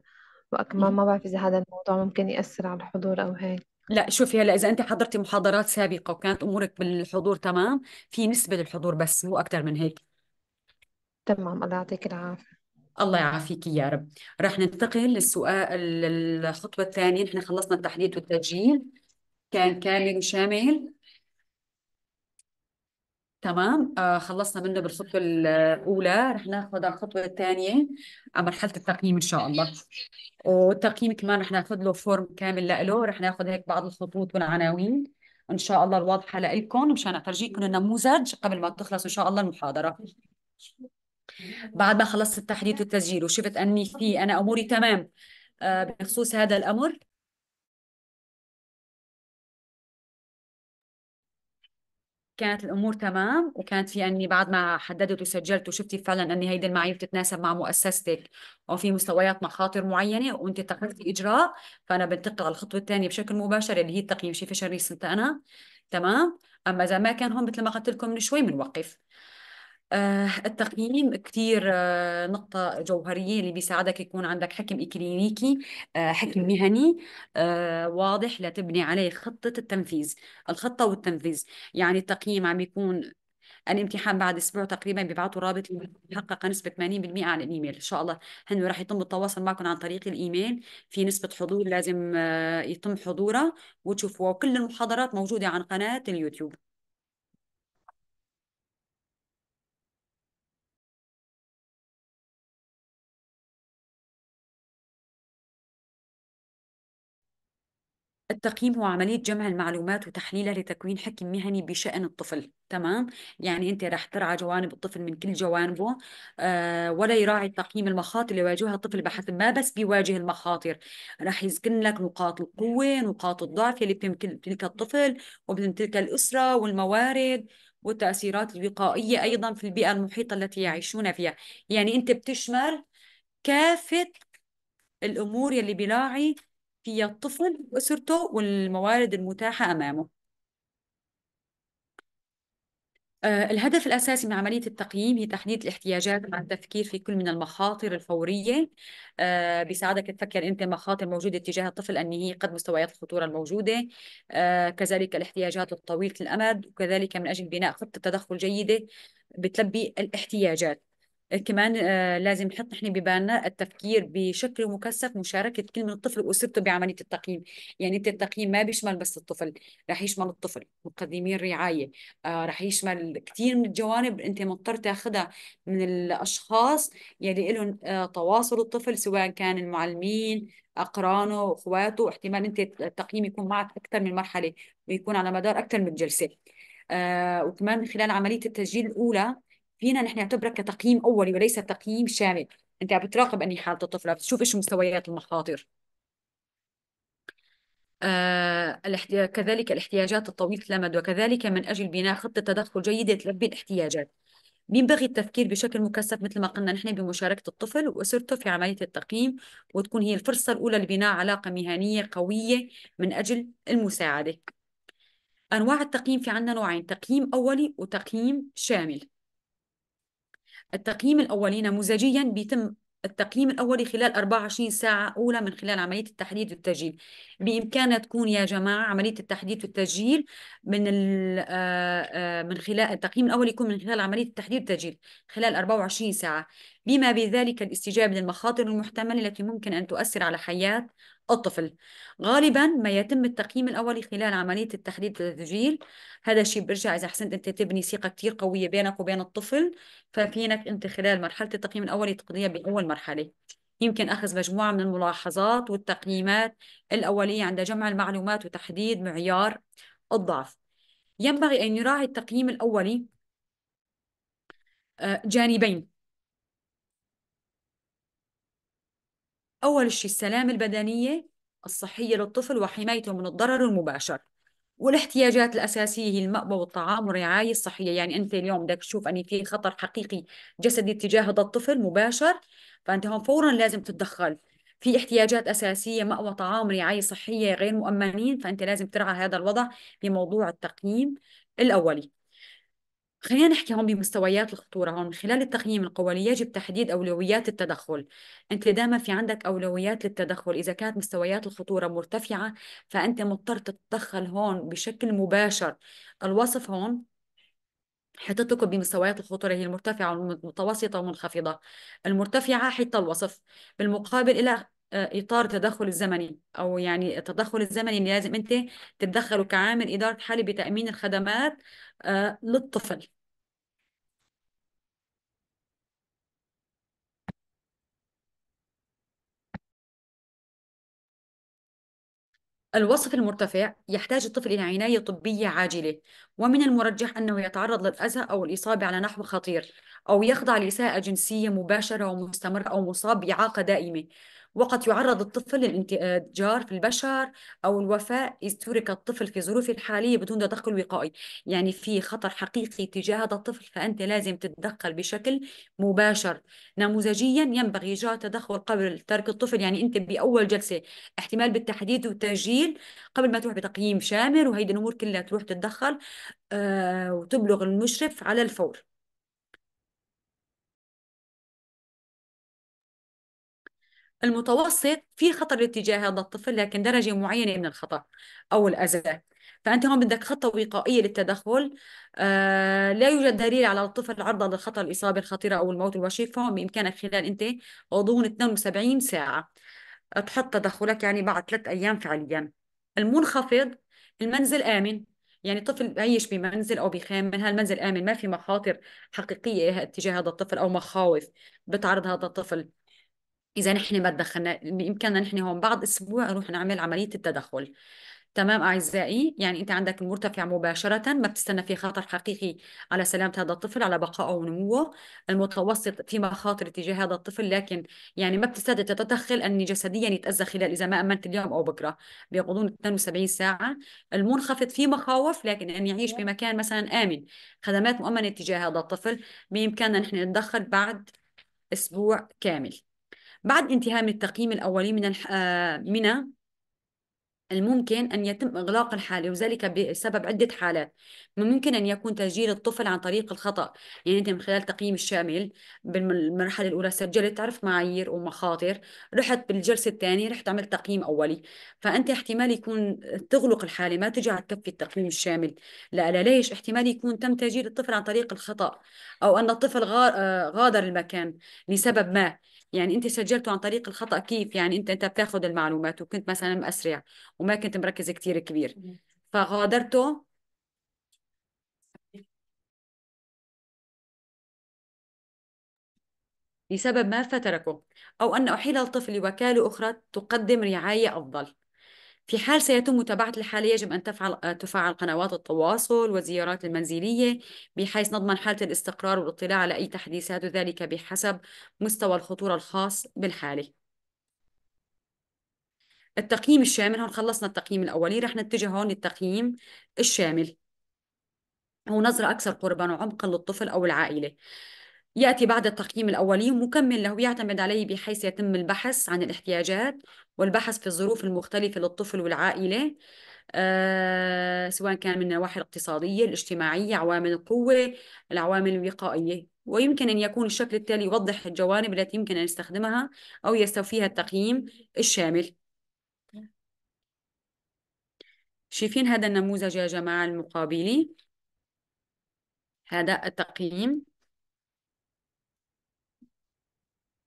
وكمان ما بعرف اذا هذا الموضوع ممكن ياثر على الحضور او هيك لا شوفي هلا اذا انت حضرتي محاضرات سابقه وكانت امورك بالحضور تمام في نسبه للحضور بس مو اكثر من هيك تمام الله يعطيك العافية الله يعافيك يا رب رح ننتقل للسؤال للخطوه الثانيه نحن خلصنا التحديد والتسجيل كان كامل وشامل تمام آه خلصنا منه بالخطوة الأولى رح ناخذ على الخطوة الثانية على مرحلة التقييم إن شاء الله والتقييم كمان رح ناخذ له فورم كامل له رح ناخذ هيك بعض الخطوط والعناوين إن شاء الله الواضحة لكم مشان أفرجيكم النموذج قبل ما تخلص إن شاء الله المحاضرة بعد ما خلصت التحديث والتسجيل وشفت أني في أنا أموري تمام آه بخصوص هذا الأمر كانت الامور تمام وكانت في اني بعد ما حددت وسجلت وشفتي فعلا اني هيدي المعايير بتتناسب مع مؤسستك او في مستويات مخاطر معينه وانت اتخذتي اجراء فانا بنتقل على الخطوه الثانيه بشكل مباشر اللي هي التقييم شي فشل ريسنت انا تمام اما اذا ما كان هون مثل ما قلت لكم من شوي بنوقف آه، التقييم كثير آه، نقطة جوهرية اللي بيساعدك يكون عندك حكم إكلينيكي آه، حكم مهني واضح لتبني عليه خطة التنفيذ الخطة والتنفيذ يعني التقييم عم يكون الامتحان بعد اسبوع تقريبا بيبعثوا رابط حقق نسبه 80% على الايميل ان شاء الله هن راح يتم التواصل معكم عن طريق الايميل في نسبه حضور لازم يتم حضورها وتشوفوا كل المحاضرات موجوده عن قناه اليوتيوب التقييم هو عملية جمع المعلومات وتحليلها لتكوين حكم مهني بشأن الطفل تمام يعني أنت راح ترعى جوانب الطفل من كل جوانبه آه ولا يراعي التقييم المخاطر اللي يواجهها الطفل بحيث ما بس بيواجه المخاطر راح يذكر لك نقاط القوة نقاط الضعف اللي تلك الطفل تلك الأسرة والموارد والتأثيرات الوقائية أيضا في البيئة المحيطة التي يعيشون فيها يعني أنت بتشمل كافة الأمور يلي بيراعي هي الطفل وأسرته والموارد المتاحة أمامه آه، الهدف الأساسي من عملية التقييم هي تحديد الاحتياجات مع التفكير في كل من المخاطر الفورية آه، بيساعدك تفكر أنت مخاطر موجودة تجاه الطفل أن هي قد مستويات الخطورة الموجودة آه، كذلك الاحتياجات الطويلة الأمد وكذلك من أجل بناء خطة تدخل جيدة بتلبي الاحتياجات كمان آه، لازم نحط نحن ببالنا التفكير بشكل مكثف مشاركة كل من الطفل وأسرته بعملية التقييم يعني أنت التقييم ما بيشمل بس الطفل رح يشمل الطفل مقدمي الرعاية آه رح يشمل كثير من الجوانب أنت مضطر تاخذها من الأشخاص يلي يعني لهم آه تواصل الطفل سواء كان المعلمين أقرانه أخواته احتمال أنت التقييم يكون معك أكثر من مرحلة ويكون على مدار أكثر من جلسة آه وكمان خلال عملية التسجيل الأولى فينا نحن نعتبرك كتقييم اولي وليس تقييم شامل انت عم بتراقب اني حاله الطفله بتشوف ايش مستويات المخاطر آه كذلك الاحتياجات الطويلة الأمد وكذلك من أجل بناء خطة تدخل جيدة تلبي الاحتياجات ينبغي التفكير بشكل مكثف مثل ما قلنا نحن بمشاركة الطفل وأسرته في عملية التقييم وتكون هي الفرصة الأولى لبناء علاقة مهنية قوية من أجل المساعدة أنواع التقييم في عندنا نوعين تقييم أولي وتقييم شامل التقييم الأولي نموذجيا بيتم التقييم الأولي خلال 24 ساعة أولى من خلال عملية التحديد والتسجيل بإمكانها تكون يا جماعة عملية التحديد والتسجيل من آه، آه، من خلال التقييم الأولي يكون من خلال عملية التحديد والتسجيل خلال 24 ساعة بما بذلك الاستجابة للمخاطر المحتملة التي ممكن أن تؤثر على حياة الطفل غالبا ما يتم التقييم الأولي خلال عملية التحديد والتسجيل هذا الشيء برجع إذا حسنت أنت تبني ثقة كتير قوية بينك وبين الطفل ففينك أنت خلال مرحلة التقييم الأولي تقضيها بأول مرحلة يمكن أخذ مجموعة من الملاحظات والتقييمات الأولية عند جمع المعلومات وتحديد معيار الضعف ينبغي أن يراعي التقييم الأولي آه، جانبين أول شيء السلامة البدنية الصحية للطفل وحمايته من الضرر المباشر والاحتياجات الأساسية هي المأوى والطعام والرعاية الصحية يعني أنت اليوم بدك تشوف أن في خطر حقيقي جسدي تجاه هذا الطفل مباشر فأنت هون فورا لازم تتدخل في احتياجات أساسية مأوى طعام رعاية صحية غير مؤمنين فأنت لازم ترعى هذا الوضع بموضوع التقييم الأولي خلينا نحكي هون بمستويات الخطورة هون من خلال التقييم القولي يجب تحديد أولويات التدخل أنت دائما في عندك أولويات للتدخل إذا كانت مستويات الخطورة مرتفعة فأنت مضطر تتدخل هون بشكل مباشر الوصف هون حطيت بمستويات الخطورة هي المرتفعة والمتوسطة والمنخفضة المرتفعة حتى الوصف بالمقابل إلى آه، اطار التدخل الزمني او يعني التدخل الزمني اللي لازم انت تتدخله كعامل اداره حاله بتامين الخدمات آه، للطفل الوصف المرتفع يحتاج الطفل إلى عناية طبية عاجلة ومن المرجح أنه يتعرض للأذى أو الإصابة على نحو خطير أو يخضع لإساءة جنسية مباشرة ومستمرة أو مصاب بإعاقة دائمة وقد يعرض الطفل جار في البشر أو الوفاة إذ ترك الطفل في ظروفه الحالية بدون تدخل وقائي يعني في خطر حقيقي تجاه هذا الطفل فأنت لازم تتدخل بشكل مباشر نموذجيا ينبغي إيجاد تدخل قبل ترك الطفل يعني أنت بأول جلسة احتمال بالتحديد وتسجيل قبل ما تروح بتقييم شامل وهيدي الأمور كلها تروح تتدخل آه، وتبلغ المشرف على الفور المتوسط في خطر اتجاه هذا الطفل لكن درجة معينة من الخطر أو الأذى فأنت هون بدك خطة وقائية للتدخل آه لا يوجد دليل على الطفل عرضة للخطر الإصابة الخطيرة أو الموت الوشيك فهون بإمكانك خلال أنت غضون 72 ساعة تحط تدخلك يعني بعد ثلاث أيام فعليا المنخفض المنزل آمن يعني الطفل عايش بمنزل او بخيم من هالمنزل امن ما في مخاطر حقيقيه اتجاه هذا الطفل او مخاوف بتعرض هذا الطفل اذا نحن ما تدخلنا بامكاننا نحن هون بعد اسبوع نروح نعمل عمليه التدخل تمام اعزائي يعني انت عندك المرتفع مباشره ما بتستنى في خطر حقيقي على سلامه هذا الطفل على بقائه ونموه المتوسط في مخاطر تجاه هذا الطفل لكن يعني ما بتستدعي تتدخل اني جسديا يتاذى خلال اذا ما امنت اليوم او بكره بغضون 72 ساعه المنخفض في مخاوف لكن ان يعيش بمكان مثلا امن خدمات مؤمنه تجاه هذا الطفل بامكاننا نحن نتدخل بعد اسبوع كامل بعد انتهاء من التقييم الأولي من آه، من الممكن أن يتم إغلاق الحالة وذلك بسبب عدة حالات من ممكن أن يكون تسجيل الطفل عن طريق الخطأ يعني أنت من خلال التقييم الشامل بالمرحلة الأولى سجلت عرفت معايير ومخاطر رحت بالجلسة الثانية رحت عملت تقييم أولي فأنت احتمال يكون تغلق الحالة ما تجي على تكفي التقييم الشامل لا لا ليش احتمال يكون تم تسجيل الطفل عن طريق الخطأ أو أن الطفل آه، غادر المكان لسبب ما يعني انت سجلته عن طريق الخطا كيف يعني انت انت بتاخذ المعلومات وكنت مثلا مأسرع وما كنت مركز كثير كبير فغادرته لسبب ما فتركه أو أن أحيل الطفل لوكاله أخرى تقدم رعاية أفضل في حال سيتم متابعة الحالة يجب أن تفعل تفعل قنوات التواصل والزيارات المنزلية بحيث نضمن حالة الاستقرار والاطلاع على أي تحديثات وذلك بحسب مستوى الخطورة الخاص بالحالة. التقييم الشامل هون خلصنا التقييم الأولي رح نتجه هون للتقييم الشامل. هو نظرة أكثر قربا وعمقا للطفل أو العائلة يأتي بعد التقييم الأولي مكمل له يعتمد عليه بحيث يتم البحث عن الاحتياجات والبحث في الظروف المختلفة للطفل والعائلة آه، سواء كان من النواحي الاقتصادية الاجتماعية عوامل القوة العوامل الوقائية ويمكن أن يكون الشكل التالي يوضح الجوانب التي يمكن أن يستخدمها أو يستوفيها التقييم الشامل شايفين هذا النموذج يا جماعة المقابلي هذا التقييم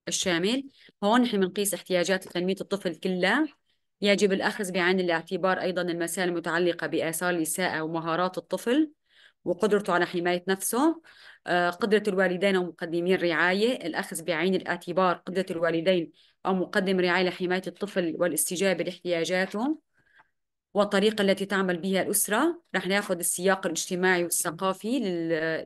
الشامل هون نحن بنقيس احتياجات تنمية الطفل كلها يجب الأخذ بعين الاعتبار أيضا المسائل المتعلقة بآثار الإساءة ومهارات الطفل وقدرته على حماية نفسه آه، قدرة الوالدين أو مقدمي الرعاية الأخذ بعين الاعتبار قدرة الوالدين أو مقدم رعاية لحماية الطفل والاستجابة لاحتياجاته والطريقة التي تعمل بها الأسرة رح ناخذ السياق الاجتماعي والثقافي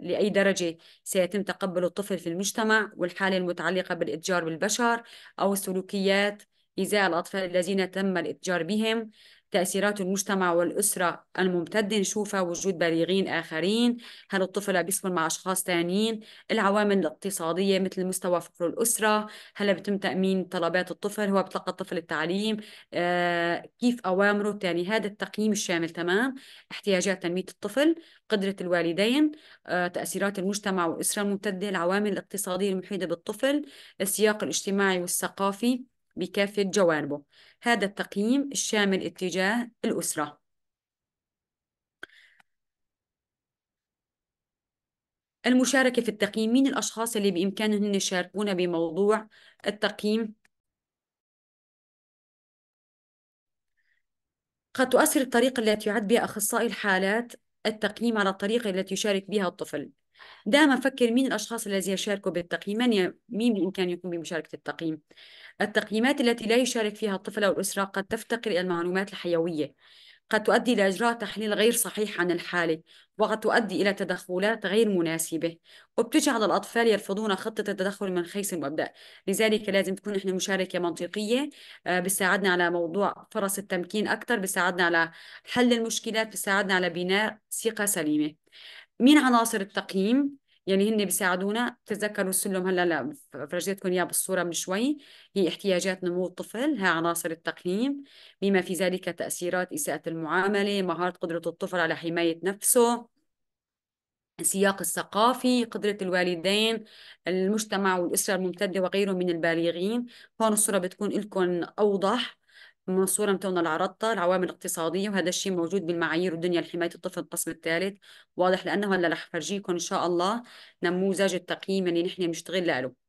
لأي درجة سيتم تقبل الطفل في المجتمع والحالة المتعلقة بالإتجار بالبشر أو السلوكيات إزاء الأطفال الذين تم الإتجار بهم تأثيرات المجتمع والأسرة الممتدة نشوفها وجود بالغين آخرين هل الطفل بيسكن مع أشخاص ثانيين العوامل الاقتصادية مثل مستوى فقر الأسرة هل بتم تأمين طلبات الطفل هو بتلقى الطفل التعليم آه، كيف أوامره تاني هذا التقييم الشامل تمام احتياجات تنمية الطفل قدرة الوالدين آه، تأثيرات المجتمع والأسرة الممتدة العوامل الاقتصادية المحيطة بالطفل السياق الاجتماعي والثقافي بكافة جوانبه هذا التقييم الشامل اتجاه الأسرة المشاركة في التقييم مين الأشخاص اللي بإمكانهم يشاركونا بموضوع التقييم قد تؤثر الطريقة التي يعد بها أخصائي الحالات التقييم على الطريقة التي يشارك بها الطفل دائما فكر مين الأشخاص الذين يشاركوا بالتقييم من مين بإمكانه يقوم بمشاركة التقييم التقييمات التي لا يشارك فيها الطفل أو الأسرة قد تفتقر إلى المعلومات الحيوية قد تؤدي إلى إجراء تحليل غير صحيح عن الحالة وقد تؤدي إلى تدخلات غير مناسبة وبتجعل الأطفال يرفضون خطة التدخل من خيس المبدأ لذلك لازم تكون إحنا مشاركة منطقية آه، بتساعدنا على موضوع فرص التمكين أكثر بتساعدنا على حل المشكلات بتساعدنا على بناء ثقة سليمة مين عناصر التقييم؟ يعني هن بيساعدونا بتتذكروا السلم هلا لا فرجيتكم اياه بالصوره من شوي هي احتياجات نمو الطفل هي عناصر التقييم بما في ذلك تاثيرات اساءه المعامله مهاره قدره الطفل على حمايه نفسه السياق الثقافي قدرة الوالدين المجتمع والأسرة الممتدة وغيره من البالغين هون الصورة بتكون لكم أوضح من صوره متونا العرضتها العوامل الاقتصادية وهذا الشيء موجود بالمعايير الدنيا لحماية الطفل القسم الثالث واضح لأنه هلا رح فرجيكم إن شاء الله نموذج التقييم اللي نحن بنشتغل له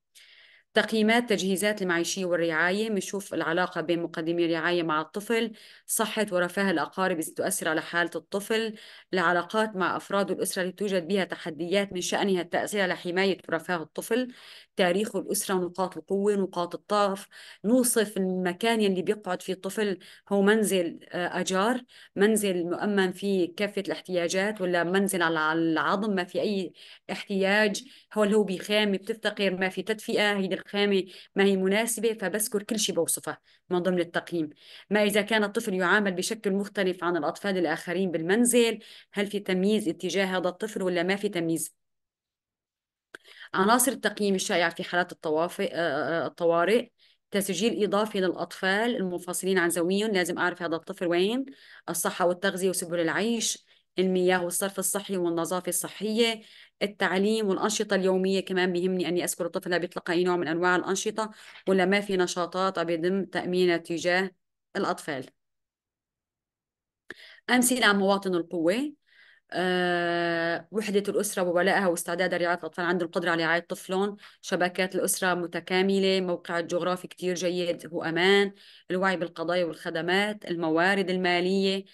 تقييمات تجهيزات المعيشية والرعاية بنشوف العلاقة بين مقدمي الرعاية مع الطفل صحة ورفاه الأقارب إذا تؤثر على حالة الطفل العلاقات مع أفراد الأسرة اللي توجد بها تحديات من شأنها التأثير على حماية ورفاه الطفل تاريخ الأسرة ونقاط القوة نقاط الطاف نوصف المكان اللي بيقعد فيه الطفل هو منزل آه، أجار منزل مؤمن فيه كافة الاحتياجات ولا منزل على العظم ما في أي احتياج هو اللي هو بيخام بتفتقر ما في تدفئة هيدي الخامة ما هي مناسبة فبذكر كل شيء بوصفه من ضمن التقييم ما إذا كان الطفل يعامل بشكل مختلف عن الأطفال الآخرين بالمنزل هل في تمييز اتجاه هذا الطفل ولا ما في تمييز عناصر التقييم الشائعة في حالات الطوافق آه، آه، آه، الطوارئ تسجيل إضافي للأطفال المنفصلين عن زويهم لازم أعرف هذا الطفل وين الصحة والتغذية وسبل العيش المياه والصرف الصحي والنظافة الصحية التعليم والأنشطة اليومية كمان بيهمني أني أذكر الطفل بيطلق أي نوع من أنواع الأنشطة ولا ما في نشاطات بيتم تأمينها تجاه الأطفال أمثلة عن مواطن القوة آه، وحدة الأسرة وولائها واستعدادها لرعاية الأطفال عندهم قدرة على رعاية طفلهم شبكات الأسرة متكاملة موقع الجغرافي كتير جيد وأمان الوعي بالقضايا والخدمات الموارد المالية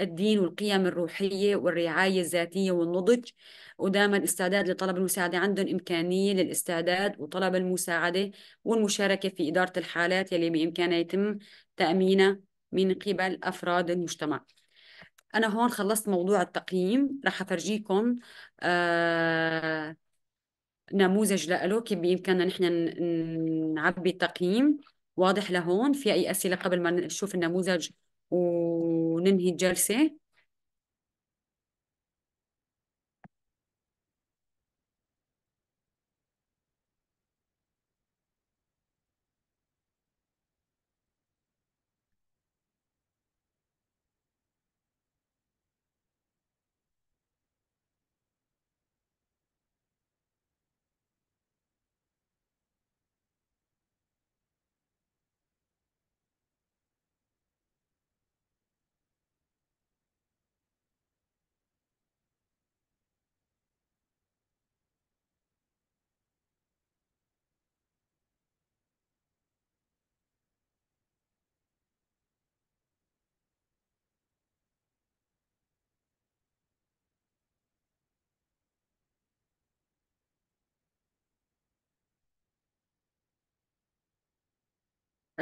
الدين والقيم الروحية والرعاية الذاتية والنضج ودائما استعداد لطلب المساعدة عندهم إمكانية للاستعداد وطلب المساعدة والمشاركة في إدارة الحالات يلي بإمكانها يتم تأمينها من قبل أفراد المجتمع أنا هون خلصت موضوع التقييم رح أفرجيكم آه نموذج لإله كيف بإمكاننا نحن نعبي التقييم واضح لهون في أي أسئلة قبل ما نشوف النموذج وننهي الجلسة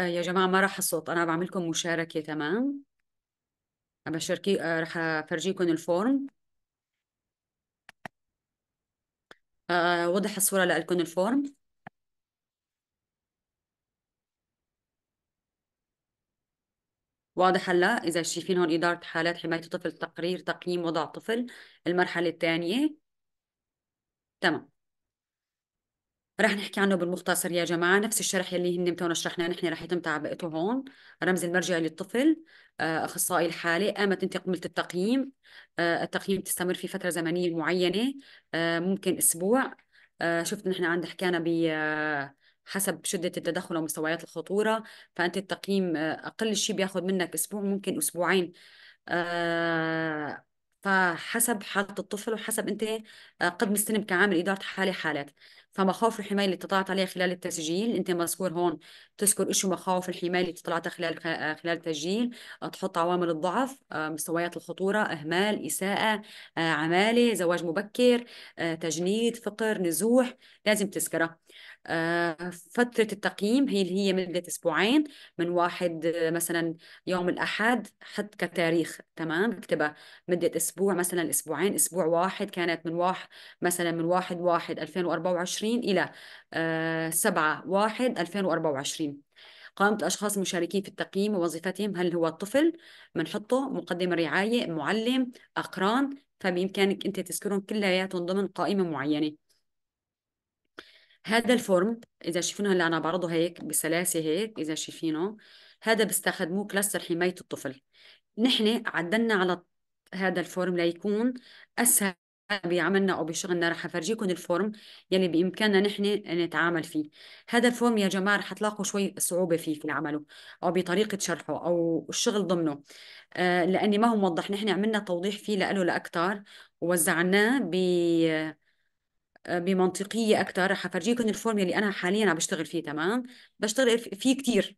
آه، يا جماعة ما راح الصوت أنا بعملكم مشاركة تمام أبشركي آه، راح أفرجيكم الفورم آه، وضح الصورة لكم الفورم واضح هلا إذا شايفين هون إدارة حالات حماية الطفل تقرير تقييم وضع الطفل المرحلة الثانية تمام رح نحكي عنه بالمختصر يا جماعة نفس الشرح يلي هن تونا شرحناه نحن رح يتم تعبئته هون رمز المرجعي للطفل آه، أخصائي الحالة قامت أنت قملة التقييم آه، التقييم تستمر في فترة زمنية معينة آه، ممكن أسبوع شفت نحن عند حكينا ب حسب شدة التدخل ومستويات الخطورة فأنت التقييم أقل شيء بياخذ منك أسبوع ممكن أسبوعين فحسب حالة الطفل وحسب أنت قد مستلم كعامل إدارة حالة حالات فمخاوف الحماية اللي اطلعت عليها خلال التسجيل أنت مذكور هون تذكر إيش مخاوف الحماية اللي اطلعت خلال آه، خلال التسجيل آه، تحط عوامل الضعف آه، مستويات الخطورة إهمال إساءة عمالة زواج مبكر تجنيد فقر نزوح لازم تذكرها فترة التقييم هي اللي هي مدة أسبوعين من واحد مثلا يوم الأحد حط كتاريخ تمام اكتبها مدة أسبوع مثلا أسبوعين أسبوع واحد كانت من واحد مثلا من واحد واحد 2024 إلى آه، سبعة واحد 2024 قائمة الأشخاص المشاركين في التقييم ووظيفتهم هل هو الطفل بنحطه مقدم الرعاية معلم أقران فبإمكانك طيب، أنت تذكرهم كلياتهم ضمن قائمة معينة هذا الفورم اذا شايفينه هلا انا بعرضه هيك بسلاسه هيك اذا شايفينه هذا بيستخدموه كلاستر حمايه الطفل نحن عدلنا على هذا الفورم ليكون اسهل بعملنا او بشغلنا رح افرجيكم الفورم يلي بامكاننا نحن نتعامل فيه هذا الفورم يا جماعه رح تلاقوا شوي صعوبه فيه في عمله او بطريقه شرحه او الشغل ضمنه آه لاني ما هو موضح نحن عملنا توضيح فيه له لاكثر ووزعناه ب بمنطقيه اكثر رح افرجيكم الفورم اللي انا حاليا عم بشتغل فيه تمام بشتغل فيه كثير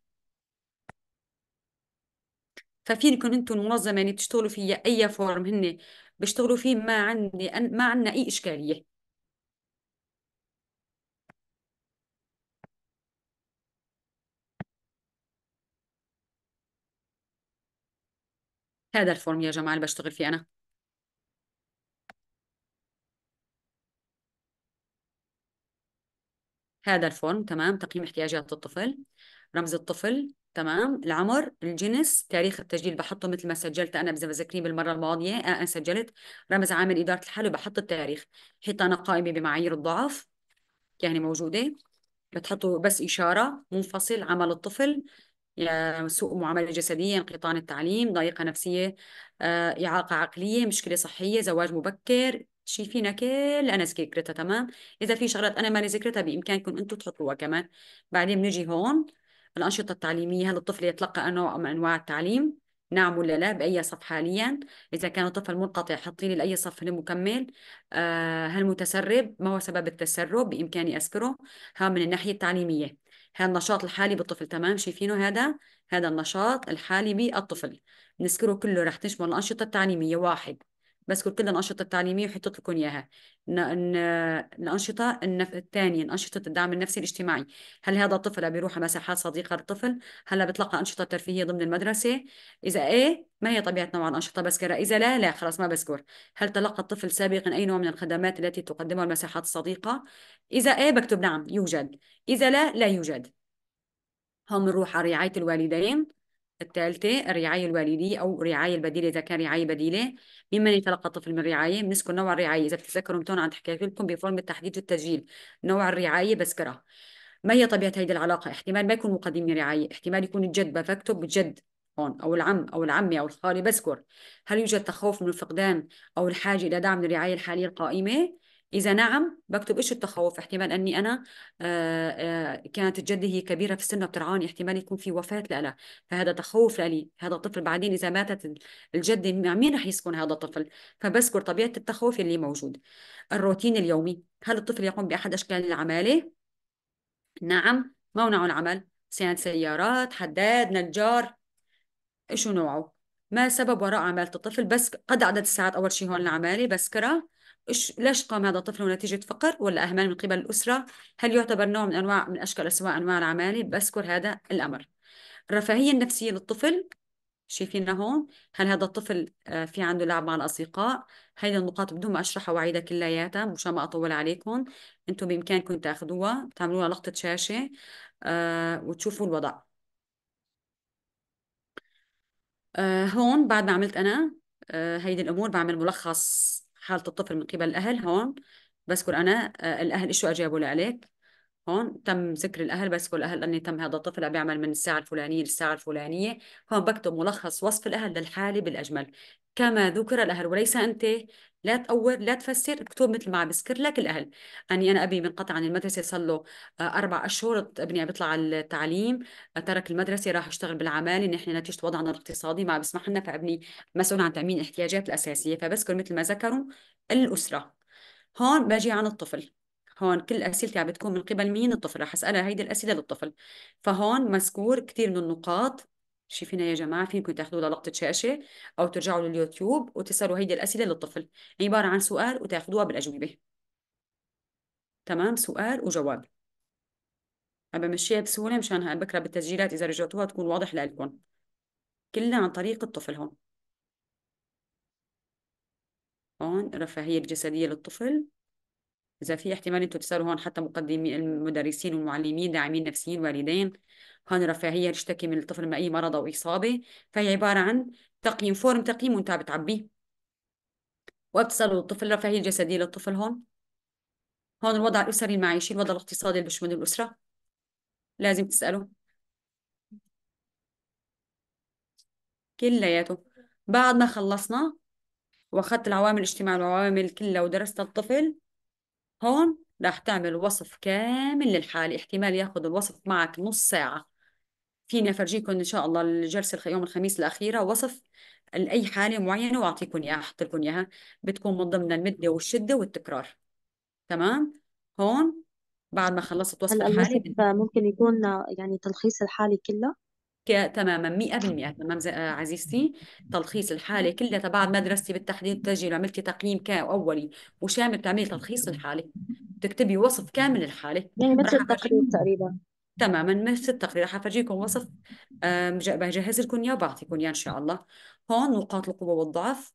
ففينكم انتم المنظمه يعني بتشتغلوا فيها اي فورم هن بيشتغلوا فيه ما عندي ما عندنا اي اشكاليه هذا الفورم يا جماعه اللي بشتغل فيه انا هذا الفورم تمام تقييم احتياجات الطفل رمز الطفل تمام العمر الجنس تاريخ التسجيل بحطه مثل ما سجلت انا اذا بذكرني بالمره الماضيه انا آه، آه، سجلت رمز عامل اداره الحاله بحط التاريخ حيطانه قائمه بمعايير الضعف يعني موجوده بتحطوا بس اشاره منفصل عمل الطفل سوء معامله جسديه انقطاع التعليم ضيقه نفسيه آه، اعاقه عقليه مشكله صحيه زواج مبكر شي فينا كل انا ذكرتها تمام اذا في شغلات انا ماني ذكرتها بامكانكم انتم تحطوها كمان بعدين بنجي هون الانشطه التعليميه هل الطفل يتلقى نوع من انواع التعليم نعم ولا لا بأي صف حاليا إذا كان الطفل منقطع حطي لي لأي صف لمكمل آه هل متسرب ما هو سبب التسرب بإمكاني اذكره ها من الناحية التعليمية هذا النشاط الحالي بالطفل تمام شايفينه هذا هذا النشاط الحالي بالطفل نذكره كله رح تشمل الأنشطة التعليمية واحد بذكر كل الأنشطة التعليمية وحطيت لكم إياها الأنشطة الثانية أنشطة الدعم النفسي الاجتماعي هل هذا الطفل بيروح مساحات صديقة للطفل هل بتلقى أنشطة ترفيهية ضمن المدرسة إذا إيه ما هي طبيعة نوع الأنشطة بذكرها إذا لا لا خلاص ما بذكر هل تلقى الطفل سابقا أي نوع من الخدمات التي تقدمها المساحات الصديقة إذا إيه بكتب نعم يوجد إذا لا لا يوجد هم نروح على رعاية الوالدين الثالثة الرعاية الوالدية أو الرعاية البديلة إذا كان رعاية بديلة ممن يتلقى الطفل من الرعاية بنذكر نوع الرعاية إذا بتتذكروا تون عم حكيت لكم بفورم التحديد والتسجيل نوع الرعاية بذكرها ما هي طبيعة هذه العلاقة احتمال ما يكون مقدم رعاية، احتمال يكون الجد بفكتب الجد هون أو العم أو العمة أو الخالي بذكر هل يوجد تخوف من الفقدان أو الحاجة إلى دعم الرعاية الحالية القائمة إذا نعم بكتب إيش التخوف احتمال أني أنا آه، آه، كانت جدي هي كبيرة في السن وبترعاني احتمال يكون في وفاة لألا فهذا تخوف لي هذا الطفل بعدين إذا ماتت الجدة مع مين رح يسكن هذا الطفل فبذكر طبيعة التخوف اللي موجود الروتين اليومي هل الطفل يقوم بأحد أشكال العمالة؟ نعم ما هو نوع العمل؟ صيانة سيارات حداد نجار إيش نوعه؟ ما سبب وراء عمالة الطفل بس قد عدد الساعات أول شيء هون العمالة بذكرها ليش قام هذا الطفل نتيجة فقر ولا أهمال من قبل الأسرة هل يعتبر نوع من أنواع من أشكال سواء أنواع العمالة بذكر هذا الأمر الرفاهية النفسية للطفل شايفينها هون هل هذا الطفل آه، في عنده لعب مع الأصدقاء هذه النقاط بدون ما أشرحها واعيدها كلياتها مشان ما أطول عليكم أنتم بإمكانكم تاخذوها تعملوها لقطة شاشة آه، وتشوفوا الوضع آه، هون بعد ما عملت أنا هيدي الأمور بعمل ملخص حاله الطفل من قبل الاهل هون بذكر انا آه، الاهل شو اجابوا عليك هون تم ذكر الاهل بذكر الاهل اني تم هذا الطفل عم يعمل من الساعه الفلانيه للساعه الفلانيه هون بكتب ملخص وصف الاهل للحاله بالاجمل كما ذكر الاهل وليس انت لا تقور لا تفسر اكتب مثل ما عم بذكر لك الأهل أني أنا أبي منقطع عن المدرسة صار له آه، أربع أشهر ابني عم بيطلع على التعليم آه، ترك المدرسة راح يشتغل بالعمالة نحن نتيجة وضعنا الاقتصادي ما بسمح لنا فابني مسؤول عن تأمين الاحتياجات الأساسية فبذكر مثل ما ذكروا الأسرة هون باجي عن الطفل هون كل اسئلتي عم بتكون من قبل مين الطفل رح اسالها هيدي الاسئله للطفل فهون مذكور كثير من النقاط فينا يا جماعه فيكم تاخذوا لقطه شاشه او ترجعوا لليوتيوب وتسالوا هيدي الاسئله للطفل عباره عن سؤال وتاخذوها بالاجوبه تمام سؤال وجواب عم بمشيها بسهوله مشان بكره بالتسجيلات اذا رجعتوها تكون واضح لكم كلها عن طريق الطفل هون هون رفاهيه الجسديه للطفل اذا في احتمال انتم تسالوا هون حتى مقدمين المدرسين والمعلمين داعمين نفسيين والدين هون رفاهيه تشتكي من الطفل من اي مرض او اصابه فهي عباره عن تقييم فورم تقييم وانت بتعبيه وبتسالوا الطفل رفاهيه الجسديه للطفل هون هون الوضع الاسري المعيشي الوضع الاقتصادي اللي بيشمل الاسره لازم تساله كلياته بعد ما خلصنا واخذت العوامل الاجتماعيه والعوامل كلها ودرست الطفل هون راح تعمل وصف كامل للحالة احتمال ياخذ الوصف معك نص ساعة فيني أفرجيكم إن شاء الله الجلسة يوم الخميس الأخيرة وصف لأي حالة معينة وأعطيكم إياها أحط لكم إياها بتكون من ضمن المدة والشدة والتكرار تمام هون بعد ما خلصت وصف هلا الحالة ممكن يكون يعني تلخيص الحالة كلها تماما 100% تمام آه، عزيزتي تلخيص الحاله كلها بعد مدرستي بالتحديد تجي عملتي تقييم كا اولي وشامل بتعملي تلخيص الحاله بتكتبي وصف كامل الحاله يعني مثل التقرير تقريبا تماما نفس التقرير رح افرجيكم وصف بجهز لكم اياه وبعطيكم اياه ان شاء الله هون نقاط القوه والضعف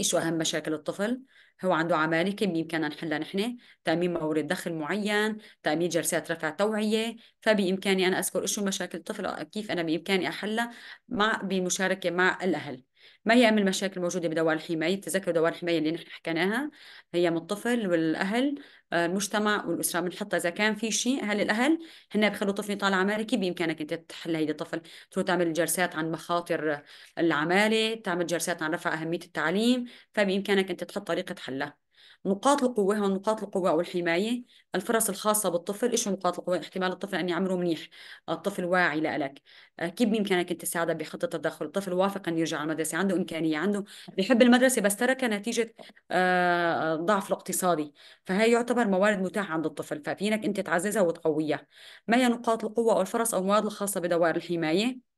ايش اهم مشاكل الطفل هو عنده عمالقه بإمكاننا نحلها نحن تأمين مورد دخل معين تأمين جلسات رفع توعية فبإمكاني أنا أذكر شو مشاكل الطفل كيف أنا بإمكاني أحلها مع بمشاركة مع الأهل ما هي أهم المشاكل الموجودة بدوائر الحماية تذكروا دوائر الحماية اللي نحن حكيناها هي من الطفل والأهل آه، المجتمع والأسرة بنحطها إذا كان في شيء هل الأهل هن بخلوا طفلي طالع كيف بإمكانك أنت تحل هيدا الطفل تروح تعمل جلسات عن مخاطر العمالة تعمل جلسات عن رفع أهمية التعليم فبإمكانك أنت تحط طريقة حلها نقاط القوة هون نقاط القوة أو الحماية الفرص الخاصة بالطفل إيش نقاط القوة احتمال الطفل أن يعمره منيح الطفل واعي لألك كيف بإمكانك أنت تساعده بخطة التدخل الطفل وافق أن يرجع المدرسة عنده إمكانية عنده بيحب المدرسة بس تركها نتيجة آه، ضعف الاقتصادي فهي يعتبر موارد متاحة عند الطفل ففينك أنت تعززها وتقويها ما هي نقاط القوة أو الفرص أو المواد الخاصة بدوائر الحماية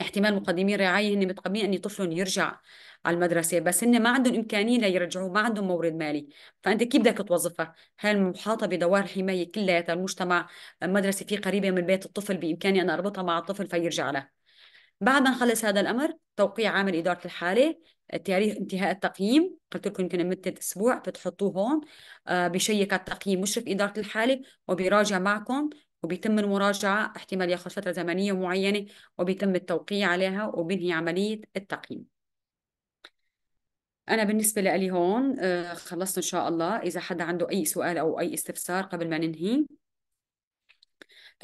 احتمال مقدمي الرعاية هن متقبلين أن طفلهم يرجع على المدرسه بس هن ما عندهم امكانيه ليرجعوا ما عندهم مورد مالي فانت كيف بدك توظفها هاي المحاطه بدوار حماية كلياتها المجتمع المدرسه في قريبه من بيت الطفل بامكاني انا اربطها مع الطفل فيرجع له بعد ما نخلص هذا الامر توقيع عامل اداره الحاله تاريخ انتهاء التقييم قلت لكم يمكن مدة أسبوع بتحطوه هون آه، بشيك على التقييم مشرف إدارة الحالة وبيراجع معكم وبيتم المراجعة احتمال ياخذ فترة زمنية معينة وبيتم التوقيع عليها وبينهي عملية التقييم أنا بالنسبة لي هون آه، خلصت إن شاء الله إذا حدا عنده أي سؤال أو أي استفسار قبل ما ننهي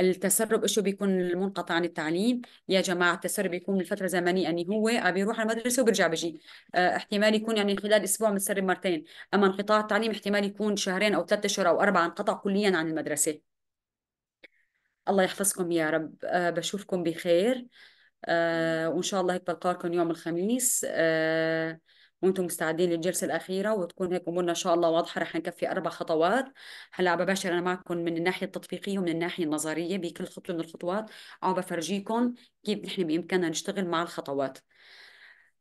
التسرب شو بيكون المنقطع عن التعليم يا جماعه التسرب بيكون من فترة زمنيه يعني هو بيروح على المدرسه وبرجع بجي آه، احتمال يكون يعني خلال اسبوع متسرب مرتين اما انقطاع التعليم احتمال يكون شهرين او ثلاثة اشهر او اربعه انقطع كليا عن المدرسه الله يحفظكم يا رب آه بشوفكم بخير آه وان شاء الله هيك بلقاكم يوم الخميس آه وانتم مستعدين للجلسه الأخيرة وتكون هيك أمورنا إن شاء الله واضحة رح نكفي أربع خطوات هلا عم بباشر أنا معكم من الناحية التطبيقية ومن الناحية النظرية بكل خطوة من الخطوات عم بفرجيكم كيف نحن بإمكاننا نشتغل مع الخطوات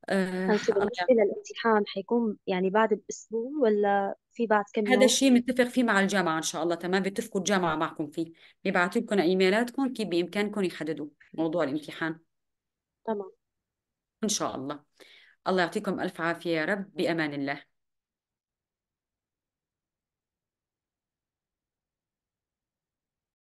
هنشوف آه، المشكلة الامتحان حيكون يعني بعد بأسبوع ولا في بعد كم يوم؟ هذا الشيء متفق فيه مع الجامعة إن شاء الله تمام بيتفقوا الجامعة معكم فيه بيبعثوا لكم إيميلاتكم كيف بإمكانكم يحددوا موضوع الامتحان تمام إن شاء الله الله يعطيكم ألف عافية يا رب بأمان الله